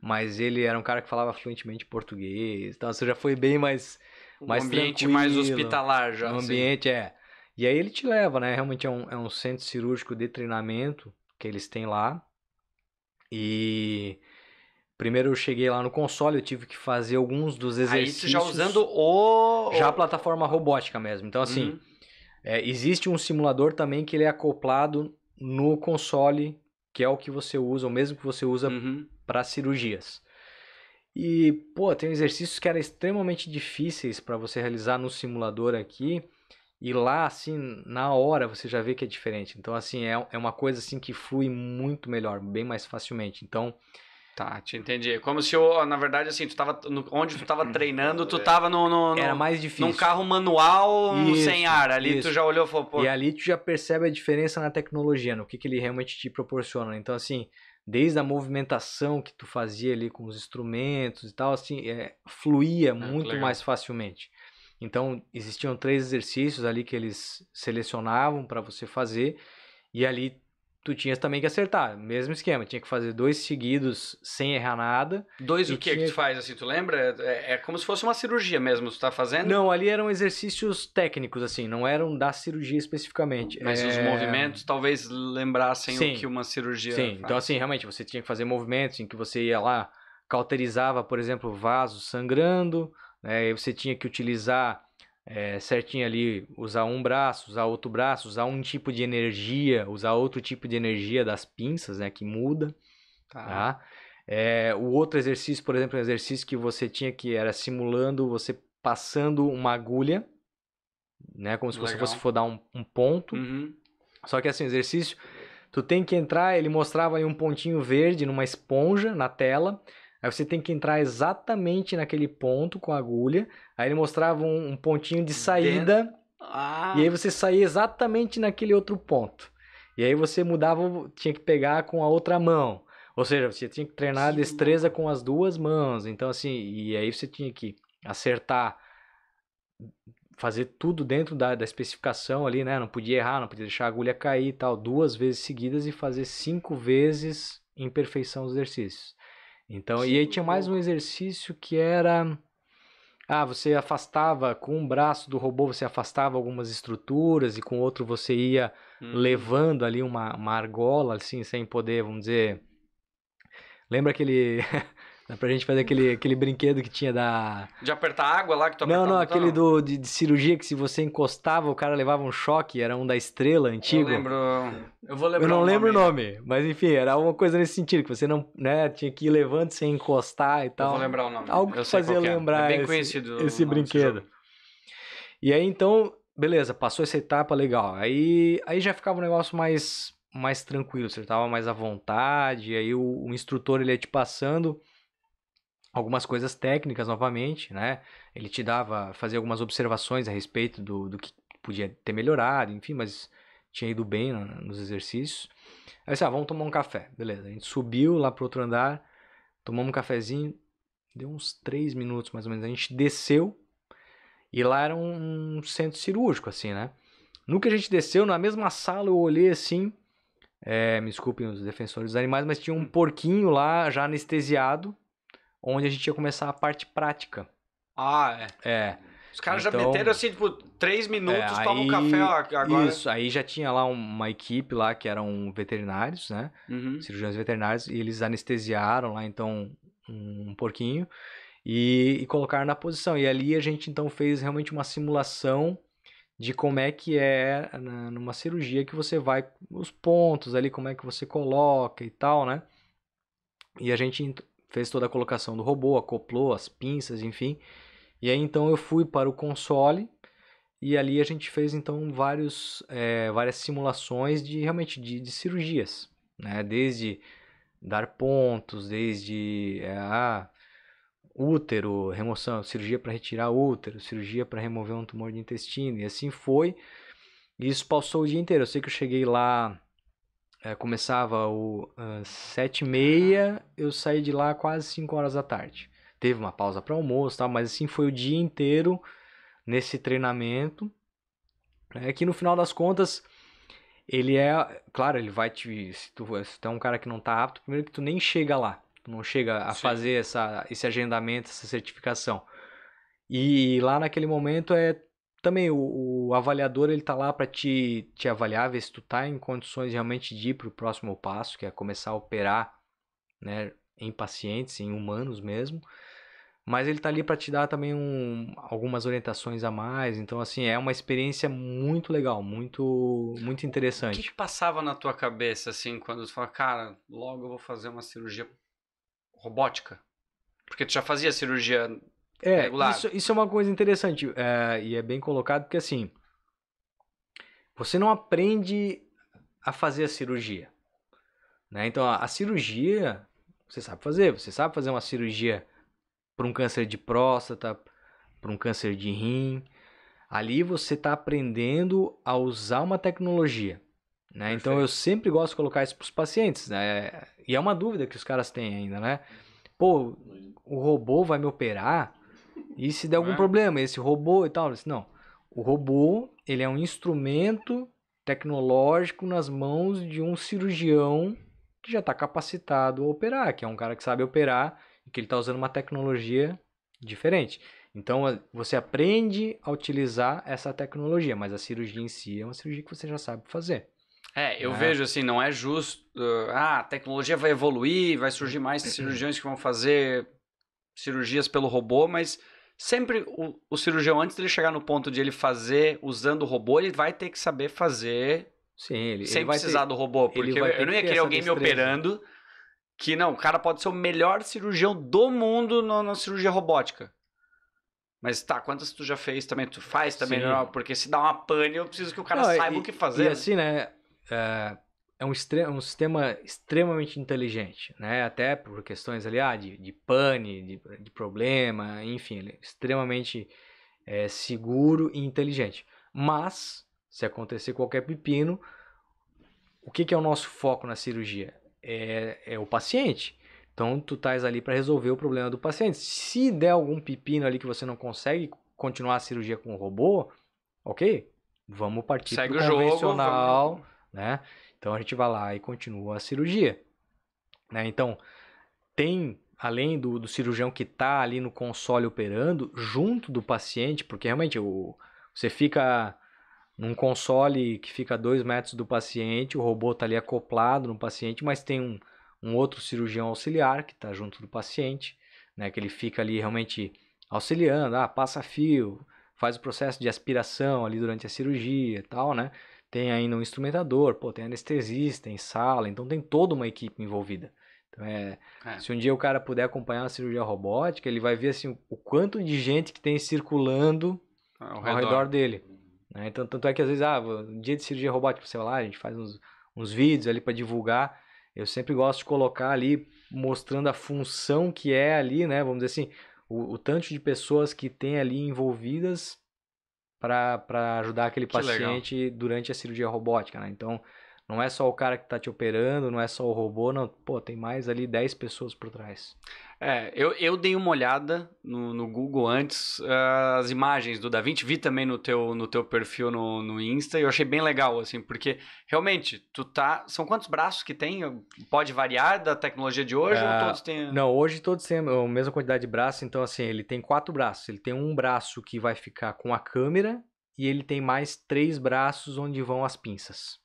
mas ele era um cara que falava fluentemente português, então você assim, já foi bem mais um mais ambiente mais hospitalar já. Um assim. ambiente é. E aí ele te leva, né? Realmente é um, é um centro cirúrgico de treinamento que eles têm lá. E primeiro eu cheguei lá no console, eu tive que fazer alguns dos exercícios. Aí já usando o já a plataforma robótica mesmo. Então assim, uhum. é, existe um simulador também que ele é acoplado no console que é o que você usa, o mesmo que você usa uhum. para cirurgias. E, pô, tem exercícios que eram extremamente difíceis para você realizar no simulador aqui. E lá, assim, na hora você já vê que é diferente. Então, assim, é, é uma coisa assim que flui muito melhor, bem mais facilmente. Então, Tá, te entendi. Como se eu, na verdade, assim, tu tava. No, onde tu tava hum. treinando, tu tava no, no, no Era mais difícil. Num carro manual isso, sem ar. Ali isso. tu já olhou e falou, pô. E ali tu já percebe a diferença na tecnologia, no que, que ele realmente te proporciona. Então, assim, desde a movimentação que tu fazia ali com os instrumentos e tal, assim, é, fluía é, muito legal. mais facilmente. Então, existiam três exercícios ali que eles selecionavam para você fazer, e ali tu tinha também que acertar. Mesmo esquema, tinha que fazer dois seguidos sem errar nada. Dois o que tinha... que tu faz assim, tu lembra? É, é, como se fosse uma cirurgia mesmo, tu tá fazendo? Não, ali eram exercícios técnicos, assim, não eram da cirurgia especificamente. Mas é... os movimentos talvez lembrassem Sim. o que uma cirurgia Sim, então, faz. então assim, realmente, você tinha que fazer movimentos em que você ia lá, cauterizava, por exemplo, vasos sangrando, né? você tinha que utilizar é, certinho ali, usar um braço, usar outro braço, usar um tipo de energia, usar outro tipo de energia das pinças, né, que muda, tá? tá? É, o outro exercício, por exemplo, um exercício que você tinha que era simulando você passando uma agulha, né, como se Legal. você fosse for dar um, um ponto. Uhum. Só que assim, exercício, tu tem que entrar, ele mostrava aí um pontinho verde numa esponja na tela Aí você tem que entrar exatamente naquele ponto com a agulha. Aí ele mostrava um, um pontinho de saída. Ah. E aí você saía exatamente naquele outro ponto. E aí você mudava, tinha que pegar com a outra mão. Ou seja, você tinha que treinar a destreza com as duas mãos. Então, assim, e aí você tinha que acertar, fazer tudo dentro da, da especificação ali, né? Não podia errar, não podia deixar a agulha cair e tal. Duas vezes seguidas e fazer cinco vezes em perfeição os exercícios. Então, e aí é tinha mais um exercício que era ah, você afastava com um braço do robô, você afastava algumas estruturas e com outro você ia hum. levando ali uma, uma argola, assim, sem poder, vamos dizer. Lembra aquele Dá né, pra gente fazer aquele, aquele brinquedo que tinha da. De apertar água lá que tu Não, não, aquele então? Do, de, de, cirurgia que se você encostava, o cara levava um choque, era um da estrela antigo. Eu lembro. Eu vou lembrar. Eu não o lembro o nome, mas enfim, era alguma coisa nesse sentido, que você não, né, tinha que ir levando sem encostar e tal. Eu vou lembrar o nome. Algo eu que fazia é. É lembrar é bem esse, conhecido esse brinquedo. E aí então, beleza, passou essa etapa legal. Aí, aí já ficava um negócio mais mais tranquilo, você tava mais à vontade, aí o, o instrutor ele ia te passando algumas coisas técnicas novamente, né? Ele te dava, fazia algumas observações a respeito do, do que podia ter melhorado, enfim, mas tinha ido bem nos exercícios. Aí assim, ah, vamos tomar um café, beleza. A gente subiu lá pro outro andar, tomamos um cafezinho, deu uns três minutos mais ou menos. A gente desceu e lá era um centro cirúrgico, assim, né? No que a gente desceu, na mesma sala eu olhei assim, é, me desculpem os defensores dos animais, mas tinha um porquinho lá já anestesiado, onde a gente ia começar a parte prática. Ah, é. É. Os caras então, já meteram assim, tipo, três minutos, é, café ó, agora. Isso, aí já tinha lá uma equipe lá que eram veterinários, né? Uhum. Cirurgiões veterinários, e eles anestesiaram lá, então, um porquinho e, e colocaram na posição. E ali a gente então fez realmente uma simulação de como é que é na, numa cirurgia que você vai os pontos ali, como é que você coloca e tal, né? E a gente fez toda a colocação do robô, acoplou as pinças, enfim. E aí então eu fui para o console e ali a gente fez então vários, é, várias simulações de realmente de, de cirurgias, né? Desde dar pontos, desde é, ah, útero, remoção, cirurgia para retirar útero, cirurgia para remover um tumor de intestino e assim foi. E isso passou o dia inteiro. Eu sei que eu cheguei lá é, começava o sete e meia, eu saí de lá quase 5 horas da tarde. Teve uma pausa para almoço, tá? mas assim foi o dia inteiro nesse treinamento. É que no final das contas, ele é. Claro, ele vai te. Se tu, se tu é um cara que não tá apto, primeiro que tu nem chega lá. Tu não chega a Sim. fazer essa, esse agendamento, essa certificação. E lá naquele momento é também o, o avaliador ele tá lá para te, te avaliar, ver se tu tá em condições realmente de ir para o próximo passo, que é começar a operar né, em pacientes, em humanos mesmo. Mas ele tá ali para te dar também um, algumas orientações a mais. Então, assim, é uma experiência muito legal, muito muito interessante. O que, que passava na tua cabeça, assim, quando tu fala, cara, logo eu vou fazer uma cirurgia robótica? Porque tu já fazia cirurgia é, Isso, isso é uma coisa interessante é, e é bem colocado, porque assim, você não aprende a fazer a cirurgia. Né? Então, a, a cirurgia, você sabe fazer. Você sabe fazer uma cirurgia para um câncer de próstata, para um câncer de rim. Ali você está aprendendo a usar uma tecnologia. Né? Então eu sempre gosto de colocar isso para os pacientes. Né? E é uma dúvida que os caras têm ainda, né? Pô, o robô vai me operar? E se der algum é. problema, esse robô e tal? Disse, não. O robô, ele é um instrumento tecnológico nas mãos de um cirurgião que já está capacitado a operar, que é um cara que sabe operar e que ele está usando uma tecnologia diferente. Então você aprende a utilizar essa tecnologia, mas a cirurgia em si é uma cirurgia que você já sabe fazer. É, eu é. vejo assim, não é justo. Uh, ah, a tecnologia vai evoluir, vai surgir mais cirurgiões que vão fazer cirurgias pelo robô, mas Sempre o, o cirurgião, antes dele chegar no ponto de ele fazer usando o robô, ele vai ter que saber fazer Sim, ele, sem ele precisar ter, do robô. Porque eu, eu não ia querer alguém destreza. me operando que, não, o cara pode ser o melhor cirurgião do mundo na, na cirurgia robótica. Mas tá, quantas tu já fez também? Tu faz também, não, porque se dá uma pane, eu preciso que o cara não, saiba e, o que fazer. E né? assim, né? É é um, um, sistema extremamente inteligente, né? Até por questões ali, ah, de, de pane, de, de problema, enfim, ele é extremamente é, seguro e inteligente. Mas, se acontecer qualquer pepino, o que, que é o nosso foco na cirurgia? É, é o paciente. Então, tu estás ali para resolver o problema do paciente. Se der algum pepino ali que você não consegue continuar a cirurgia com o robô, ok, vamos partir para o jogo, convencional, vamos... né? Então a gente vai lá e continua a cirurgia. Né? Então, tem, além do, do cirurgião que está ali no console operando, junto do paciente, porque realmente o, você fica num console que fica a dois metros do paciente, o robô está ali acoplado no paciente, mas tem um, um outro cirurgião auxiliar que está junto do paciente, né? que ele fica ali realmente auxiliando, ah, passa fio, faz o processo de aspiração ali durante a cirurgia e tal, né? tem ainda um instrumentador, pô, tem anestesista, tem sala, então tem toda uma equipe envolvida. Então é, é. se um dia o cara puder acompanhar uma cirurgia robótica, ele vai ver assim o quanto de gente que tem circulando ao, ao redor. redor, dele. Né? Então, tanto é que às vezes, ah, um dia de cirurgia robótica, sei lá, a gente faz uns, uns vídeos ali para divulgar. Eu sempre gosto de colocar ali, mostrando a função que é ali, né? Vamos dizer assim, o, o tanto de pessoas que tem ali envolvidas para ajudar aquele que paciente legal. durante a cirurgia robótica, né? Então, não é só o cara que está te operando, não é só o robô, não. Pô, tem mais ali 10 pessoas por trás. É, eu, eu dei uma olhada no, no Google antes uh, as imagens do Da Vinci, vi também no teu, no teu perfil no, no Insta e eu achei bem legal, assim, porque realmente tu tá. São quantos braços que tem? Pode variar da tecnologia de hoje ou ah, todos têm. Não, hoje todos têm a mesma quantidade de braços, então assim, ele tem quatro braços. Ele tem um braço que vai ficar com a câmera e ele tem mais três braços onde vão as pinças.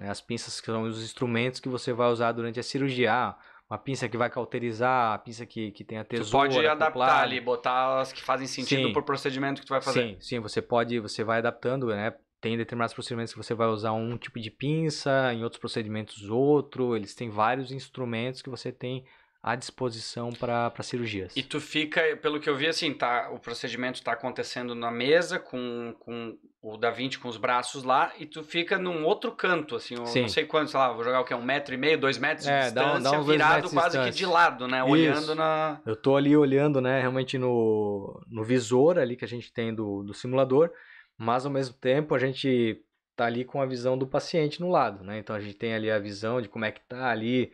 Né? As pinças que são os instrumentos que você vai usar durante a cirurgia. Ah, uma pinça que vai cauterizar, a pinça que, que tem a tesoura. Você pode adaptar ali, botar as que fazem sentido sim. pro procedimento que tu vai fazer. Sim, sim, você pode, você vai adaptando, né? Tem determinados procedimentos que você vai usar um tipo de pinça, em outros procedimentos outro. Eles têm vários instrumentos que você tem à disposição para cirurgias. E tu fica, pelo que eu vi, assim, tá, o procedimento está acontecendo na mesa com, com o da 20 com os braços lá e tu fica num outro canto, assim, não sei quanto, sei lá, vou jogar o que é um metro e meio, dois metros é, de distância, dá dá virado quase de que de lado, né? Isso. Olhando na. Eu tô ali olhando, né, realmente no, no visor ali que a gente tem do, do simulador, mas ao mesmo tempo a gente tá ali com a visão do paciente no lado, né? Então a gente tem ali a visão de como é que tá ali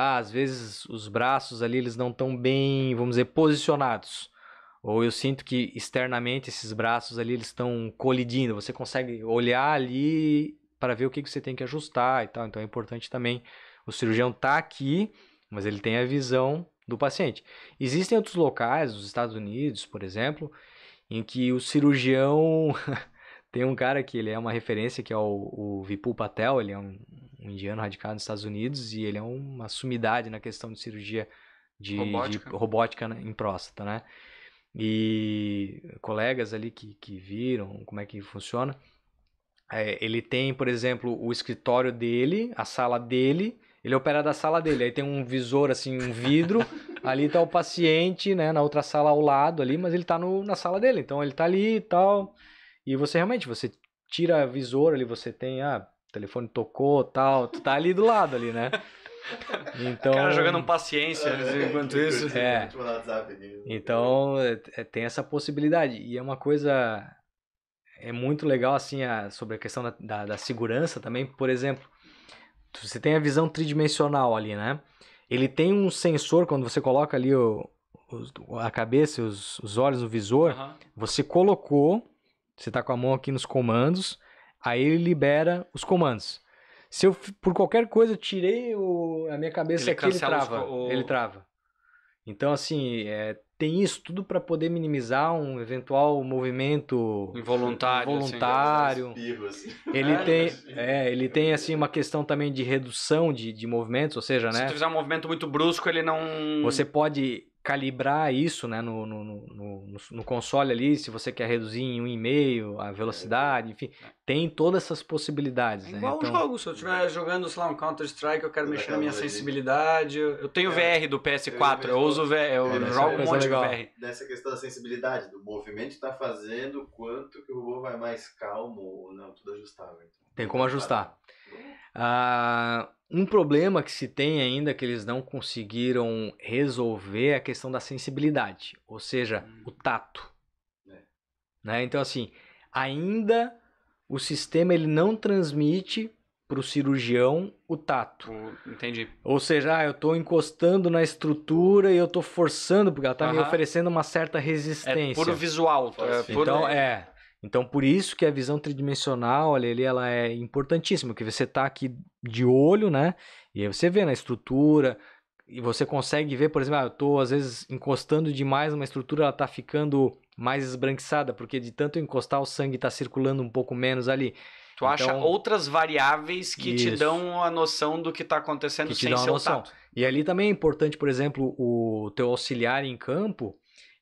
ah, às vezes os braços ali eles não estão bem, vamos dizer, posicionados. Ou eu sinto que externamente esses braços ali eles estão colidindo. Você consegue olhar ali para ver o que, que você tem que ajustar e tal. Então é importante também o cirurgião estar tá aqui, mas ele tem a visão do paciente. Existem outros locais, nos Estados Unidos, por exemplo, em que o cirurgião Tem um cara que ele é uma referência, que é o, o Vipul Patel, ele é um, um, indiano radicado nos Estados Unidos e ele é uma sumidade na questão de cirurgia de robótica, de robótica né, em próstata, né? E colegas ali que, que viram como é que funciona. É, ele tem, por exemplo, o escritório dele, a sala dele, ele opera da sala dele. Aí tem um visor, assim, um vidro. ali está o paciente, né? Na outra sala ao lado ali, mas ele está na sala dele. Então ele está ali e tal. E você realmente, você tira a visor ali, você tem, ah, o telefone tocou, tal, tu tá ali do lado ali, né? Então, o cara jogando paciência né? é, enquanto é. isso. Né? Então, é. Então, tem essa possibilidade. E é uma coisa. É muito legal, assim, a, sobre a questão da, da, da segurança também. Por exemplo, você tem a visão tridimensional ali, né? Ele tem um sensor, quando você coloca ali o, o a cabeça, os, os olhos, o visor, uhum. você colocou você está com a mão aqui nos comandos, aí ele libera os comandos. Se eu, por qualquer coisa, tirei o, a minha cabeça ele aqui, ele trava. O... Ele trava. Então, assim, é, tem isso tudo para poder minimizar um eventual movimento involuntário. Assim, involuntário. Assim, ele é. tem, é, ele tem assim uma questão também de redução de, de movimentos, ou seja, Se né? Se tu fizer um movimento muito brusco, ele não. Você pode calibrar isso né, no, no, no, no, console ali, se você quer reduzir em 1,5 a velocidade, enfim, é. tem todas essas possibilidades. É né, igual né? então... jogo, se eu estiver jogando, sei lá, um Counter-Strike, eu quero mexer na minha sensibilidade. Eu tenho é. VR do PS4, eu, uso VR, eu é, jogo um monte de VR. Nessa questão da sensibilidade, do movimento está fazendo, quanto que o robô vai mais calmo ou não, tudo ajustável. Então. Tem como ajustar. Ah um problema que se tem ainda é que eles não conseguiram resolver é a questão da sensibilidade, ou seja, hum. o tato. É. Né? Então, assim, ainda o sistema ele não transmite para o cirurgião o tato. O... Entendi. Ou seja, ah, eu estou encostando na estrutura e eu estou forçando, porque ela está uh -huh. me oferecendo uma certa resistência. É por visual. É então, é. Então, por isso que a visão tridimensional, olha ali, ela é importantíssima, que você está aqui de olho, né? E aí você vê na estrutura, e você consegue ver, por exemplo, ah, eu estou às vezes encostando demais numa estrutura, ela está ficando mais esbranquiçada, porque de tanto encostar o sangue está circulando um pouco menos ali. Tu então, acha outras variáveis que isso. te dão a noção do que está acontecendo que sem seu noção. tato. E ali também é importante, por exemplo, o teu auxiliar em campo,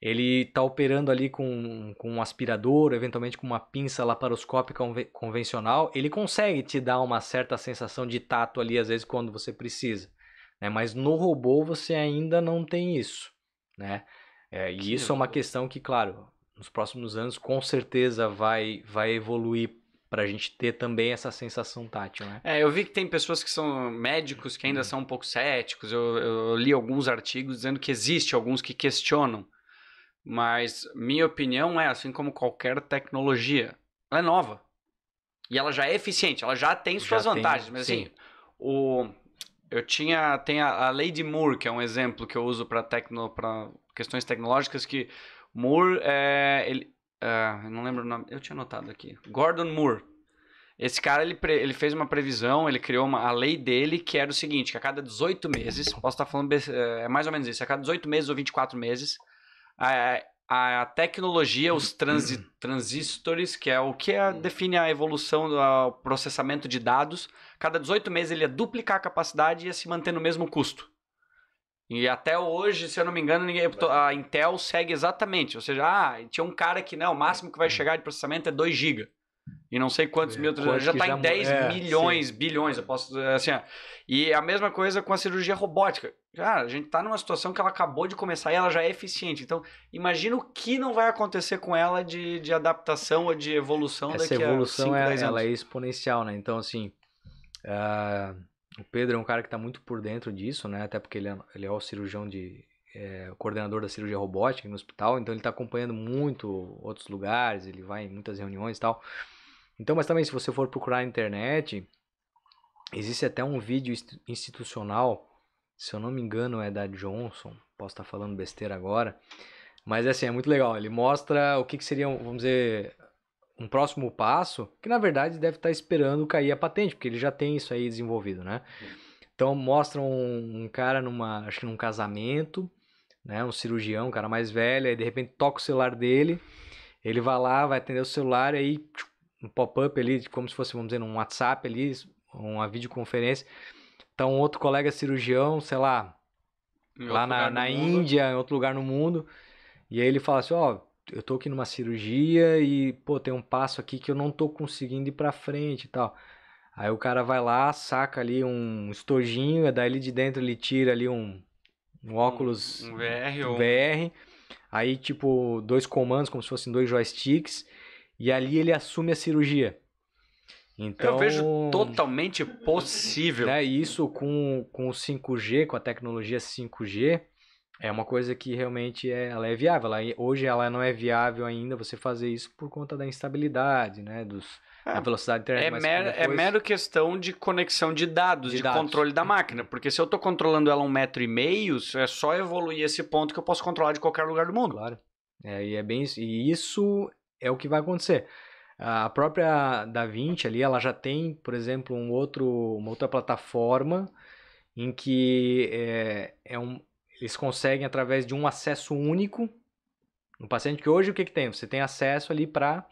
ele está operando ali com, com um aspirador, eventualmente com uma pinça laparoscópica convencional. Ele consegue te dar uma certa sensação de tato ali, às vezes, quando você precisa. Né? Mas no robô você ainda não tem isso. Né? É, e isso é uma questão que, claro, nos próximos anos com certeza vai, vai evoluir para a gente ter também essa sensação tátil, né? É, eu vi que tem pessoas que são médicos que ainda uhum. são um pouco céticos. Eu, eu li alguns artigos dizendo que existe alguns que questionam mas minha opinião é assim como qualquer tecnologia, ela é nova. E ela já é eficiente, ela já tem suas já vantagens, tem, mas sim. assim, o eu tinha tem a, a lei de Moore, que é um exemplo que eu uso para tecno para questões tecnológicas que Moore é ele é, não lembro o nome, eu tinha anotado aqui. Gordon Moore. Esse cara ele, pre, ele fez uma previsão, ele criou uma, a lei dele que era o seguinte, que a cada 18 meses, posso estar tá falando é, é mais ou menos isso, a cada 18 meses ou 24 meses, a, a tecnologia, os transi, hum. transistores, que é o que é, hum. define a evolução do processamento de dados, cada 18 meses ele ia duplicar a capacidade e ia se manter no mesmo custo. E até hoje, se eu não me engano, a Intel segue exatamente. Ou seja, ah, tinha um cara que, não, né, o máximo que vai hum. chegar de processamento é 2 GB e não sei quantos é, mil transplante. Já está em 10 é, milhões, sim. bilhões, eu posso assim. E é a mesma coisa com a cirurgia robótica. Cara, a gente está numa situação que ela acabou de começar e ela já é eficiente. Então, imagina o que não vai acontecer com ela de, de adaptação ou de evolução Essa daqui evolução é, é, anos. Ela é exponencial, né? Então, assim, uh, o Pedro é um cara que está muito por dentro disso, né? Até porque ele é, ele é o cirurgião de... É, o coordenador da cirurgia robótica no hospital, então ele está acompanhando muito outros lugares, ele vai em muitas reuniões e tal. Então, mas também se você for procurar na internet, existe até um vídeo institucional, se eu não me engano é da Johnson, posso estar falando besteira agora, mas assim, é muito legal, ele mostra o que, que seria, vamos dizer, um próximo passo, que na verdade deve estar esperando cair a patente, porque ele já tem isso aí desenvolvido, né? Então mostra um, um cara numa, acho que num casamento, né, um cirurgião, um cara mais velho, aí de repente toca o celular dele, ele vai lá, vai atender o celular, e aí tchum, um pop-up ali, como se fosse, vamos dizer, um WhatsApp ali, uma videoconferência. Então, outro colega cirurgião, sei lá, em lá na, na Índia, em outro lugar no mundo. E aí ele fala assim: Ó, oh, eu tô aqui numa cirurgia e, pô, tem um passo aqui que eu não tô conseguindo ir pra frente e tal. Aí o cara vai lá, saca ali um estojinho, é daí ali de dentro ele tira ali um, um óculos um, um VR, um VR. Aí, tipo, dois comandos, como se fossem dois joysticks. E ali ele assume a cirurgia. Então, eu vejo então, totalmente possível. Né, isso com, com o 5G, com a tecnologia 5G, é uma coisa que realmente é, ela é viável. Ela, hoje ela não é viável ainda você fazer isso por conta da instabilidade, né? Dos, é, da velocidade da internet. É, mero, depois... é mero questão de conexão de dados, de, de dados. controle da máquina. Porque se eu estou controlando ela um metro e meio, é só evoluir esse ponto que eu posso controlar de qualquer lugar do mundo. Claro. É, e é bem isso. E isso é o que vai acontecer. A própria Da Vinci ali, ela já tem, por exemplo, um outro, uma outra plataforma em que é, é um, eles conseguem através de um acesso único um paciente que hoje o que, que tem? Você tem acesso ali para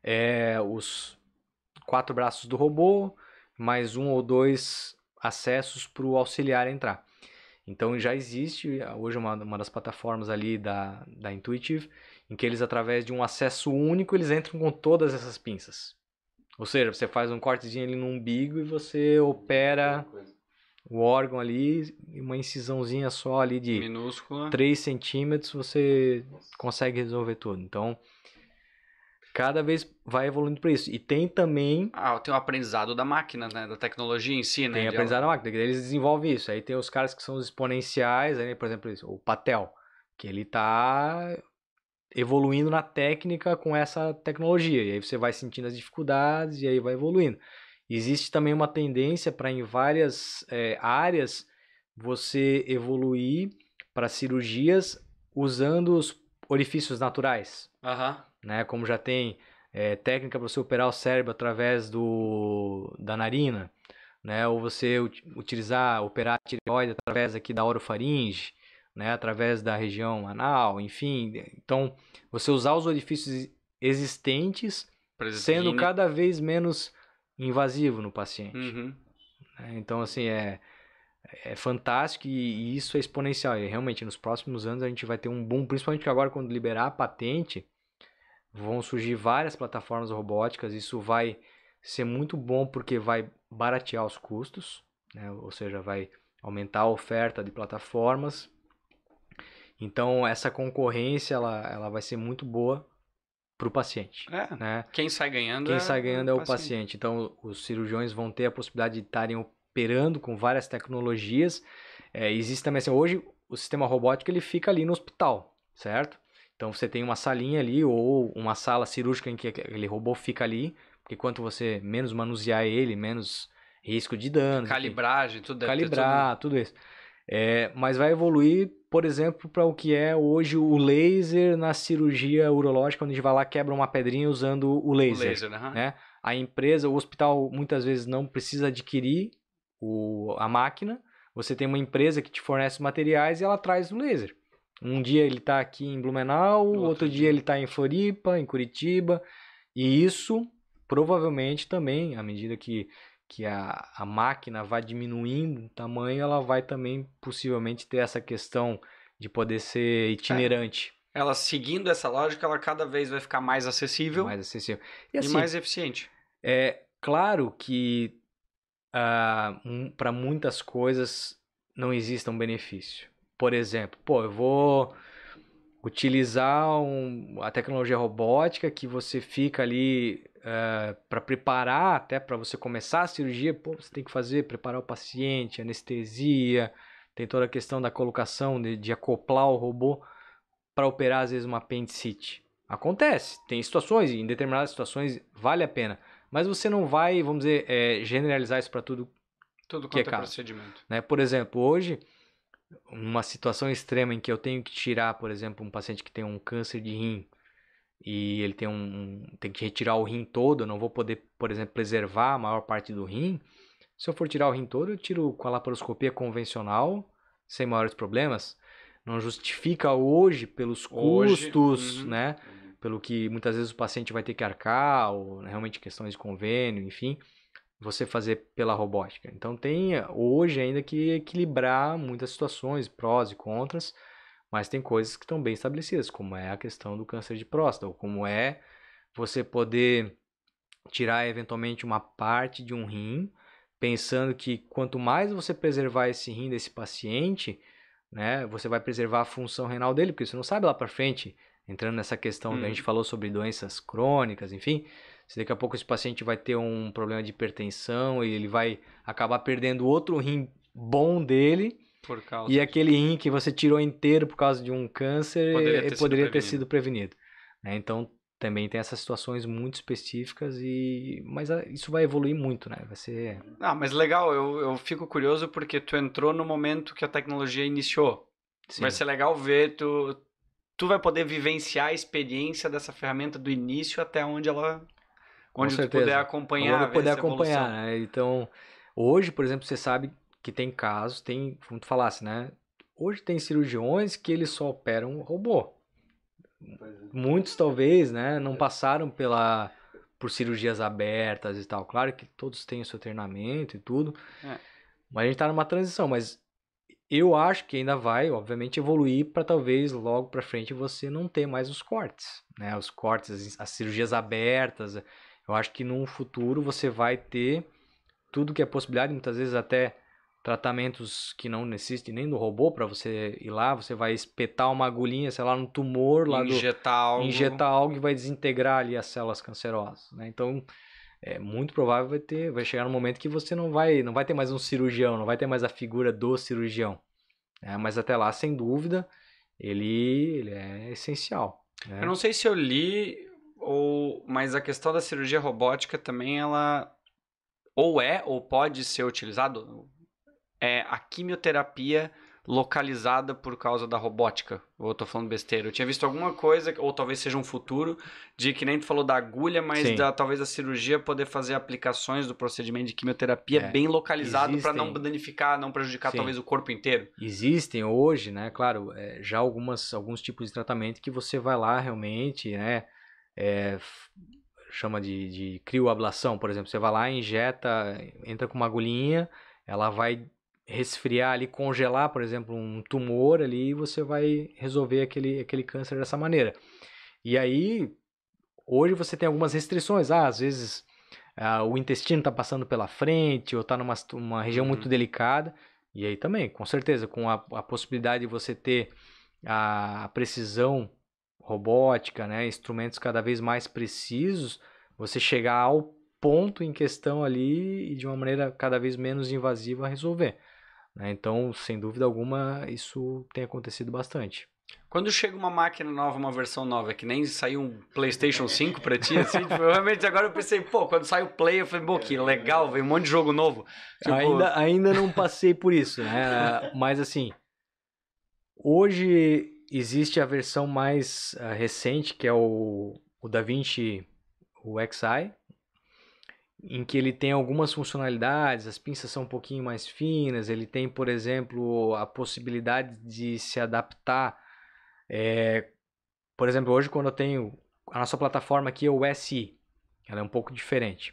é, eh, os quatro braços do robô, mais um ou dois acessos para o auxiliar entrar. Então já existe hoje uma, uma das plataformas ali da, da Intuitive em que eles através de um acesso único eles entram com todas essas pinças. Ou seja, você faz um cortezinho ali no umbigo e você opera o órgão ali, uma incisãozinha só ali de minúscula, 3 centímetros, você consegue resolver tudo. Então, cada vez vai evoluindo para isso. E tem também. Ah, tem o aprendizado da máquina, né? Da tecnologia em si, né? Tem aprendizado da máquina, eles desenvolvem isso. Aí tem os caras que são os exponenciais, aí, por exemplo, o Patel, que ele tá evoluindo na técnica com essa tecnologia. E aí você vai sentindo as dificuldades e aí vai evoluindo. Existe também uma tendência para em várias é, áreas você evoluir para cirurgias usando os orifícios naturais. Uhum. Né? Como já tem é, técnica para você operar o cérebro através do, da narina, né? ou você utilizar, operar a tireoide através aqui da orofaringe né, através da região anal, enfim. Então, você usar os orifícios existentes, sendo cada vez menos invasivo no paciente. Uhum. Né, então, assim, é, é fantástico e, e, isso é exponencial. E realmente, nos próximos anos a gente vai ter um boom, principalmente agora quando liberar a patente, vão surgir várias plataformas robóticas. Isso vai ser muito bom porque vai baratear os custos, né? ou seja, vai aumentar a oferta de plataformas então, essa concorrência ela, ela vai ser muito boa para o paciente. É, né? Quem sai ganhando Quem é sai ganhando é o paciente. paciente. Então, os cirurgiões vão ter a possibilidade de estarem operando com várias tecnologias. É, existe também, assim, hoje, o sistema robótico ele fica ali no hospital, certo? Então, você tem uma salinha ali ou uma sala cirúrgica em que aquele robô fica ali, porque quanto você menos manusear ele, menos risco de dano. Calibragem, tudo. Calibrar, tudo... tudo isso. É, mas vai evoluir, por exemplo, para o que é hoje o laser na cirurgia urológica, onde a gente vai lá quebra uma pedrinha usando o laser. O laser né? A empresa, o hospital muitas vezes não precisa adquirir o, a máquina. Você tem uma empresa que te fornece materiais e ela traz o laser. Um dia ele está aqui em Blumenau, outro, outro dia, dia ele está em Floripa, em Curitiba. E isso provavelmente também, à medida que que a, a máquina vai diminuindo o tamanho, ela vai também possivelmente ter essa questão de poder ser é. itinerante. É. Ela seguindo essa lógica, ela cada vez vai ficar mais acessível, mais acessível. E, assim, mais eficiente. É claro que uh, ah, para muitas coisas não existe um benefício. Por exemplo, pô, eu vou utilizar um, a tecnologia robótica que você fica ali uh, eh, para preparar até para você começar a cirurgia, pô, você tem que fazer, preparar o paciente, anestesia, tem toda a questão da colocação, de, de acoplar o robô para operar às vezes uma apendicite. Acontece, tem situações, e em determinadas situações vale a pena, mas você não vai, vamos dizer, é, generalizar isso para tudo, todo que é, é caso. Procedimento. Né? Por exemplo, hoje numa situação extrema em que eu tenho que tirar, por exemplo, um paciente que tem um câncer de rim e ele tem um tem que retirar o rim todo, eu não vou poder, por exemplo, preservar a maior parte do rim. Se eu for tirar o rim todo, eu tiro com a laparoscopia convencional, sem maiores problemas. Não justifica hoje pelos custos, hoje, uhum. né? Pelo que muitas vezes o paciente vai ter que arcar, ou realmente questões de convênio, enfim você fazer pela robótica. Então tem hoje ainda que equilibrar muitas situações, prós e contras, mas tem coisas que estão bem estabelecidas, como é a questão do câncer de próstata, ou como é você poder tirar eventualmente uma parte de um rim, pensando que quanto mais você preservar esse rim desse paciente, né, você vai preservar a função renal dele, porque você não sabe lá para frente, entrando nessa questão hum. que a gente hum. falou sobre doenças crônicas, enfim, se daqui a pouco esse paciente vai ter um problema de hipertensão e ele vai acabar perdendo outro rim bom dele. e aquele rim que você tirou inteiro por causa de um câncer poderia eh, ter, poderia sido, ter prevenido. sido prevenido. Né? Então também tem essas situações muito específicas e mas ah, isso vai evoluir muito, né? Vai ser Ah, mas legal, eu, eu fico curioso porque tu entrou no momento que a tecnologia iniciou. Sim. Vai ser legal ver tu tu vai poder vivenciar a experiência dessa ferramenta do início até onde ela onde você puder acompanhar. Onde puder acompanhar, né? Então, hoje, por exemplo, você sabe que tem casos, tem, como tu falasse, né? Hoje tem cirurgiões que eles só operam robô. Muitos talvez, né, não passaram pela por cirurgias abertas e tal. Claro que todos têm o seu treinamento e tudo. É. Mas a gente está numa transição, mas eu acho que ainda vai, obviamente, evoluir para talvez logo para frente você não ter mais os cortes, né? Os cortes, as cirurgias abertas eu acho que no futuro você vai ter tudo que é possibilidade, muitas vezes até tratamentos que não necessitem nem do robô para você ir lá, você vai espetar uma agulhinha, sei lá, no tumor lá injetar do, algo. injetar algo e vai desintegrar ali as células cancerosas, né? Então, é muito provável vai ter, vai chegar um momento que você não vai, não vai ter mais um cirurgião, não vai ter mais a figura do cirurgião. Né? Mas até lá, sem dúvida, ele, ele é essencial. Né? Eu não sei se eu li ou mas a questão da cirurgia robótica também ela ou é ou pode ser utilizado é a quimioterapia localizada por causa da robótica. Ou eu tô falando besteira. Eu tinha visto alguma coisa, ou talvez seja um futuro, de que nem tu falou da agulha, mas da, talvez a cirurgia poder fazer aplicações do procedimento de quimioterapia é. bem localizado para não danificar, não prejudicar Sim. talvez o corpo inteiro. Existem hoje, né? Claro, é, já algumas, alguns tipos de tratamento que você vai lá realmente, né? é, chama de, de crioablação, por exemplo. Você vai lá, injeta, entra com uma agulhinha, ela vai resfriar ali, congelar, por exemplo, um tumor ali e você vai resolver aquele, aquele câncer dessa maneira. E aí, hoje você tem algumas restrições. Ah, às vezes ah, o intestino está passando pela frente ou está numa uma região uhum. muito delicada. E aí também, com certeza, com a, a possibilidade de você ter a, a precisão robótica, né, instrumentos cada vez mais precisos, você chegar ao ponto em questão ali e de uma maneira cada vez menos invasiva resolver. Né? Então, sem dúvida alguma, isso tem acontecido bastante. Quando chega uma máquina nova, uma versão nova, que nem saiu um PlayStation 5 pra ti, assim, tipo, realmente agora eu pensei, pô, quando sai o Play, eu falei, pô, que legal, vem um monte de jogo novo. Tipo... Ainda, ainda não passei por isso, né? Mas assim, hoje existe a versão mais uh, recente, que é o, o DaVinci o XI, em que ele tem algumas funcionalidades, as pinças são um pouquinho mais finas, ele tem, por exemplo, a possibilidade de se adaptar. É, por exemplo, hoje quando eu tenho a nossa plataforma aqui é o SI, ela é um pouco diferente.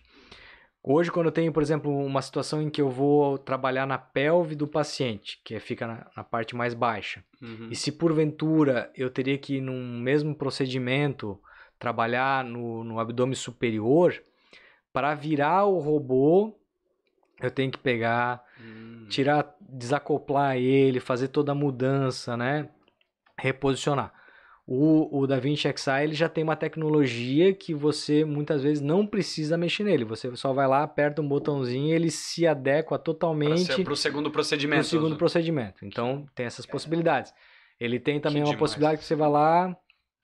Hoje, quando eu tenho, por exemplo, uma situação em que eu vou trabalhar na pelve do paciente, que fica na, na parte mais baixa, uhum. e se porventura eu teria que, num mesmo procedimento, trabalhar no, no abdômen superior, para virar o robô, eu tenho que pegar, uhum. tirar, desacoplar ele, fazer toda a mudança, né? Reposicionar. O, o DaVinci Xi ele já tem uma tecnologia que você muitas vezes não precisa mexer nele. Você só vai lá, aperta um botãozinho e ele se adequa totalmente. Para o segundo procedimento. Para o segundo né? procedimento. Então, tem essas é. possibilidades. Ele tem também que uma demais. possibilidade que você vai lá,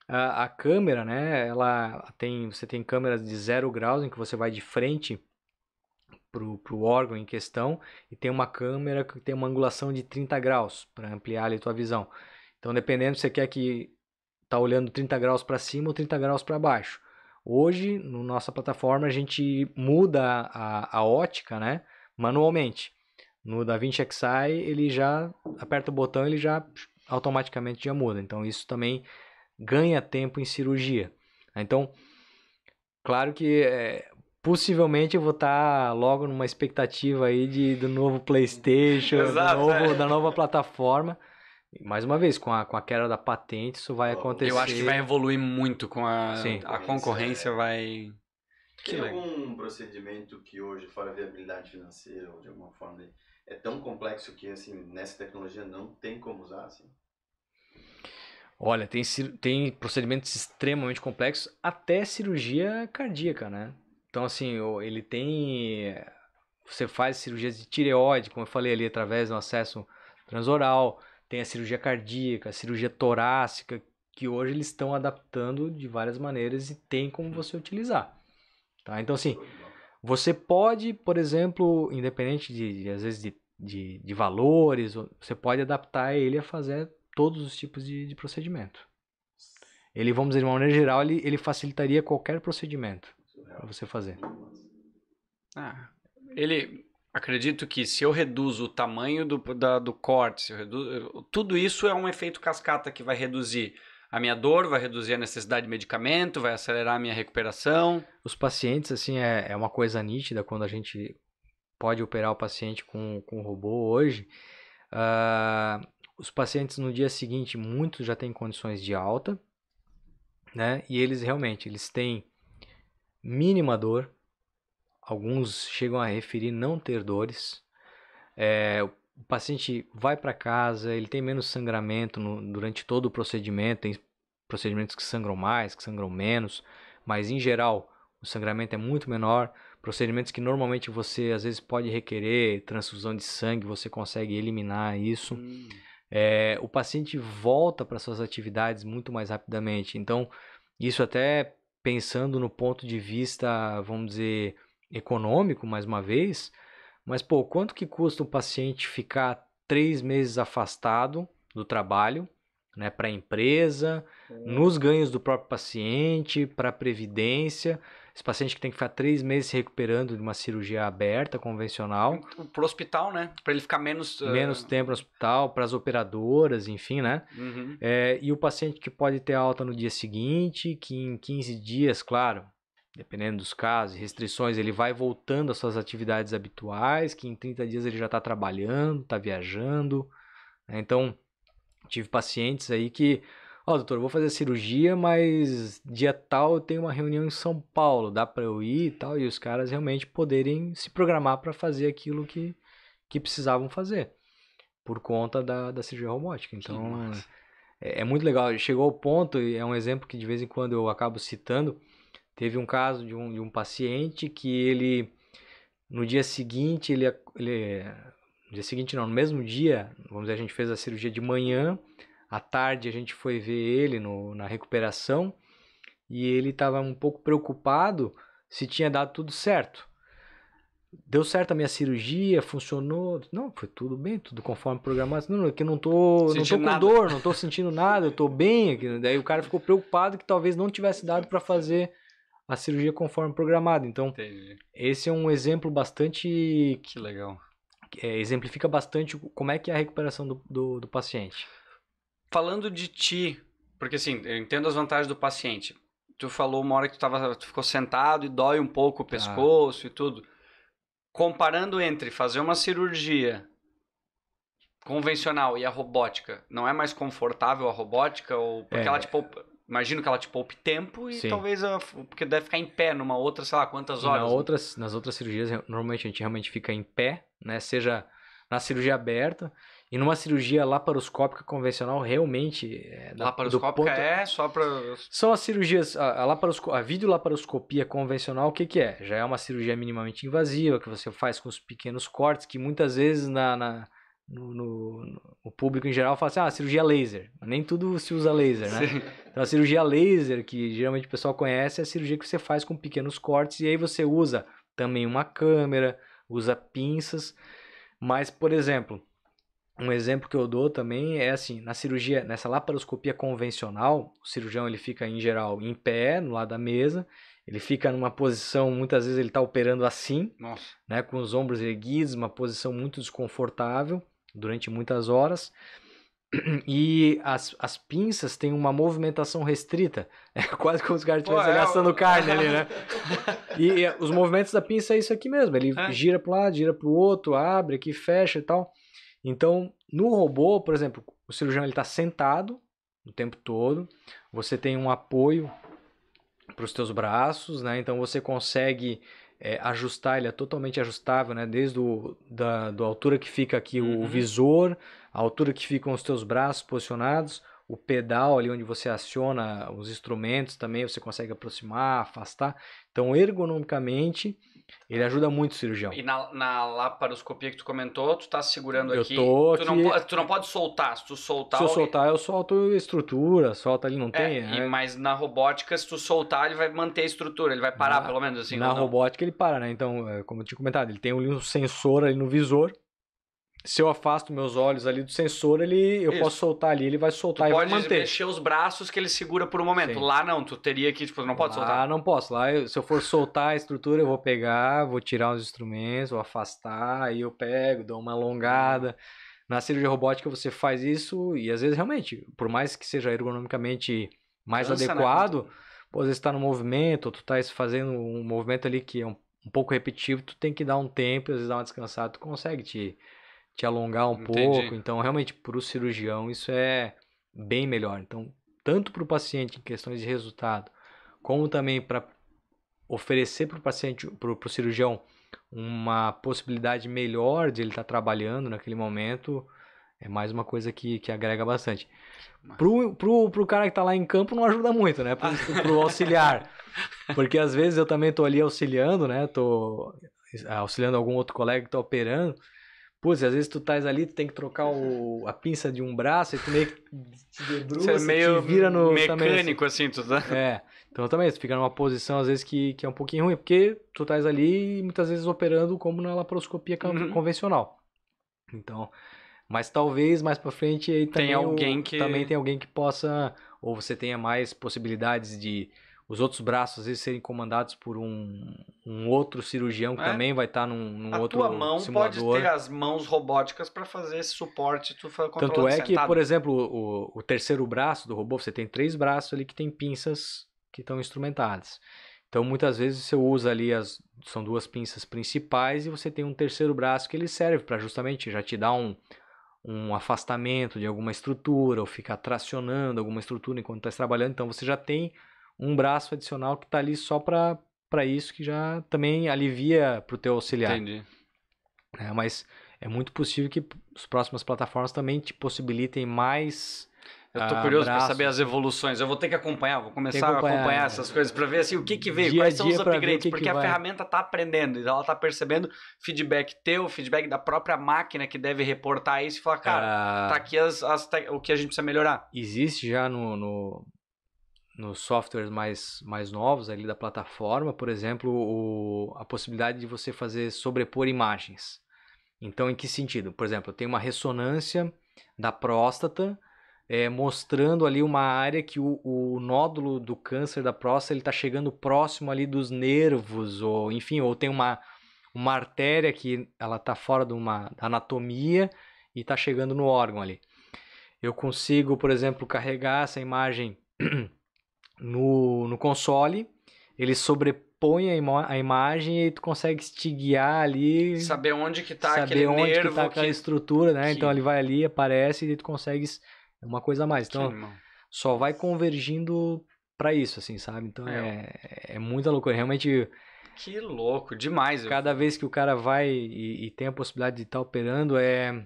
a, a, câmera, né? Ela tem, você tem câmeras de zero graus em que você vai de frente para o órgão em questão e tem uma câmera que tem uma angulação de 30 graus para ampliar ali a tua visão. Então, dependendo se você quer que tá olhando 30 graus para cima ou 30 graus para baixo. Hoje, na no nossa plataforma, a gente muda a, a ótica né, manualmente. No DaVinci Xi, ele já aperta o botão, ele já automaticamente já muda. Então, isso também ganha tempo em cirurgia. Então, claro que é, possivelmente eu vou estar tá logo numa expectativa aí de, do novo PlayStation, Exato, do novo, é. da nova plataforma mais uma vez, com a, com a queda da patente, isso vai acontecer. Eu acho que vai evoluir muito com a, Sim. a concorrência, é. vai. Tem algum procedimento que hoje, fora a viabilidade financeira ou de alguma forma, é tão complexo que assim, nessa tecnologia não tem como usar? Assim? Olha, tem, tem procedimentos extremamente complexos, até cirurgia cardíaca, né? Então, assim, ele tem. Você faz cirurgias de tireoide, como eu falei ali, através do acesso transoral. Tem a cirurgia cardíaca, a cirurgia torácica, que hoje eles estão adaptando de várias maneiras e tem como você utilizar. Tá? Então, assim, você pode, por exemplo, independente de, de às vezes de, de, de, valores, você pode adaptar ele a fazer todos os tipos de, de procedimento. Ele, vamos dizer, de uma maneira geral, ele, ele facilitaria qualquer procedimento para você fazer. Ah, ele Acredito que se eu reduzo o tamanho do, da, do corte, se eu reduzo, tudo isso é um efeito cascata que vai reduzir a minha dor, vai reduzir a necessidade de medicamento, vai acelerar a minha recuperação. Os pacientes, assim, é, é uma coisa nítida quando a gente pode operar o paciente com, com robô hoje. Uh, os pacientes no dia seguinte, muitos já têm condições de alta, né? E eles realmente, eles têm mínima dor, Alguns chegam a referir não ter dores. É, o paciente vai para casa, ele tem menos sangramento no, durante todo o procedimento. Tem procedimentos que sangram mais, que sangram menos, mas em geral o sangramento é muito menor. Procedimentos que normalmente você às vezes pode requerer transfusão de sangue, você consegue eliminar isso. Hum. É, o paciente volta para suas atividades muito mais rapidamente. Então, isso até pensando no ponto de vista, vamos dizer, econômico, mais uma vez, mas pô, quanto que custa o paciente ficar três meses afastado do trabalho, né, para a empresa, é. nos ganhos do próprio paciente, para a previdência? Esse paciente que tem que ficar três meses se recuperando de uma cirurgia aberta, convencional. Para o hospital, né? Para ele ficar menos. Uh... Menos tempo no hospital, para as operadoras, enfim, né? Uhum. É, e o paciente que pode ter alta no dia seguinte, que em 15 dias, claro, dependendo dos casos, restrições, ele vai voltando às suas atividades habituais, que em 30 dias ele já está trabalhando, está viajando. Né? Então, tive pacientes aí que, ó, oh, doutor, vou fazer cirurgia, mas dia tal eu tenho uma reunião em São Paulo, dá para eu ir e tal, e os caras realmente poderem se programar para fazer aquilo que, que precisavam fazer, por conta da, da cirurgia robótica. Então, é, é muito legal. Chegou ao ponto, e é um exemplo que de vez em quando eu acabo citando, Teve um caso de um, de um paciente que ele, no dia seguinte, ele, ele. No dia seguinte, não, no mesmo dia, vamos dizer, a gente fez a cirurgia de manhã, à tarde a gente foi ver ele no, na recuperação e ele estava um pouco preocupado se tinha dado tudo certo. Deu certo a minha cirurgia, funcionou. Não, foi tudo bem, tudo conforme programado. Não, é que eu não tô, Sentindo não tô com nada. dor, não tô sentindo nada, eu tô bem. É daí o cara ficou preocupado que talvez não tivesse dado para fazer a cirurgia conforme programado. Então, Entendi. esse é um exemplo bastante. Que legal. É, exemplifica bastante como é que é a recuperação do, do, do paciente. Falando de ti, porque assim, eu entendo as vantagens do paciente. Tu falou uma hora que tu, tava, tu ficou sentado e dói um pouco o tá. pescoço ah. e tudo. Comparando entre fazer uma cirurgia convencional e a robótica, não é mais confortável a robótica? Ou porque é, ela tipo, Imagino que ela te poupe tempo e Sim. talvez. Porque deve ficar em pé numa outra, sei lá, quantas horas. Na outras, nas outras cirurgias, normalmente a gente realmente fica em pé, né? Seja na cirurgia aberta. E numa cirurgia laparoscópica convencional, realmente. É, laparoscópica ponto... é só para. São as cirurgias. A, a, laparosco... a videolaparoscopia convencional, o que, que é? Já é uma cirurgia minimamente invasiva, que você faz com os pequenos cortes, que muitas vezes na, na no, no, no, o público em geral fala assim, ah, cirurgia laser. Nem tudo se usa laser, né? Sim. Então a cirurgia laser, que geralmente o pessoal conhece, é a cirurgia que você faz com pequenos cortes e aí você usa também uma câmera, usa pinças. Mas, por exemplo, um exemplo que eu dou também é assim, na cirurgia, nessa laparoscopia convencional, o cirurgião ele fica em geral em pé, no lado da mesa, ele fica numa posição, muitas vezes ele está operando assim, Nossa. né, com os ombros erguidos, uma posição muito desconfortável durante muitas horas. E as, as pinças têm uma movimentação restrita. É quase como se o cara estivesse é, eu... carne ali, né? e, e, os movimentos da pinça é isso aqui mesmo. Ele é. gira para um lado, gira para o outro, abre aqui, fecha e tal. Então, no robô, por exemplo, o cirurgião está sentado o tempo todo. Você tem um apoio para os teus braços, né? Então você consegue é, ajustar, ele é totalmente ajustável, né? Desde a da do altura que fica aqui uhum. o visor, a altura que ficam os teus braços posicionados, o pedal ali onde você aciona os instrumentos também, você consegue aproximar, afastar. Então, ergonomicamente, ele ajuda muito o cirurgião. E na, na laparoscopia que tu comentou, tu tá segurando eu aqui. Tô tu, aqui... Não, tu não pode soltar. Se tu soltar. Se eu soltar, eu solto estrutura, solta ali, não é, tem. E, é. Mas na robótica, se tu soltar, ele vai manter a estrutura, ele vai parar, na, pelo menos assim. Na robótica, ele para, né? Então, é, como eu tinha comentado, ele tem um sensor ali no visor se eu afasto meus olhos ali do sensor, ele eu Isso. posso soltar ali, ele vai soltar tu e vai manter. mexer os braços que ele segura por um momento. Sim. Lá não, tu teria que, tipo, não pode lá, soltar. Ah, não posso. Lá, eu, se eu for soltar a estrutura, eu vou pegar, vou tirar os instrumentos, vou afastar, aí eu pego, dou uma alongada. Uhum. Na cirurgia robótica você faz isso e às vezes realmente, por mais que seja ergonomicamente mais Dança, né, adequado, né? pô, às vezes está no movimento, ou tu tá fazendo um movimento ali que é um, um pouco repetitivo, tu tem que dar um tempo, às vezes dar uma descansada, tu consegue te te alongar um Entendi. pouco. Então, realmente, para o cirurgião, isso é bem melhor. Então, tanto para o paciente em questões de resultado, como também para oferecer para o paciente, para o cirurgião, uma possibilidade melhor de ele estar tá trabalhando naquele momento, é mais uma coisa que, que agrega bastante. o pro, pro cara que está lá em campo não ajuda muito, né? Para o auxiliar. Porque às vezes eu também estou ali auxiliando, né? Estou eh, auxiliando algum outro colega que está operando. Putz, às vezes tu estás ali, tu tem que trocar o, a pinça de um braço e tu meio que te debruça, é assim, meio te vira no... Assim. mecânico também, assim. tu tá... É, então também, tu fica numa posição às vezes que, que é um pouquinho ruim, porque tu estás ali muitas vezes operando como na laparoscopia uhum. convencional. Então, mas talvez mais para frente aí também, tem alguém o, que... também tem alguém que possa, ou você tenha mais possibilidades de os outros braços às vezes serem comandados por um, um outro cirurgião que é. também vai estar tá num, num a outro tua mão simulador. pode ter as mãos robóticas para fazer esse suporte tu tanto é sentado. que por exemplo o, o terceiro braço do robô você tem três braços ali que tem pinças que estão instrumentadas então muitas vezes você usa ali as são duas pinças principais e você tem um terceiro braço que ele serve para justamente já te dar um um afastamento de alguma estrutura ou ficar tracionando alguma estrutura enquanto está trabalhando então você já tem um braço adicional que está ali só para isso, que já também alivia para o teu auxiliar. Entendi. É, mas é muito possível que as próximas plataformas também te possibilitem mais. Eu estou ah, curioso para saber as evoluções. Eu vou ter que acompanhar, vou começar acompanhar, a acompanhar é. essas coisas para ver assim, o que, que veio, quais são os upgrades, que porque que a vai. ferramenta está aprendendo, ela está percebendo feedback teu, feedback da própria máquina que deve reportar isso e falar, cara, tá ah, tá aqui as, as, o que a gente precisa melhorar. Existe já no, no nos softwares mais, mais novos ali da plataforma, por exemplo, o, a possibilidade de você fazer sobrepor imagens. Então, em que sentido? Por exemplo, eu tenho uma ressonância da próstata é, mostrando ali uma área que o, o nódulo do câncer da próstata está chegando próximo ali dos nervos, ou enfim, ou tem uma, uma artéria que ela está fora de uma anatomia e está chegando no órgão ali. Eu consigo, por exemplo, carregar essa imagem no, no console, ele sobrepõe a, a, imagem e tu consegue te guiar ali. Saber onde que tá saber aquele onde nervo. Tá que tá aquela que... estrutura, né? Que... Então ele vai ali, aparece e tu consegues é uma coisa a mais. Então só vai convergindo para isso, assim, sabe? Então é, é, é muita loucura. Realmente... Que louco, demais. Cada eu... vez que o cara vai e, e tem a possibilidade de estar tá operando, é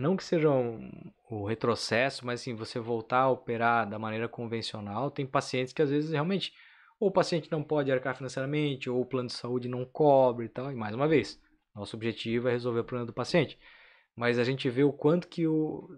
não que seja um, o retrocesso, mas assim, você voltar a operar da maneira convencional, tem pacientes que às vezes realmente ou o paciente não pode arcar financeiramente, ou o plano de saúde não cobre e tal, e mais uma vez, nosso objetivo é resolver o problema do paciente. Mas a gente vê o quanto que o,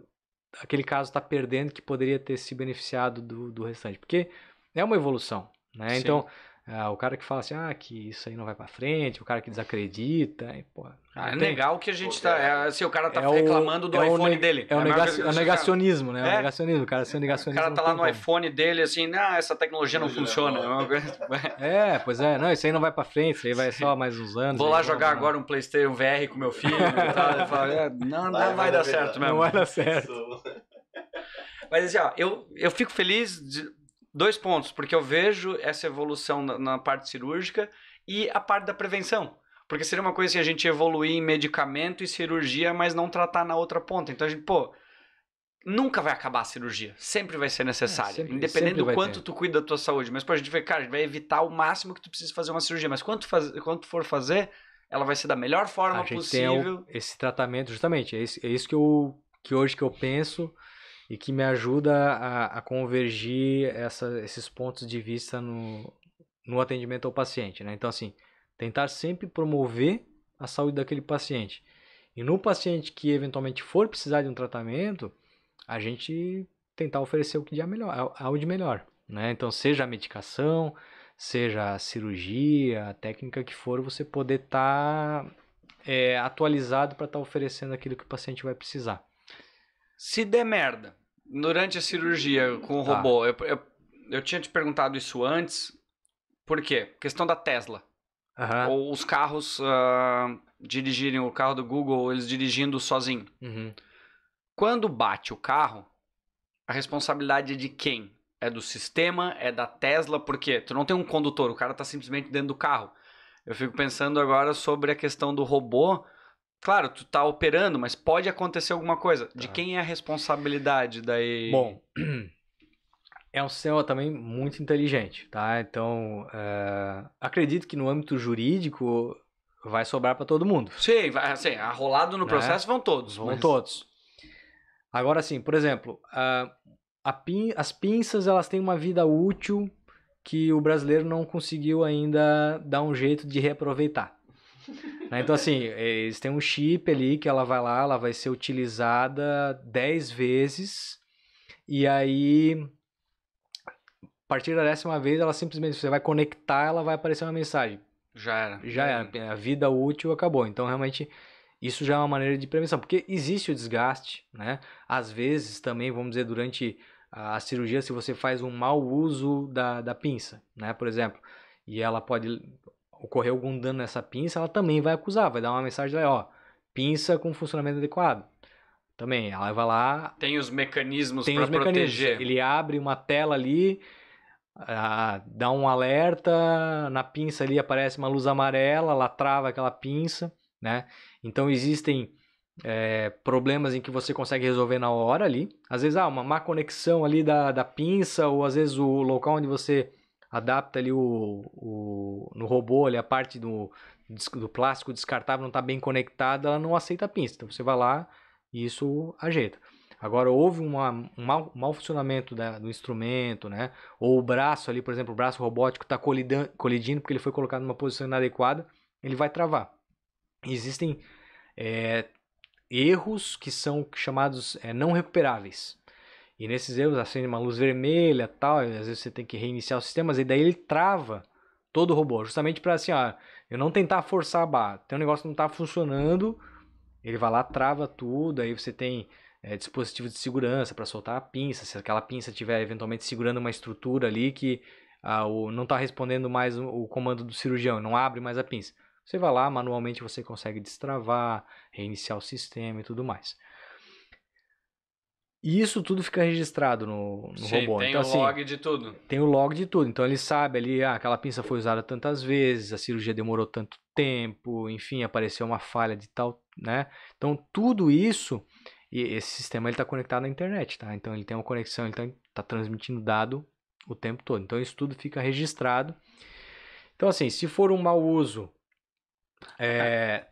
aquele caso está perdendo que poderia ter se beneficiado do, do restante, porque é uma evolução, né? Sim. Então, ah, o cara que fala assim, ah, que isso aí não vai para frente, o cara que desacredita, e, pô, ah, é legal que a gente tá. É. é, assim, o cara tá é reclamando o, do é iPhone dele. É o, é é negacionismo, né? É o negacionismo. O cara ser negacionista. O cara tá lá no iPhone dele assim, não, ah, essa tecnologia não, funciona. É, pois é, não, isso aí não vai pra frente, isso aí vai só mais uns anos. Vou lá jogar não, agora um Playstation VR com meu filho e tal. não, não vai, vai dar certo mesmo. Não vai dar certo. Mas assim, ó, eu, eu fico feliz de dois pontos, porque eu vejo essa evolução na, na parte cirúrgica e a parte da prevenção. Porque seria uma coisa se assim, a gente evoluir em medicamento e cirurgia, mas não tratar na outra ponta. Então a gente, pô, nunca vai acabar a cirurgia. Sempre vai ser necessária. É, independente sempre do quanto ter. tu cuida da tua saúde. Mas, pô, a gente vê, cara, a gente vai evitar o máximo que tu precisa fazer uma cirurgia. Mas quanto, faz, quanto for fazer, ela vai ser da melhor forma a gente possível. Tem o, esse tratamento, justamente. É isso, é isso que eu que hoje que eu penso e que me ajuda a, a convergir essa, esses pontos de vista no, no atendimento ao paciente. Né? Então, assim, tentar sempre promover a saúde daquele paciente. E no paciente que eventualmente for precisar de um tratamento, a gente tentar oferecer o que dia melhor, ao de melhor. Né? Então, seja a medicação, seja a cirurgia, a técnica que for, você poder estar tá, é, atualizado para estar tá oferecendo aquilo que o paciente vai precisar. Se der merda durante a cirurgia com o tá. robô, eu, eu, eu, tinha te perguntado isso antes, por quê? Questão da Tesla. Uhum. Ou os carros uh, dirigirem, o carro do Google, eles dirigindo sozinho. Uhum. Quando bate o carro, a responsabilidade é de quem? É do sistema, é da Tesla, Por quê? tu não tem um condutor, o cara tá simplesmente dentro do carro. Eu fico pensando agora sobre a questão do robô Claro, tu tá operando, mas pode acontecer alguma coisa. Tá. De quem é a responsabilidade daí? Bom, é um sistema também muito inteligente, tá? Então, é... acredito que no âmbito jurídico vai sobrar para todo mundo. Sim, vai, assim, arrolado no né? processo né? vão todos. Vão mas... todos. Agora sim, por exemplo, a, a pin, as pinças elas têm uma vida útil que o brasileiro não conseguiu ainda dar um jeito de reaproveitar né? Então, assim, é, eles têm um chip ali que ela vai lá, ela vai ser utilizada 10 vezes, e aí, a partir da décima vez, ela simplesmente, você vai conectar, ela vai aparecer uma mensagem. Já era. Já era. A vida útil acabou. Então, realmente, isso já é uma maneira de prevenção, porque existe o desgaste, né? Às vezes, também, vamos dizer, durante a cirurgia, se você faz um mau uso da, da pinça, né? Por exemplo, e ela pode ocorreu algum dano nessa pinça, ela também vai acusar, vai dar uma mensagem lá, ó, pinça com funcionamento adequado. Também, ela vai lá. Tem os mecanismos para proteger. Ele abre uma tela ali, dá um alerta, na pinça ali aparece uma luz amarela, ela trava aquela pinça, né? Então existem é, problemas em que você consegue resolver na hora ali. Às vezes, ah, uma má conexão ali da, da pinça, ou às vezes o local onde você adapta ali o, o no robô ali a parte do, do plástico descartável não está bem conectada, ela não aceita a pinça. Então você vai lá e isso ajeita. Agora, houve uma, um mau, mau funcionamento da, do instrumento, né? Ou o braço ali, por exemplo, o braço robótico está colidindo, colidindo porque ele foi colocado numa posição inadequada, ele vai travar. Existem é, erros que são chamados é, não recuperáveis. E nesses erros acende uma luz vermelha tal, e às vezes você tem que reiniciar o sistema, e daí ele trava todo o robô, justamente para assim, ó, eu não tentar forçar a barra. Tem um negócio que não está funcionando, ele vai lá, trava tudo, aí você tem é, dispositivo de segurança para soltar a pinça, se aquela pinça estiver eventualmente segurando uma estrutura ali que ah, o, não está respondendo mais o, o comando do cirurgião, não abre mais a pinça. Você vai lá, manualmente você consegue destravar, reiniciar o sistema e tudo mais. E isso tudo fica registrado no, no Sim, robô. Tem então, o assim, log de tudo. Tem o log de tudo. Então ele sabe ali, ah, aquela pinça foi usada tantas vezes, a cirurgia demorou tanto tempo, enfim, apareceu uma falha de tal, né? Então tudo isso, e esse sistema ele está conectado à internet, tá? Então ele tem uma conexão, ele está tá transmitindo dado o tempo todo. Então isso tudo fica registrado. Então assim, se for um mau uso é,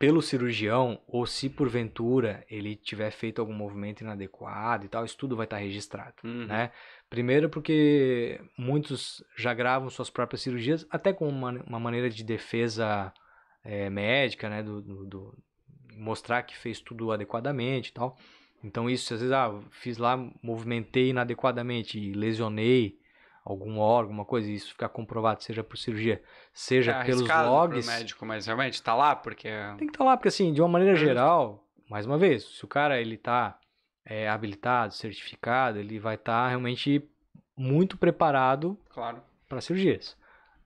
pelo cirurgião ou se porventura ele tiver feito algum movimento inadequado e tal, isso tudo vai estar registrado, uhum. né? Primeiro porque muitos já gravam suas próprias cirurgias, até com uma, uma maneira de defesa é, médica, né? Do, do, do, mostrar que fez tudo adequadamente e tal. Então isso, às vezes, ah, fiz lá, movimentei inadequadamente, lesionei, algum órgão, alguma coisa, e isso ficar comprovado, seja por cirurgia, seja é pelos logs. médico, mas realmente está lá porque. É Tem que estar tá lá, porque assim, de uma maneira é geral, mais uma vez, se o cara ele tá é, habilitado, certificado, ele vai estar tá realmente muito preparado claro. para cirurgias.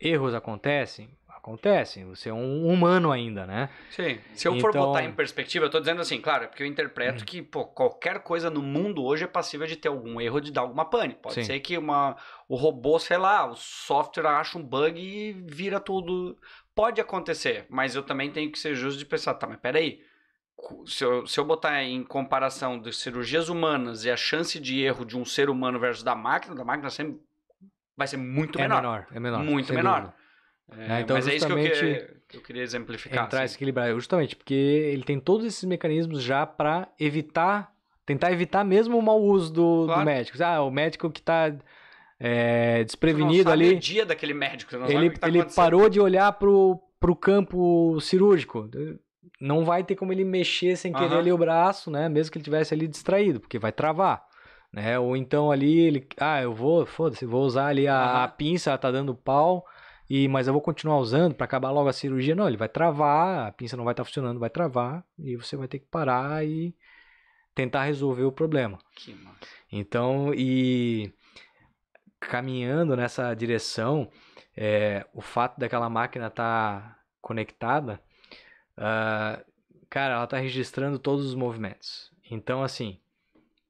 Erros acontecem? Acontece, você é um humano ainda, né? Sim. Se eu então... for botar em perspectiva, eu tô dizendo assim, claro, é porque eu interpreto hum. que pô, qualquer coisa no mundo hoje é passível de ter algum erro, de dar alguma pane. Pode Sim. ser que uma, o robô, sei lá, o software acha um bug e vira tudo. Pode acontecer, mas eu também tenho que ser justo de pensar, tá, mas peraí, se eu, se eu botar em comparação de cirurgias humanas e a chance de erro de um ser humano versus da máquina, da máquina sempre vai ser muito é menor. menor. É menor, Muito menor. Dúvida. É, né? então, mas é isso que eu, que, eu queria exemplificar. Entrar assim. esse equilibrar, justamente, porque ele tem todos esses mecanismos já para evitar, tentar evitar mesmo o mau uso do, claro. do médico. Ah, o médico que está é, desprevenido ali. O dia daquele médico, ele, tá ele parou de olhar para o campo cirúrgico. Não vai ter como ele mexer sem querer uhum. ali o braço, né? Mesmo que ele tivesse ali distraído, porque vai travar. Né? Ou então ali ele. Ah, eu vou, foda-se, vou usar ali a, uhum. a pinça, tá dando pau e mas eu vou continuar usando para acabar logo a cirurgia. Não, ele vai travar, a pinça não vai estar tá funcionando, vai travar e você vai ter que parar e tentar resolver o problema. Que massa. Então, e caminhando nessa direção, é, o fato daquela máquina estar tá conectada, uh, cara, ela está registrando todos os movimentos. Então, assim,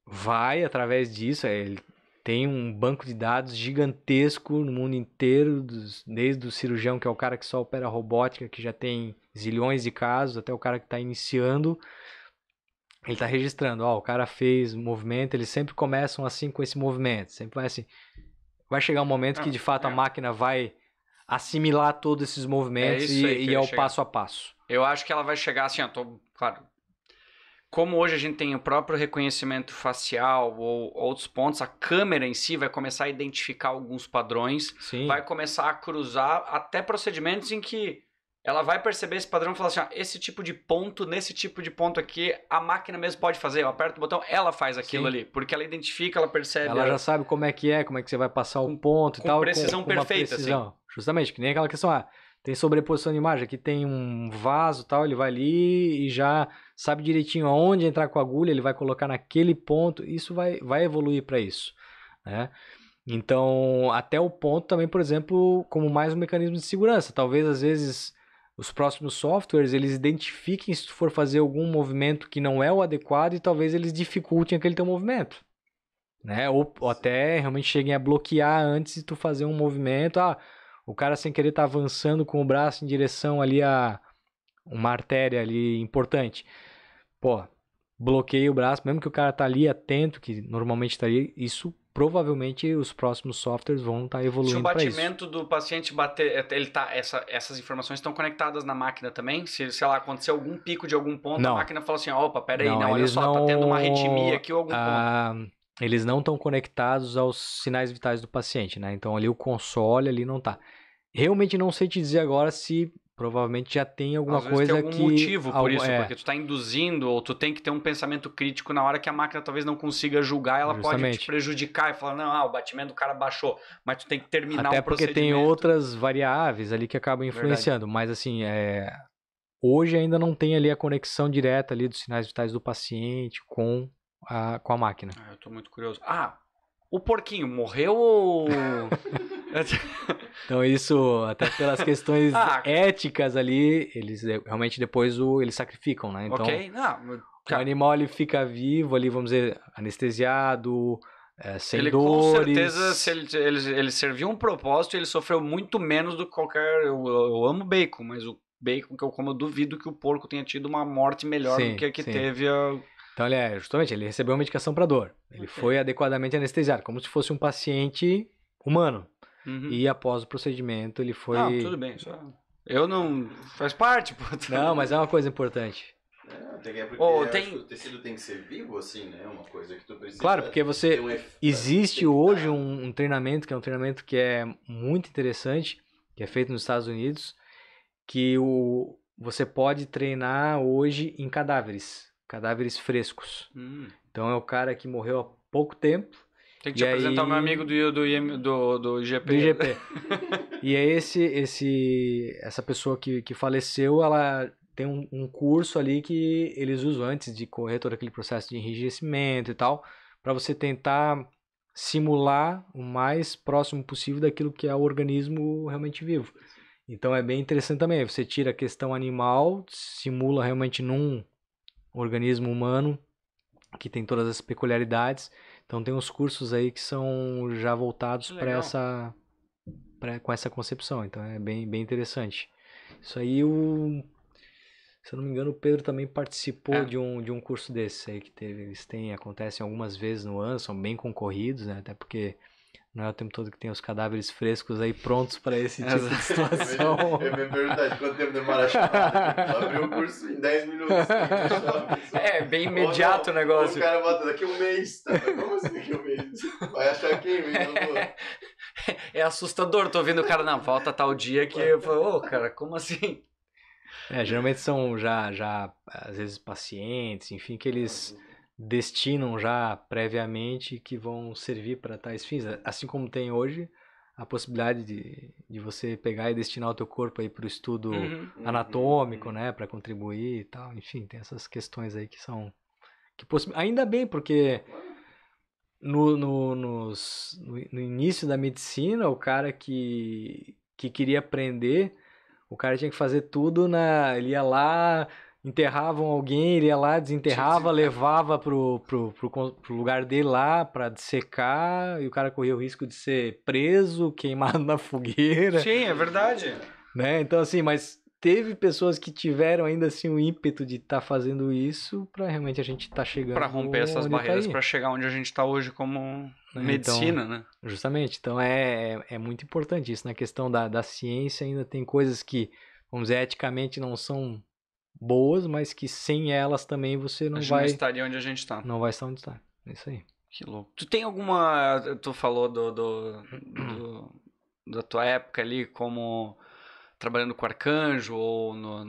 vai através disso, é, ele tem um banco de dados gigantesco no mundo inteiro, dos, desde o cirurgião, que é o cara que só opera robótica, que já tem zilhões de casos, até o cara que está iniciando. Ele está registrando, ó, o cara fez movimento, eles sempre começam assim com esse movimento, sempre vai assim. Vai chegar um momento que ah, de fato a é. máquina vai assimilar todos esses movimentos é e, e é o chegar. passo a passo. Eu acho que ela vai chegar assim, eu tô, claro, como hoje a gente tem o próprio reconhecimento facial ou outros pontos, a câmera em si vai começar a identificar alguns padrões, Sim. vai começar a cruzar até procedimentos em que ela vai perceber esse padrão e falar assim: ah, esse tipo de ponto, nesse tipo de ponto aqui, a máquina mesmo pode fazer. Eu aperto o botão, ela faz aquilo Sim. ali, porque ela identifica, ela percebe. Ela, ela, já sabe como é que é, como é que você vai passar um ponto com e tal. Precisão com, com perfeita, precisão perfeita, assim. Justamente, que nem aquela questão, ah, tem sobreposição de imagem, aqui tem um vaso tal, ele vai ali e já sabe direitinho aonde entrar com a agulha, ele vai colocar naquele ponto, isso vai, vai evoluir para isso, né? Então, até o ponto também, por exemplo, como mais um mecanismo de segurança. Talvez às vezes os próximos softwares eles identifiquem se tu for fazer algum movimento que não é o adequado e talvez eles dificultem aquele teu movimento. Né? Ou, ou até realmente cheguem a bloquear antes de tu fazer um movimento. Ah, o cara sem querer tá avançando com o braço em direção ali a, uma artéria ali importante. Pô, bloqueia o braço, mesmo que o cara tá ali atento, que normalmente estaria, tá isso provavelmente os próximos softwares vão estar tá evoluindo para isso. Se o batimento do paciente bater, é, ele tá, essa, essas informações estão conectadas na máquina também? Se, sei lá, acontecer algum pico de algum ponto, não. a máquina fala assim, opa, pera não, não olha só, não... tá tendo uma arritmia aqui ou algum ah, ponto. Eles não estão conectados aos sinais vitais do paciente, né? Então ali o console ali não tá. Realmente não sei te dizer agora se Provavelmente já tem alguma Às coisa tem algum que... motivo por Algo... isso, é. porque tu está induzindo ou tu tem que ter um pensamento crítico na hora que a máquina talvez não consiga julgar, ela Justamente. pode te prejudicar e falar, não, ah, o batimento do cara baixou, mas tu tem que terminar Até o procedimento. Até porque tem outras variáveis ali que acabam influenciando, Verdade. mas assim, é... hoje ainda não tem ali a conexão direta ali dos sinais vitais do paciente com a, com a máquina. Ah, eu estou muito curioso. Ah, o porquinho morreu ou... então isso, até pelas questões ah, éticas ali, eles é, realmente depois o, eles sacrificam, né? Então, okay. Não, o tá. animal ele fica vivo ali, vamos dizer, anestesiado, é, sem ele, dores. Com certeza, se ele, ele, ele serviu um propósito, ele sofreu muito menos do que qualquer. Eu, eu amo bacon, mas o bacon que eu como, eu duvido que o porco tenha tido uma morte melhor sim, do que a que sim. teve a. Então, ele é, justamente, ele recebeu uma medicação para dor. Ele okay. foi adequadamente anestesiado, como se fosse um paciente humano. Uhum. E após o procedimento, ele foi. Não, tudo bem, só. Eu não. Faz parte, pô. Não, mas é uma coisa importante. É, é tem, é oh, tem... o tecido tem que ser vivo, assim, né? Uma coisa que tu precisa. Claro, porque você. Um efe... Existe hoje um, um, treinamento, que é um treinamento que é muito interessante, que é feito nos Estados Unidos, que o, você pode treinar hoje em cadáveres, cadáveres frescos. Hum. Então é o cara que morreu há pouco tempo, tem que te e apresentar aí... o meu amigo do, do, do, do IGP. Do IGP. e é esse, esse, essa pessoa que, que faleceu, ela tem um, um, curso ali que eles usam antes de correr todo aquele processo de enrijecimento e tal, para você tentar simular o mais próximo possível daquilo que é o organismo realmente vivo. Então é bem interessante também. Você tira a questão animal, simula realmente num organismo humano que tem todas as peculiaridades então tem uns cursos aí que são já voltados para essa pra, com essa concepção. Então é bem, bem interessante. Isso aí o se eu não me engano, o Pedro também participou é. de, um, de um curso desse aí que teve, eles têm, acontecem algumas vezes no ano, são bem concorridos, né? Até porque não é o tempo todo que tem os cadáveres frescos aí prontos para esse tipo Exato. de situação. É, é verdade, quanto tempo demora a chamada? Abriu o curso em 10 minutos. Assim, é, bem imediato o negócio. O cara bota daqui um mês. Tá? Como assim daqui um mês? Vai achar quem mesmo? É assustador, tô vendo o cara na volta tal dia que eu falo, ô cara, como assim? É, geralmente são já, já, às vezes pacientes, enfim, que eles uhum destinam já previamente que vão servir para tais fins, assim como tem hoje a possibilidade de, de você pegar e destinar o teu corpo aí para o estudo uhum, uhum, anatômico, uhum, né, para contribuir e tal. Enfim, tem essas questões aí que são que possi... ainda bem porque no, no, nos, no início da medicina o cara que que queria aprender o cara tinha que fazer tudo na. Ele ia lá, enterravam alguém, ele ia lá, desenterrava, levava pro, pro, pro, pro lugar dele lá para dissecar, e o cara corria o risco de ser preso, queimado na fogueira. Sim, é verdade. Né? Então, assim, mas teve pessoas que tiveram ainda assim o ímpeto de estar tá fazendo isso para realmente a gente estar tá chegando para romper essas tá barreiras tá para chegar onde a gente está hoje como então, medicina né justamente então é, é, é muito importante isso na né? questão da, da ciência ainda tem coisas que vamos dizer eticamente não são boas, mas que sem elas também você não vai. Não estaria onde a gente está. Não vai estar onde está. É isso aí. Que louco. Tu tem alguma. Tu falou do, do, do da tua época ali como trabalhando com arcanjo ou no,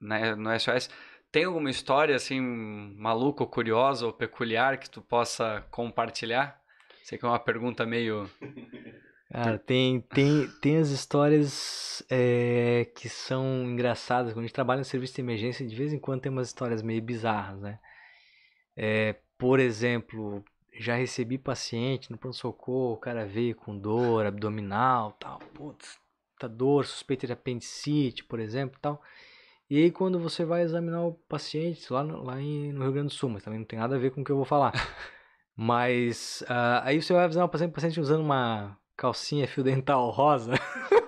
né, no SOS. Tem alguma história assim maluca, ou curiosa ou peculiar que tu possa compartilhar? Sei que é uma pergunta meio Cara, tem, tem, tem as histórias é, que são engraçadas. Quando a gente trabalha no serviço de emergência, de vez em quando tem umas histórias meio bizarras, né? É, por exemplo, já recebi paciente no pronto-socorro, o cara veio com dor abdominal, tal, putz, tá dor, suspeita de apendicite, por exemplo, tal. E aí quando você vai examinar o paciente, lá, no, lá em, no Rio Grande do Sul, mas também não tem nada a ver com o que eu vou falar. Mas uh, aí você vai avisar o paciente, o paciente usando uma Calcinha fio dental rosa?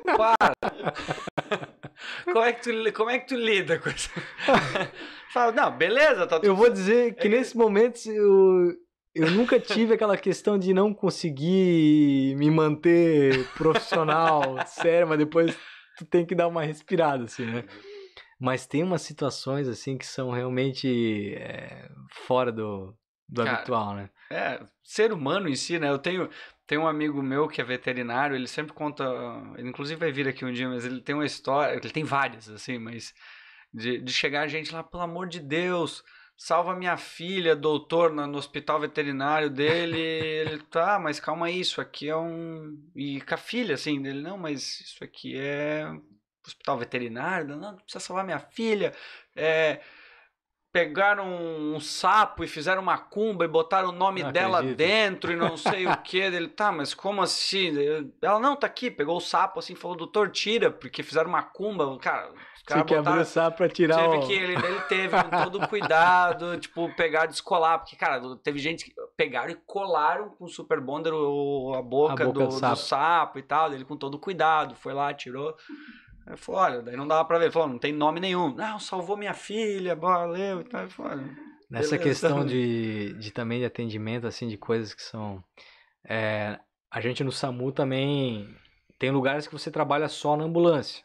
Para! como, é que tu, como é que tu lida com isso? Fala, não, beleza. Tá tudo... Eu vou dizer que é... nesse momento eu, eu nunca tive aquela questão de não conseguir me manter profissional, sério, mas depois tu tem que dar uma respirada, assim, né? Mas tem umas situações, assim, que são realmente é, fora do, do Cara, habitual, né? É, ser humano em si, né? Eu tenho. Tem um amigo meu que é veterinário, ele sempre conta. Ah, ele inclusive vai vir aqui um dia, mas ele tem uma história. Ele tem várias, assim, mas. De, de chegar a gente lá, pelo amor de Deus, salva minha filha, doutor, no, no hospital veterinário dele. ele, tá, mas calma aí, isso aqui é um. E com a filha, assim, dele, não, mas isso aqui é hospital veterinário, não, não precisa salvar minha filha. É pegaram um sapo e fizeram uma cumba e botaram o nome não dela acredito. dentro e não sei o que. Ele, tá, mas como assim? Ela, não, tá aqui. Pegou o sapo assim falou, doutor, tira, porque fizeram uma cumba. Cara, os que botaram... o sapo pra tirar teve o... Que ele, ele teve com todo cuidado, tipo, pegar, descolar. Porque, cara, teve gente que pegaram e colaram com o Super Bonder o, a boca, a boca do, do, sapo. do sapo e tal. Ele com todo cuidado foi lá, tirou... Aí olha, daí não dava pra ver. Ele falou, não tem nome nenhum. Não, salvou minha filha, valeu então é Eu olha, Nessa questão de, de também de atendimento, assim, de coisas que são... É, a gente no SAMU também tem lugares que você trabalha só na ambulância.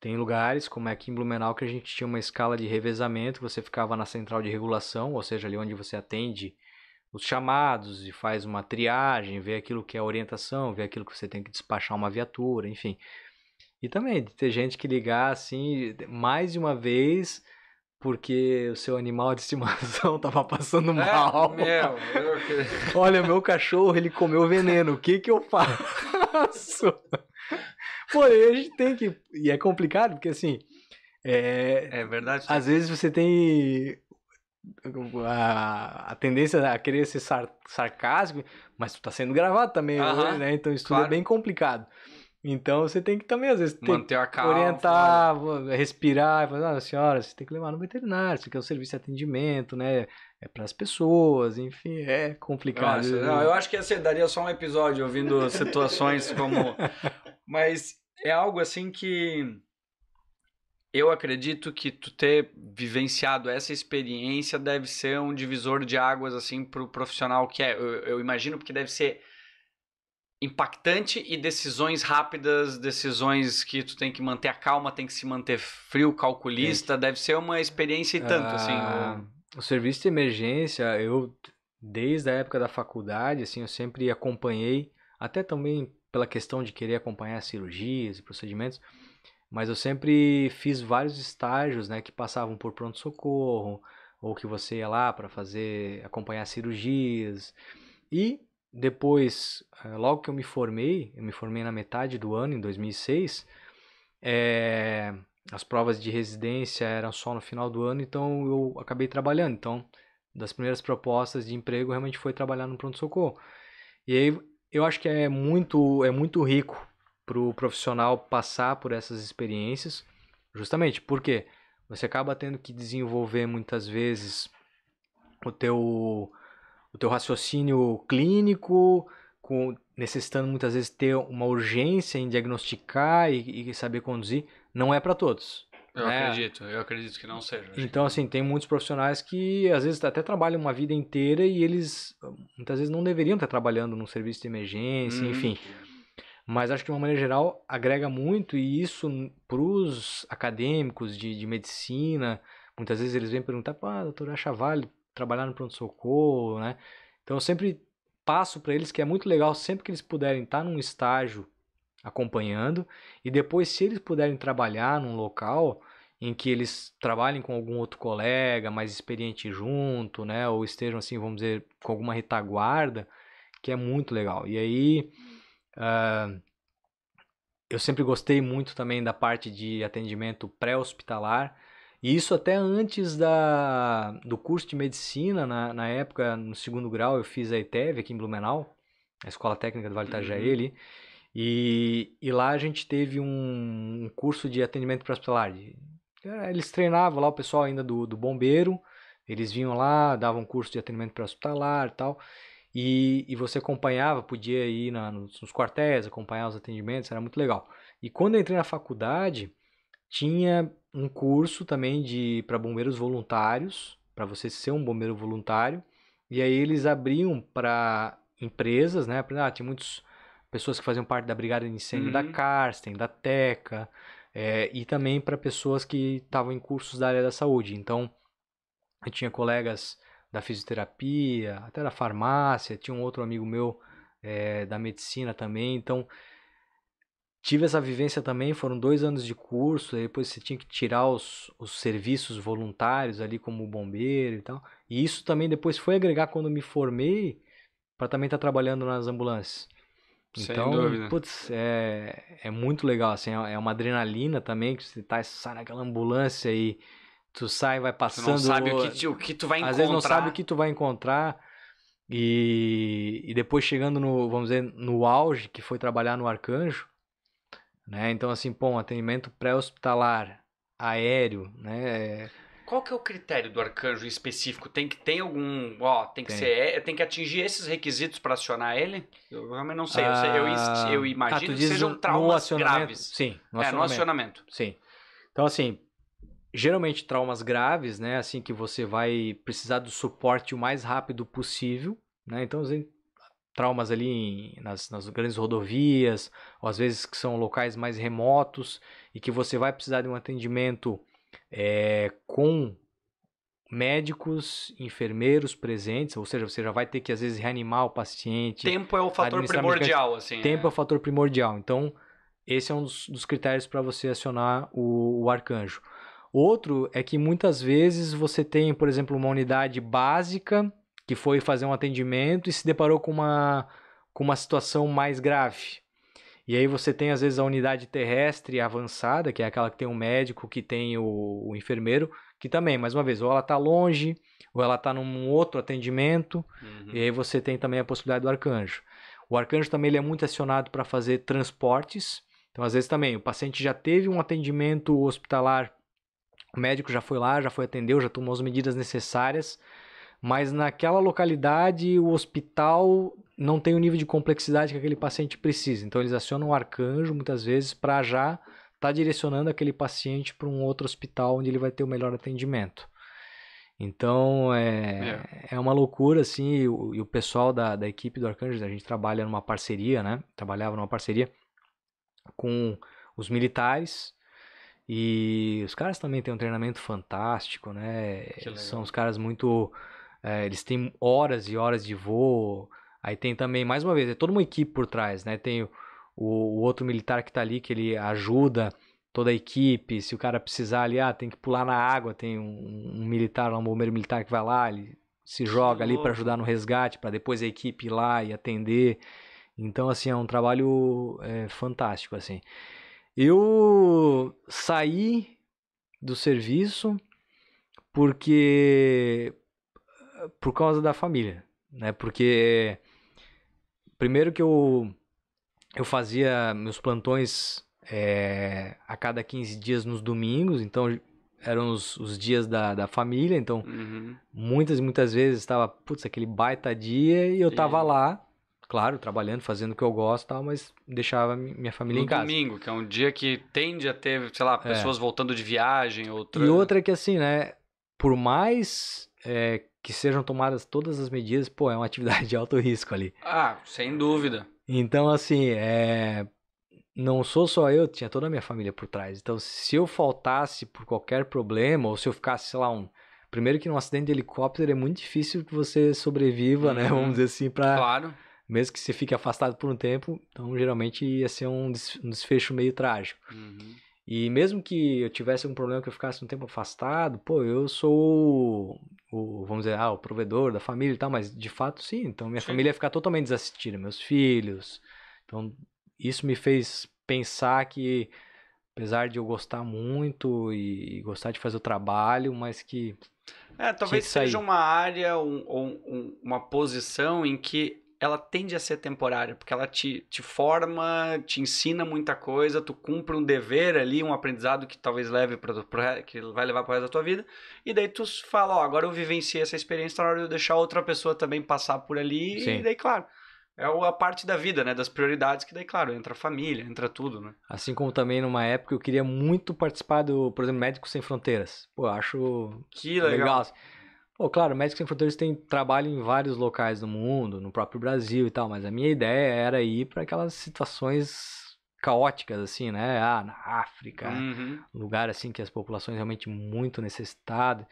Tem lugares, como é aqui em Blumenau, que a gente tinha uma escala de revezamento, você ficava na central de regulação, ou seja, ali onde você atende os chamados e faz uma triagem, vê aquilo que é orientação, vê aquilo que você tem que despachar uma viatura, enfim. E também de ter gente que ligar assim mais de uma vez porque o seu animal de estimação tava passando é, mal. É, meu, eu... Olha, meu cachorro, ele comeu veneno. O que que eu faço? Porém, a gente tem que... E é complicado, porque assim... É, é verdade. Às sim. Né? vezes você tem a, a, tendência a querer ser sar, sarcástico, mas tu tá sendo gravado também, uh -huh, né? Então isso tudo é bem complicado. Então você tem que também, às vezes, manter a calma, orientar, né? respirar, falar, ah, senhora, você tem que levar no veterinário, isso aqui é um serviço de atendimento, né? É para as pessoas, enfim, é complicado. Nossa, não, eu acho que você assim, daria só um episódio ouvindo situações como. Mas é algo assim que eu acredito que tu ter vivenciado essa experiência deve ser um divisor de águas assim para o profissional que é. Eu, eu imagino porque deve ser impactante e decisões rápidas, decisões que tu tem que manter a calma, tem que se manter frio, calculista. Deve ser uma experiência e tanto, assim, ah, assim. o serviço de emergência, eu desde a época da faculdade, assim, eu sempre acompanhei, até também pela questão de querer acompanhar cirurgias e procedimentos, mas eu sempre fiz vários estágios, né, que passavam por pronto socorro ou que você ia lá para fazer acompanhar cirurgias. E depois, eh, logo que eu me formei, eu me formei na metade do ano, em 2006, é, eh, as provas de residência eram só no final do ano, então eu acabei trabalhando. Então, das primeiras propostas de emprego, realmente foi trabalhar no pronto-socorro. E aí, eu acho que é muito, é muito rico para o profissional passar por essas experiências, justamente porque você acaba tendo que desenvolver muitas vezes o teu o teu raciocínio clínico, com, necessitando muitas vezes ter uma urgência em diagnosticar e, e saber conduzir, não é para todos. Eu né? acredito, eu acredito que não seja. Então, que... assim, tem muitos profissionais que às vezes até trabalham uma vida inteira e eles muitas vezes não deveriam estar trabalhando num serviço de emergência, hum. enfim. Mas acho que de uma maneira geral agrega muito e isso para os acadêmicos de, de medicina, muitas vezes eles vêm perguntar, ah, doutor, acha vale trabalhar no pronto-socorro, né? Então eu sempre passo para eles que é muito legal sempre que eles puderem estar tá num estágio acompanhando e depois se eles puderem trabalhar num local em que eles trabalhem com algum outro colega mais experiente junto, né, ou estejam assim, vamos dizer, com alguma retaguarda, que é muito legal. E aí uh, eu sempre gostei muito também da parte de atendimento pré-hospitalar, e isso até antes da, do curso de medicina, na, na época, no segundo grau, eu fiz a ETEV aqui em Blumenau, a Escola Técnica do Vale Itajaí uhum. ali. E, e lá a gente teve um, um curso de atendimento para hospitalar Eles treinavam lá o pessoal ainda do, do bombeiro, eles vinham lá, davam um curso de atendimento para hospitalar e tal. E, e, você acompanhava, podia ir na, nos, nos quartéis, acompanhar os atendimentos, era muito legal. E quando eu entrei na faculdade, tinha um curso também de para bombeiros voluntários, para você ser um bombeiro voluntário. E aí eles abriam para empresas, né? Ah, tinha muitas pessoas que faziam parte da Brigada de Incêndio uhum. da Carsten, da Teca, é, e também para pessoas que estavam em cursos da área da saúde. Então, eu tinha colegas da fisioterapia, até da farmácia, tinha um outro amigo meu é, da medicina também. Então, Tive essa vivência também, foram dois anos de curso, depois você tinha que tirar os, os serviços voluntários ali como bombeiro e tal. E isso também depois foi agregar quando me formei para também estar tá trabalhando nas ambulâncias. então, Putz, é, é muito legal, assim, é, é uma adrenalina também, que você tá, sai naquela ambulância e tu sai, vai passando... Tu não sabe o, que, o que tu vai encontrar. Às vezes não sabe o que tu vai encontrar. E, e depois chegando no, vamos dizer, no auge, que foi trabalhar no Arcanjo, né? Então, assim, bom, atendimento pré-hospitalar, aéreo, né? Qual que é o critério do arcanjo específico? Tem que ter algum, ó, tem que tem. ser, tem que atingir esses requisitos para acionar ele? Eu realmente não sei, ah, eu, eu, tá, eu, imagino ah, que sejam traumas graves. Sim, no acionamento. É, no acionamento. Sim. Então assim, geralmente traumas graves, né, assim que você vai precisar do suporte o mais rápido possível, né? Então, traumas ali em, nas, nas grandes rodovias, ou às vezes que são locais mais remotos e que você vai precisar de um atendimento é, com médicos, enfermeiros presentes, ou seja, você já vai ter que às vezes reanimar o paciente. Tempo é o fator primordial, assim. Tempo é. é, o fator primordial. Então, esse é um dos, dos critérios para você acionar o, o arcanjo. Outro é que muitas vezes você tem, por exemplo, uma unidade básica que foi fazer um atendimento e se deparou com uma, com uma situação mais grave. E aí você tem, às vezes, a unidade terrestre avançada, que é aquela que tem o um médico, que tem o, o, enfermeiro, que também, mais uma vez, ou ela está longe, ou ela está num outro atendimento, uhum. e aí você tem também a possibilidade do arcanjo. O arcanjo também ele é muito acionado para fazer transportes. Então, às vezes, também, o paciente já teve um atendimento hospitalar, o médico já foi lá, já foi atendeu, já tomou as medidas necessárias, mas naquela localidade o hospital não tem o nível de complexidade que aquele paciente precisa. Então eles acionam o arcanjo muitas vezes para já estar tá direcionando aquele paciente para um outro hospital onde ele vai ter o melhor atendimento. Então é, é. é uma loucura assim, e o, e o pessoal da, da equipe do Arcanjo, a gente trabalha numa parceria, né? Trabalhava numa parceria com os militares e os caras também têm um treinamento fantástico, né? São os caras muito é, eles têm horas e horas de voo. Aí tem também, mais uma vez, é toda uma equipe por trás, né? Tem o, o outro militar que está ali, que ele ajuda toda a equipe. Se o cara precisar ali, ah, tem que pular na água, tem um, um militar, um bombeiro militar que vai lá, ele se joga ali para ajudar no resgate, para depois a equipe ir lá e atender. Então, assim, é um trabalho é, fantástico, assim. Eu saí do serviço porque por causa da família, né? Porque primeiro que eu eu fazia meus plantões é, a cada 15 dias nos domingos, então eram os, os dias da, da família, então uhum. muitas muitas vezes estava, putz, aquele baita dia e eu tava e... lá, claro, trabalhando, fazendo o que eu gosto tal, mas deixava minha família no em casa. domingo, que é um dia que tende a ter, sei lá, é. pessoas é. voltando de viagem, outra... E outra é que assim, né, por mais é, que sejam tomadas todas as medidas, pô, é uma atividade de alto risco ali. Ah, sem dúvida. Então, assim, é, não sou só eu, tinha toda a minha família por trás. Então, se eu faltasse por qualquer problema, ou se eu ficasse, sei lá, um. Primeiro que num acidente de helicóptero é muito difícil que você sobreviva, uhum. né? Vamos uhum. dizer assim, para Claro. Mesmo que você fique afastado por um tempo, então geralmente ia ser um desfecho meio trágico. Uhum. E mesmo que eu tivesse um problema que eu ficasse um tempo afastado, pô, eu sou o, vamos dizer, ah, o provedor da família e tal, mas de fato sim, então minha sim. família ia ficar totalmente desassistida, meus filhos. Então, isso me fez pensar que apesar de eu gostar muito e gostar de fazer o trabalho, mas que é, talvez seja uma área ou um, um, uma posição em que ela tende a ser temporária, porque ela te, te forma, te ensina muita coisa, tu cumpre um dever ali, um aprendizado que talvez leve para que vai levar para resto da tua vida, e daí tu fala, ó, agora eu vivenciei essa experiência, tá na hora de eu deixar outra pessoa também passar por ali, Sim. e daí, claro, é a parte da vida, né, das prioridades, que daí, claro, entra a família, entra tudo, né. Assim como também numa época eu queria muito participar do, por exemplo, Médicos Sem Fronteiras, pô, acho... Que legal. legal. Assim. Pô, claro, Médicos Sem Fronteiras tem trabalho em vários locais do mundo, no próprio Brasil e tal, mas a minha ideia era ir para aquelas situações caóticas, assim, né? Ah, na África, uhum. lugar assim que as populações realmente muito necessitadas.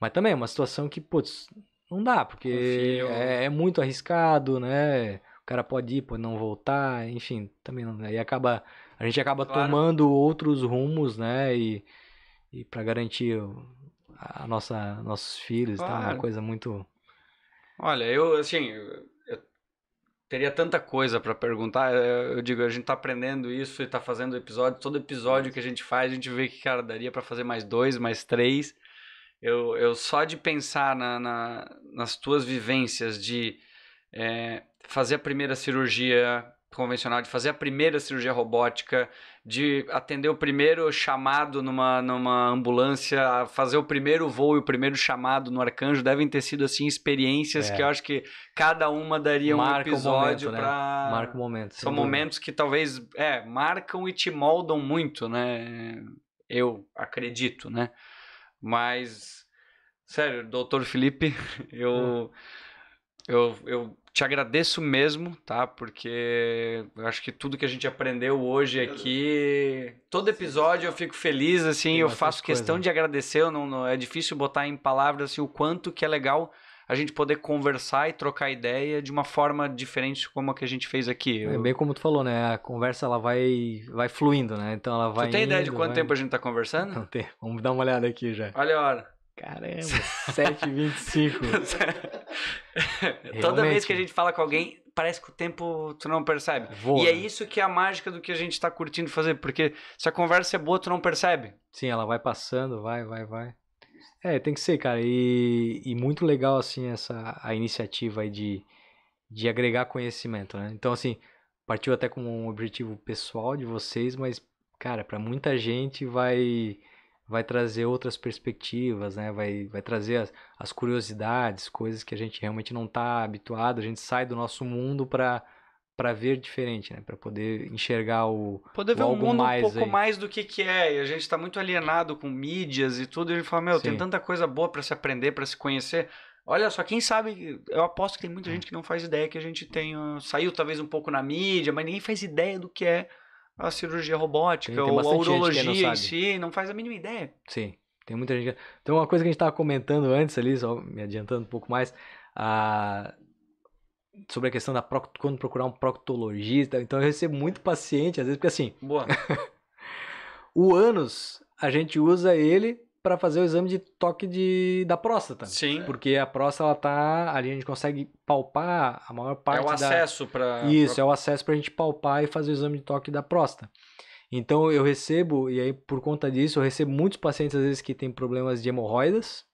Mas também é uma situação que, putz, não dá, porque é, é, muito arriscado, né? O cara pode ir, pode não voltar, enfim, também não, aí acaba a gente acaba claro. tomando outros rumos, né? E, e para garantir a nossa, nossos filhos, claro. tá? Uma coisa muito. Olha, eu assim, eu teria tanta coisa para perguntar. Eu digo, a gente tá aprendendo isso e tá fazendo episódio, todo episódio que a gente faz, a gente vê que cara daria para fazer mais dois, mais três. Eu, eu só de pensar na, na nas tuas vivências de é, fazer a primeira cirurgia convencional, de fazer a primeira cirurgia robótica, de atender o primeiro chamado numa, numa ambulância, fazer o primeiro voo e o primeiro chamado no arcanjo, devem ter sido assim experiências é. que eu acho que cada uma daria Marca um episódio para né? marca o momento. São dúvida. momentos que talvez é, marcam e te moldam muito, né? Eu acredito, né? Mas sério, doutor Felipe, eu hum. eu, eu te agradeço mesmo, tá? Porque eu acho que tudo que a gente aprendeu hoje aqui, todo episódio eu fico feliz, assim, eu faço questão de agradecer, não, não, é difícil botar em palavras assim, o quanto que é legal a gente poder conversar e trocar ideia de uma forma diferente como a que a gente fez aqui. É bem como tu falou, né? A conversa ela vai, vai fluindo, né? Então ela vai. Tu tem indo, ideia de quanto vai... tempo a gente tá conversando? Não tem. Vamos dar uma olhada aqui já. Olha a hora. Caramba, 7h25. É, Toda vez que a gente fala com alguém, parece que o tempo tu não percebe. Voa. E é né? isso que é a mágica do que a gente está curtindo fazer, porque se a conversa é boa, tu não percebe. Sim, ela vai passando, vai, vai, vai. É, tem que ser, cara. E, e muito legal, assim, essa a iniciativa aí de, de agregar conhecimento, né? Então, assim, partiu até como um objetivo pessoal de vocês, mas, cara, para muita gente vai vai trazer outras perspectivas, né? Vai, vai trazer as, as curiosidades, coisas que a gente realmente não está habituado. A gente sai do nosso mundo para para ver diferente, né? Para poder enxergar o poder ver o mundo um pouco aí. mais do que que é. E a gente está muito alienado com mídias e tudo. E ele fala, meu, Sim. tem tanta coisa boa para se aprender, para se conhecer. Olha só, quem sabe, eu aposto que tem muita é. gente que não faz ideia que a gente tem, saiu talvez um pouco na mídia, mas ninguém faz ideia do que é a cirurgia robótica tem, tem ou a urologia em si, não faz a mínima ideia. Sim, tem muita gente. Que... Então, uma coisa que a gente estava comentando antes ali, só me adiantando um pouco mais, a... sobre a questão da proct... quando procurar um proctologista. Então, eu recebo muito paciente, às vezes, porque assim. Boa. o ânus, a gente usa ele para fazer o exame de toque de, da próstata. Sim. É. Porque a próstata ela tá ali a gente consegue palpar a maior parte. É o acesso da... para. Isso pra... é o acesso para a gente palpar e fazer o exame de toque da próstata. Então eu recebo e aí por conta disso eu recebo muitos pacientes às vezes que têm problemas de hemorroidas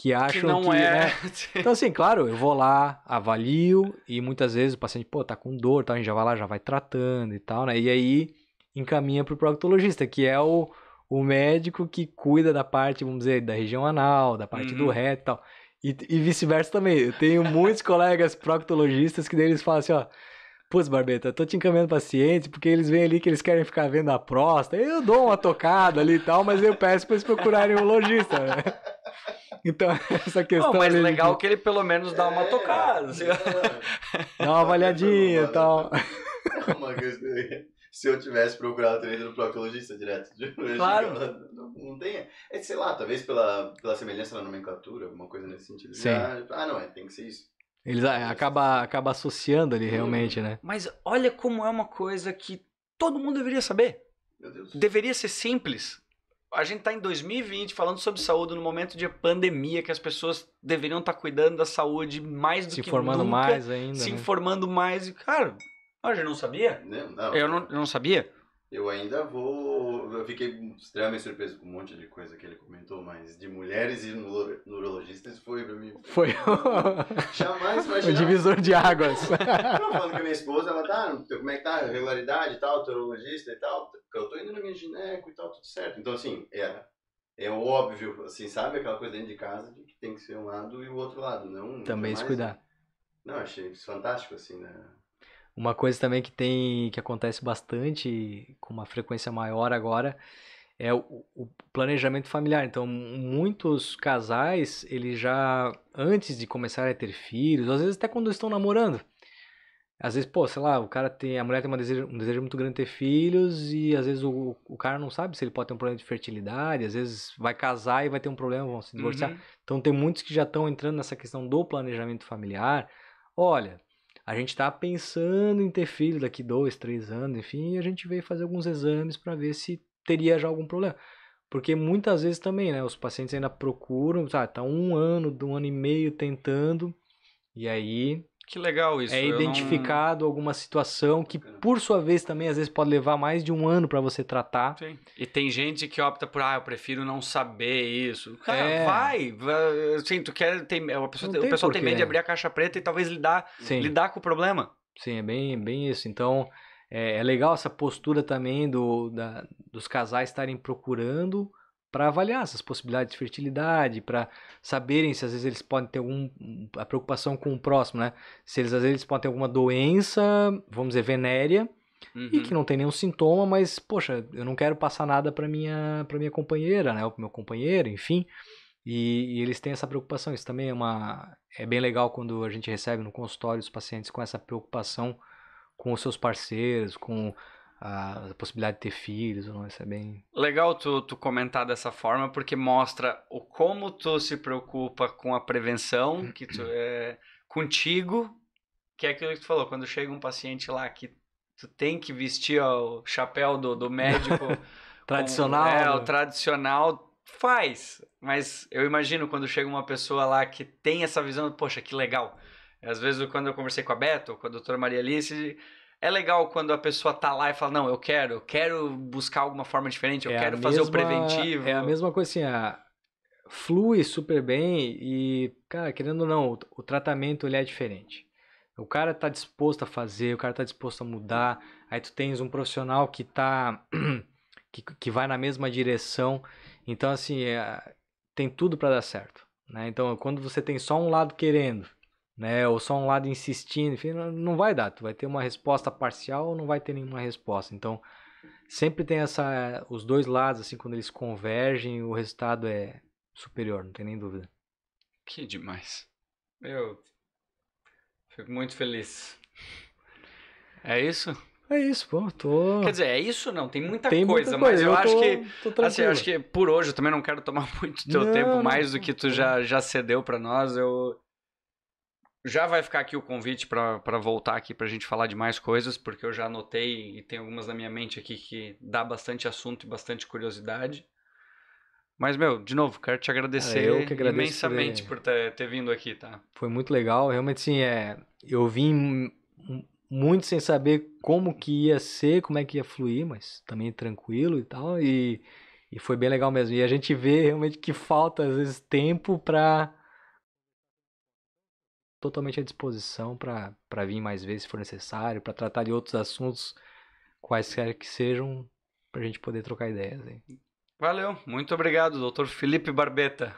que acham que não que, é. Né? Então, assim, claro, eu vou lá, avalio, e muitas vezes o paciente, pô, tá com dor, tá? a gente já vai lá, já vai tratando e tal, né? E aí encaminha para o proctologista, que é o, o médico que cuida da parte, vamos dizer, da região anal, da parte uhum. do reto e tal. E, e vice-versa também. Eu tenho muitos colegas proctologistas que deles falam assim, ó. Putz, Barbeta, tô te encaminhando paciente, porque eles vêm ali que eles querem ficar vendo a próstata. Eu dou uma tocada ali e tal, mas eu peço pra eles procurarem um logista, né? Então, essa questão. Não, mas legal que ele pelo menos dá uma é, tocada. Assim. Dá uma avaliadinha e é tal. Né? É uma questão se eu tivesse procurado treino do proctologista direto. Claro. Não, não tem. É, sei lá, talvez pela, pela semelhança na nomenclatura, alguma coisa nesse sentido. Sim. Já, ah, tipo, ah, não, é, tem que ser isso. Eles ah, acaba, acaba associando ali realmente, né? Mas olha como é uma coisa que todo mundo deveria saber. Meu Deus. Deveria ser simples. A gente está em 2020 falando sobre saúde no momento de pandemia, que as pessoas deveriam estar tá cuidando da saúde mais do se que nunca. Se formando mais ainda. Se né? informando mais. E, cara, ah, já não sabia? Não, não. Eu não, não sabia? Eu ainda vou. Eu fiquei extremamente surpreso com um monte de coisa que ele comentou, mas de mulheres e neurologistas foi pra mim. Foi o. Jamais imaginava. O divisor de águas. Não, falando que a minha esposa, ela tá, como é que tá, regularidade e tal, neurologista e tal, eu tô indo no minha gineco e tal, tudo certo. Então, assim, é, é óbvio, assim, sabe aquela coisa dentro de casa de que tem que ser um lado e o outro lado, não. Também se cuidar. Não, achei fantástico, assim, né? Uma coisa também que tem que acontece bastante com uma frequência maior agora é o, o, planejamento familiar. Então, muitos casais, eles já antes de começar a ter filhos, às vezes até quando estão namorando, às vezes, pô, sei lá, o cara tem, a mulher tem desejo, um desejo muito grande de ter filhos e às vezes o, o cara não sabe se ele pode ter um problema de fertilidade, às vezes vai casar e vai ter um problema, vão se divorciar. Uhum. Então, tem muitos que já estão entrando nessa questão do planejamento familiar. Olha, a gente está pensando em ter filho daqui dois, três anos, enfim, e a gente veio fazer alguns exames para ver se teria já algum problema. Porque muitas vezes também, né, os pacientes ainda procuram, tá, tá um ano, um ano e meio tentando, e aí que legal isso. É identificado não... alguma situação que, por sua vez, também às vezes pode levar mais de um ano para você tratar. Sim. E tem gente que opta por, ah, eu prefiro não saber isso. Cara, é. vai! Assim, tu quer. É, tem, é a pessoa, tem o pessoal tem medo de abrir a caixa preta e talvez lidar, Sim. lidar com o problema. Sim, é bem, bem isso. Então, é, é legal essa postura também do, da, dos casais estarem procurando para avaliar essas possibilidades de fertilidade, para saberem se às vezes eles podem ter algum a preocupação com o próximo, né? Se eles às vezes podem ter alguma doença, vamos dizer venérea, uhum. e que não tem nenhum sintoma, mas poxa, eu não quero passar nada para minha para minha companheira, né? Ou pro meu companheiro, enfim. E, e, eles têm essa preocupação. Isso também é uma é bem legal quando a gente recebe no consultório os pacientes com essa preocupação com os seus parceiros, com a, possibilidade de ter filhos, não é bem. Legal tu, tu comentar dessa forma, porque mostra o como tu se preocupa com a prevenção, que tu é contigo, que é aquilo que tu falou, quando chega um paciente lá que tu tem que vestir ó, o chapéu do, do médico tradicional. Com, é, o né? tradicional faz, mas eu imagino quando chega uma pessoa lá que tem essa visão, poxa, que legal. Às vezes, quando eu conversei com a Beto, com a doutora Maria Alice, é legal quando a pessoa tá lá e fala, não, eu quero, eu quero buscar alguma forma diferente, eu é quero fazer mesma, o preventivo. É a mesma coisa assim, a, flui super bem e, cara, querendo ou não, o, o tratamento ele é diferente. O cara tá disposto a fazer, o cara tá disposto a mudar. Aí tu tens um profissional que tá que, que vai na mesma direção. Então assim, é, tem tudo para dar certo, né? Então, quando você tem só um lado querendo né? Ou só um lado insistindo, enfim, não vai dar. Tu vai ter uma resposta parcial ou não vai ter nenhuma resposta. Então, sempre tem essa, os dois lados, assim, quando eles convergem, o resultado é superior, não tem nem dúvida. Que demais. Eu fico muito feliz. É isso? É isso, pô, tô... Quer dizer, é isso não, tem muita, tem coisa, muita coisa, mas eu, eu acho tô, que... Tô assim, eu acho que por hoje eu também não quero tomar muito teu não, tempo, mais do que tu já, já cedeu para nós, eu já vai ficar aqui o convite para voltar aqui para a gente falar de mais coisas, porque eu já anotei e tem algumas na minha mente aqui que dá bastante assunto e bastante curiosidade. Mas, meu, de novo, quero te agradecer é, que imensamente por ter, ter, vindo aqui, tá? Foi muito legal. Realmente, sim, é, eu vim muito sem saber como que ia ser, como é que ia fluir, mas também tranquilo e tal. E, e foi bem legal mesmo. E a gente vê realmente que falta, às vezes, tempo para totalmente à disposição para vir mais vezes se for necessário, para tratar de outros assuntos, quaisquer que sejam, para a gente poder trocar ideias. Hein? Valeu, muito obrigado, doutor Felipe Barbeta.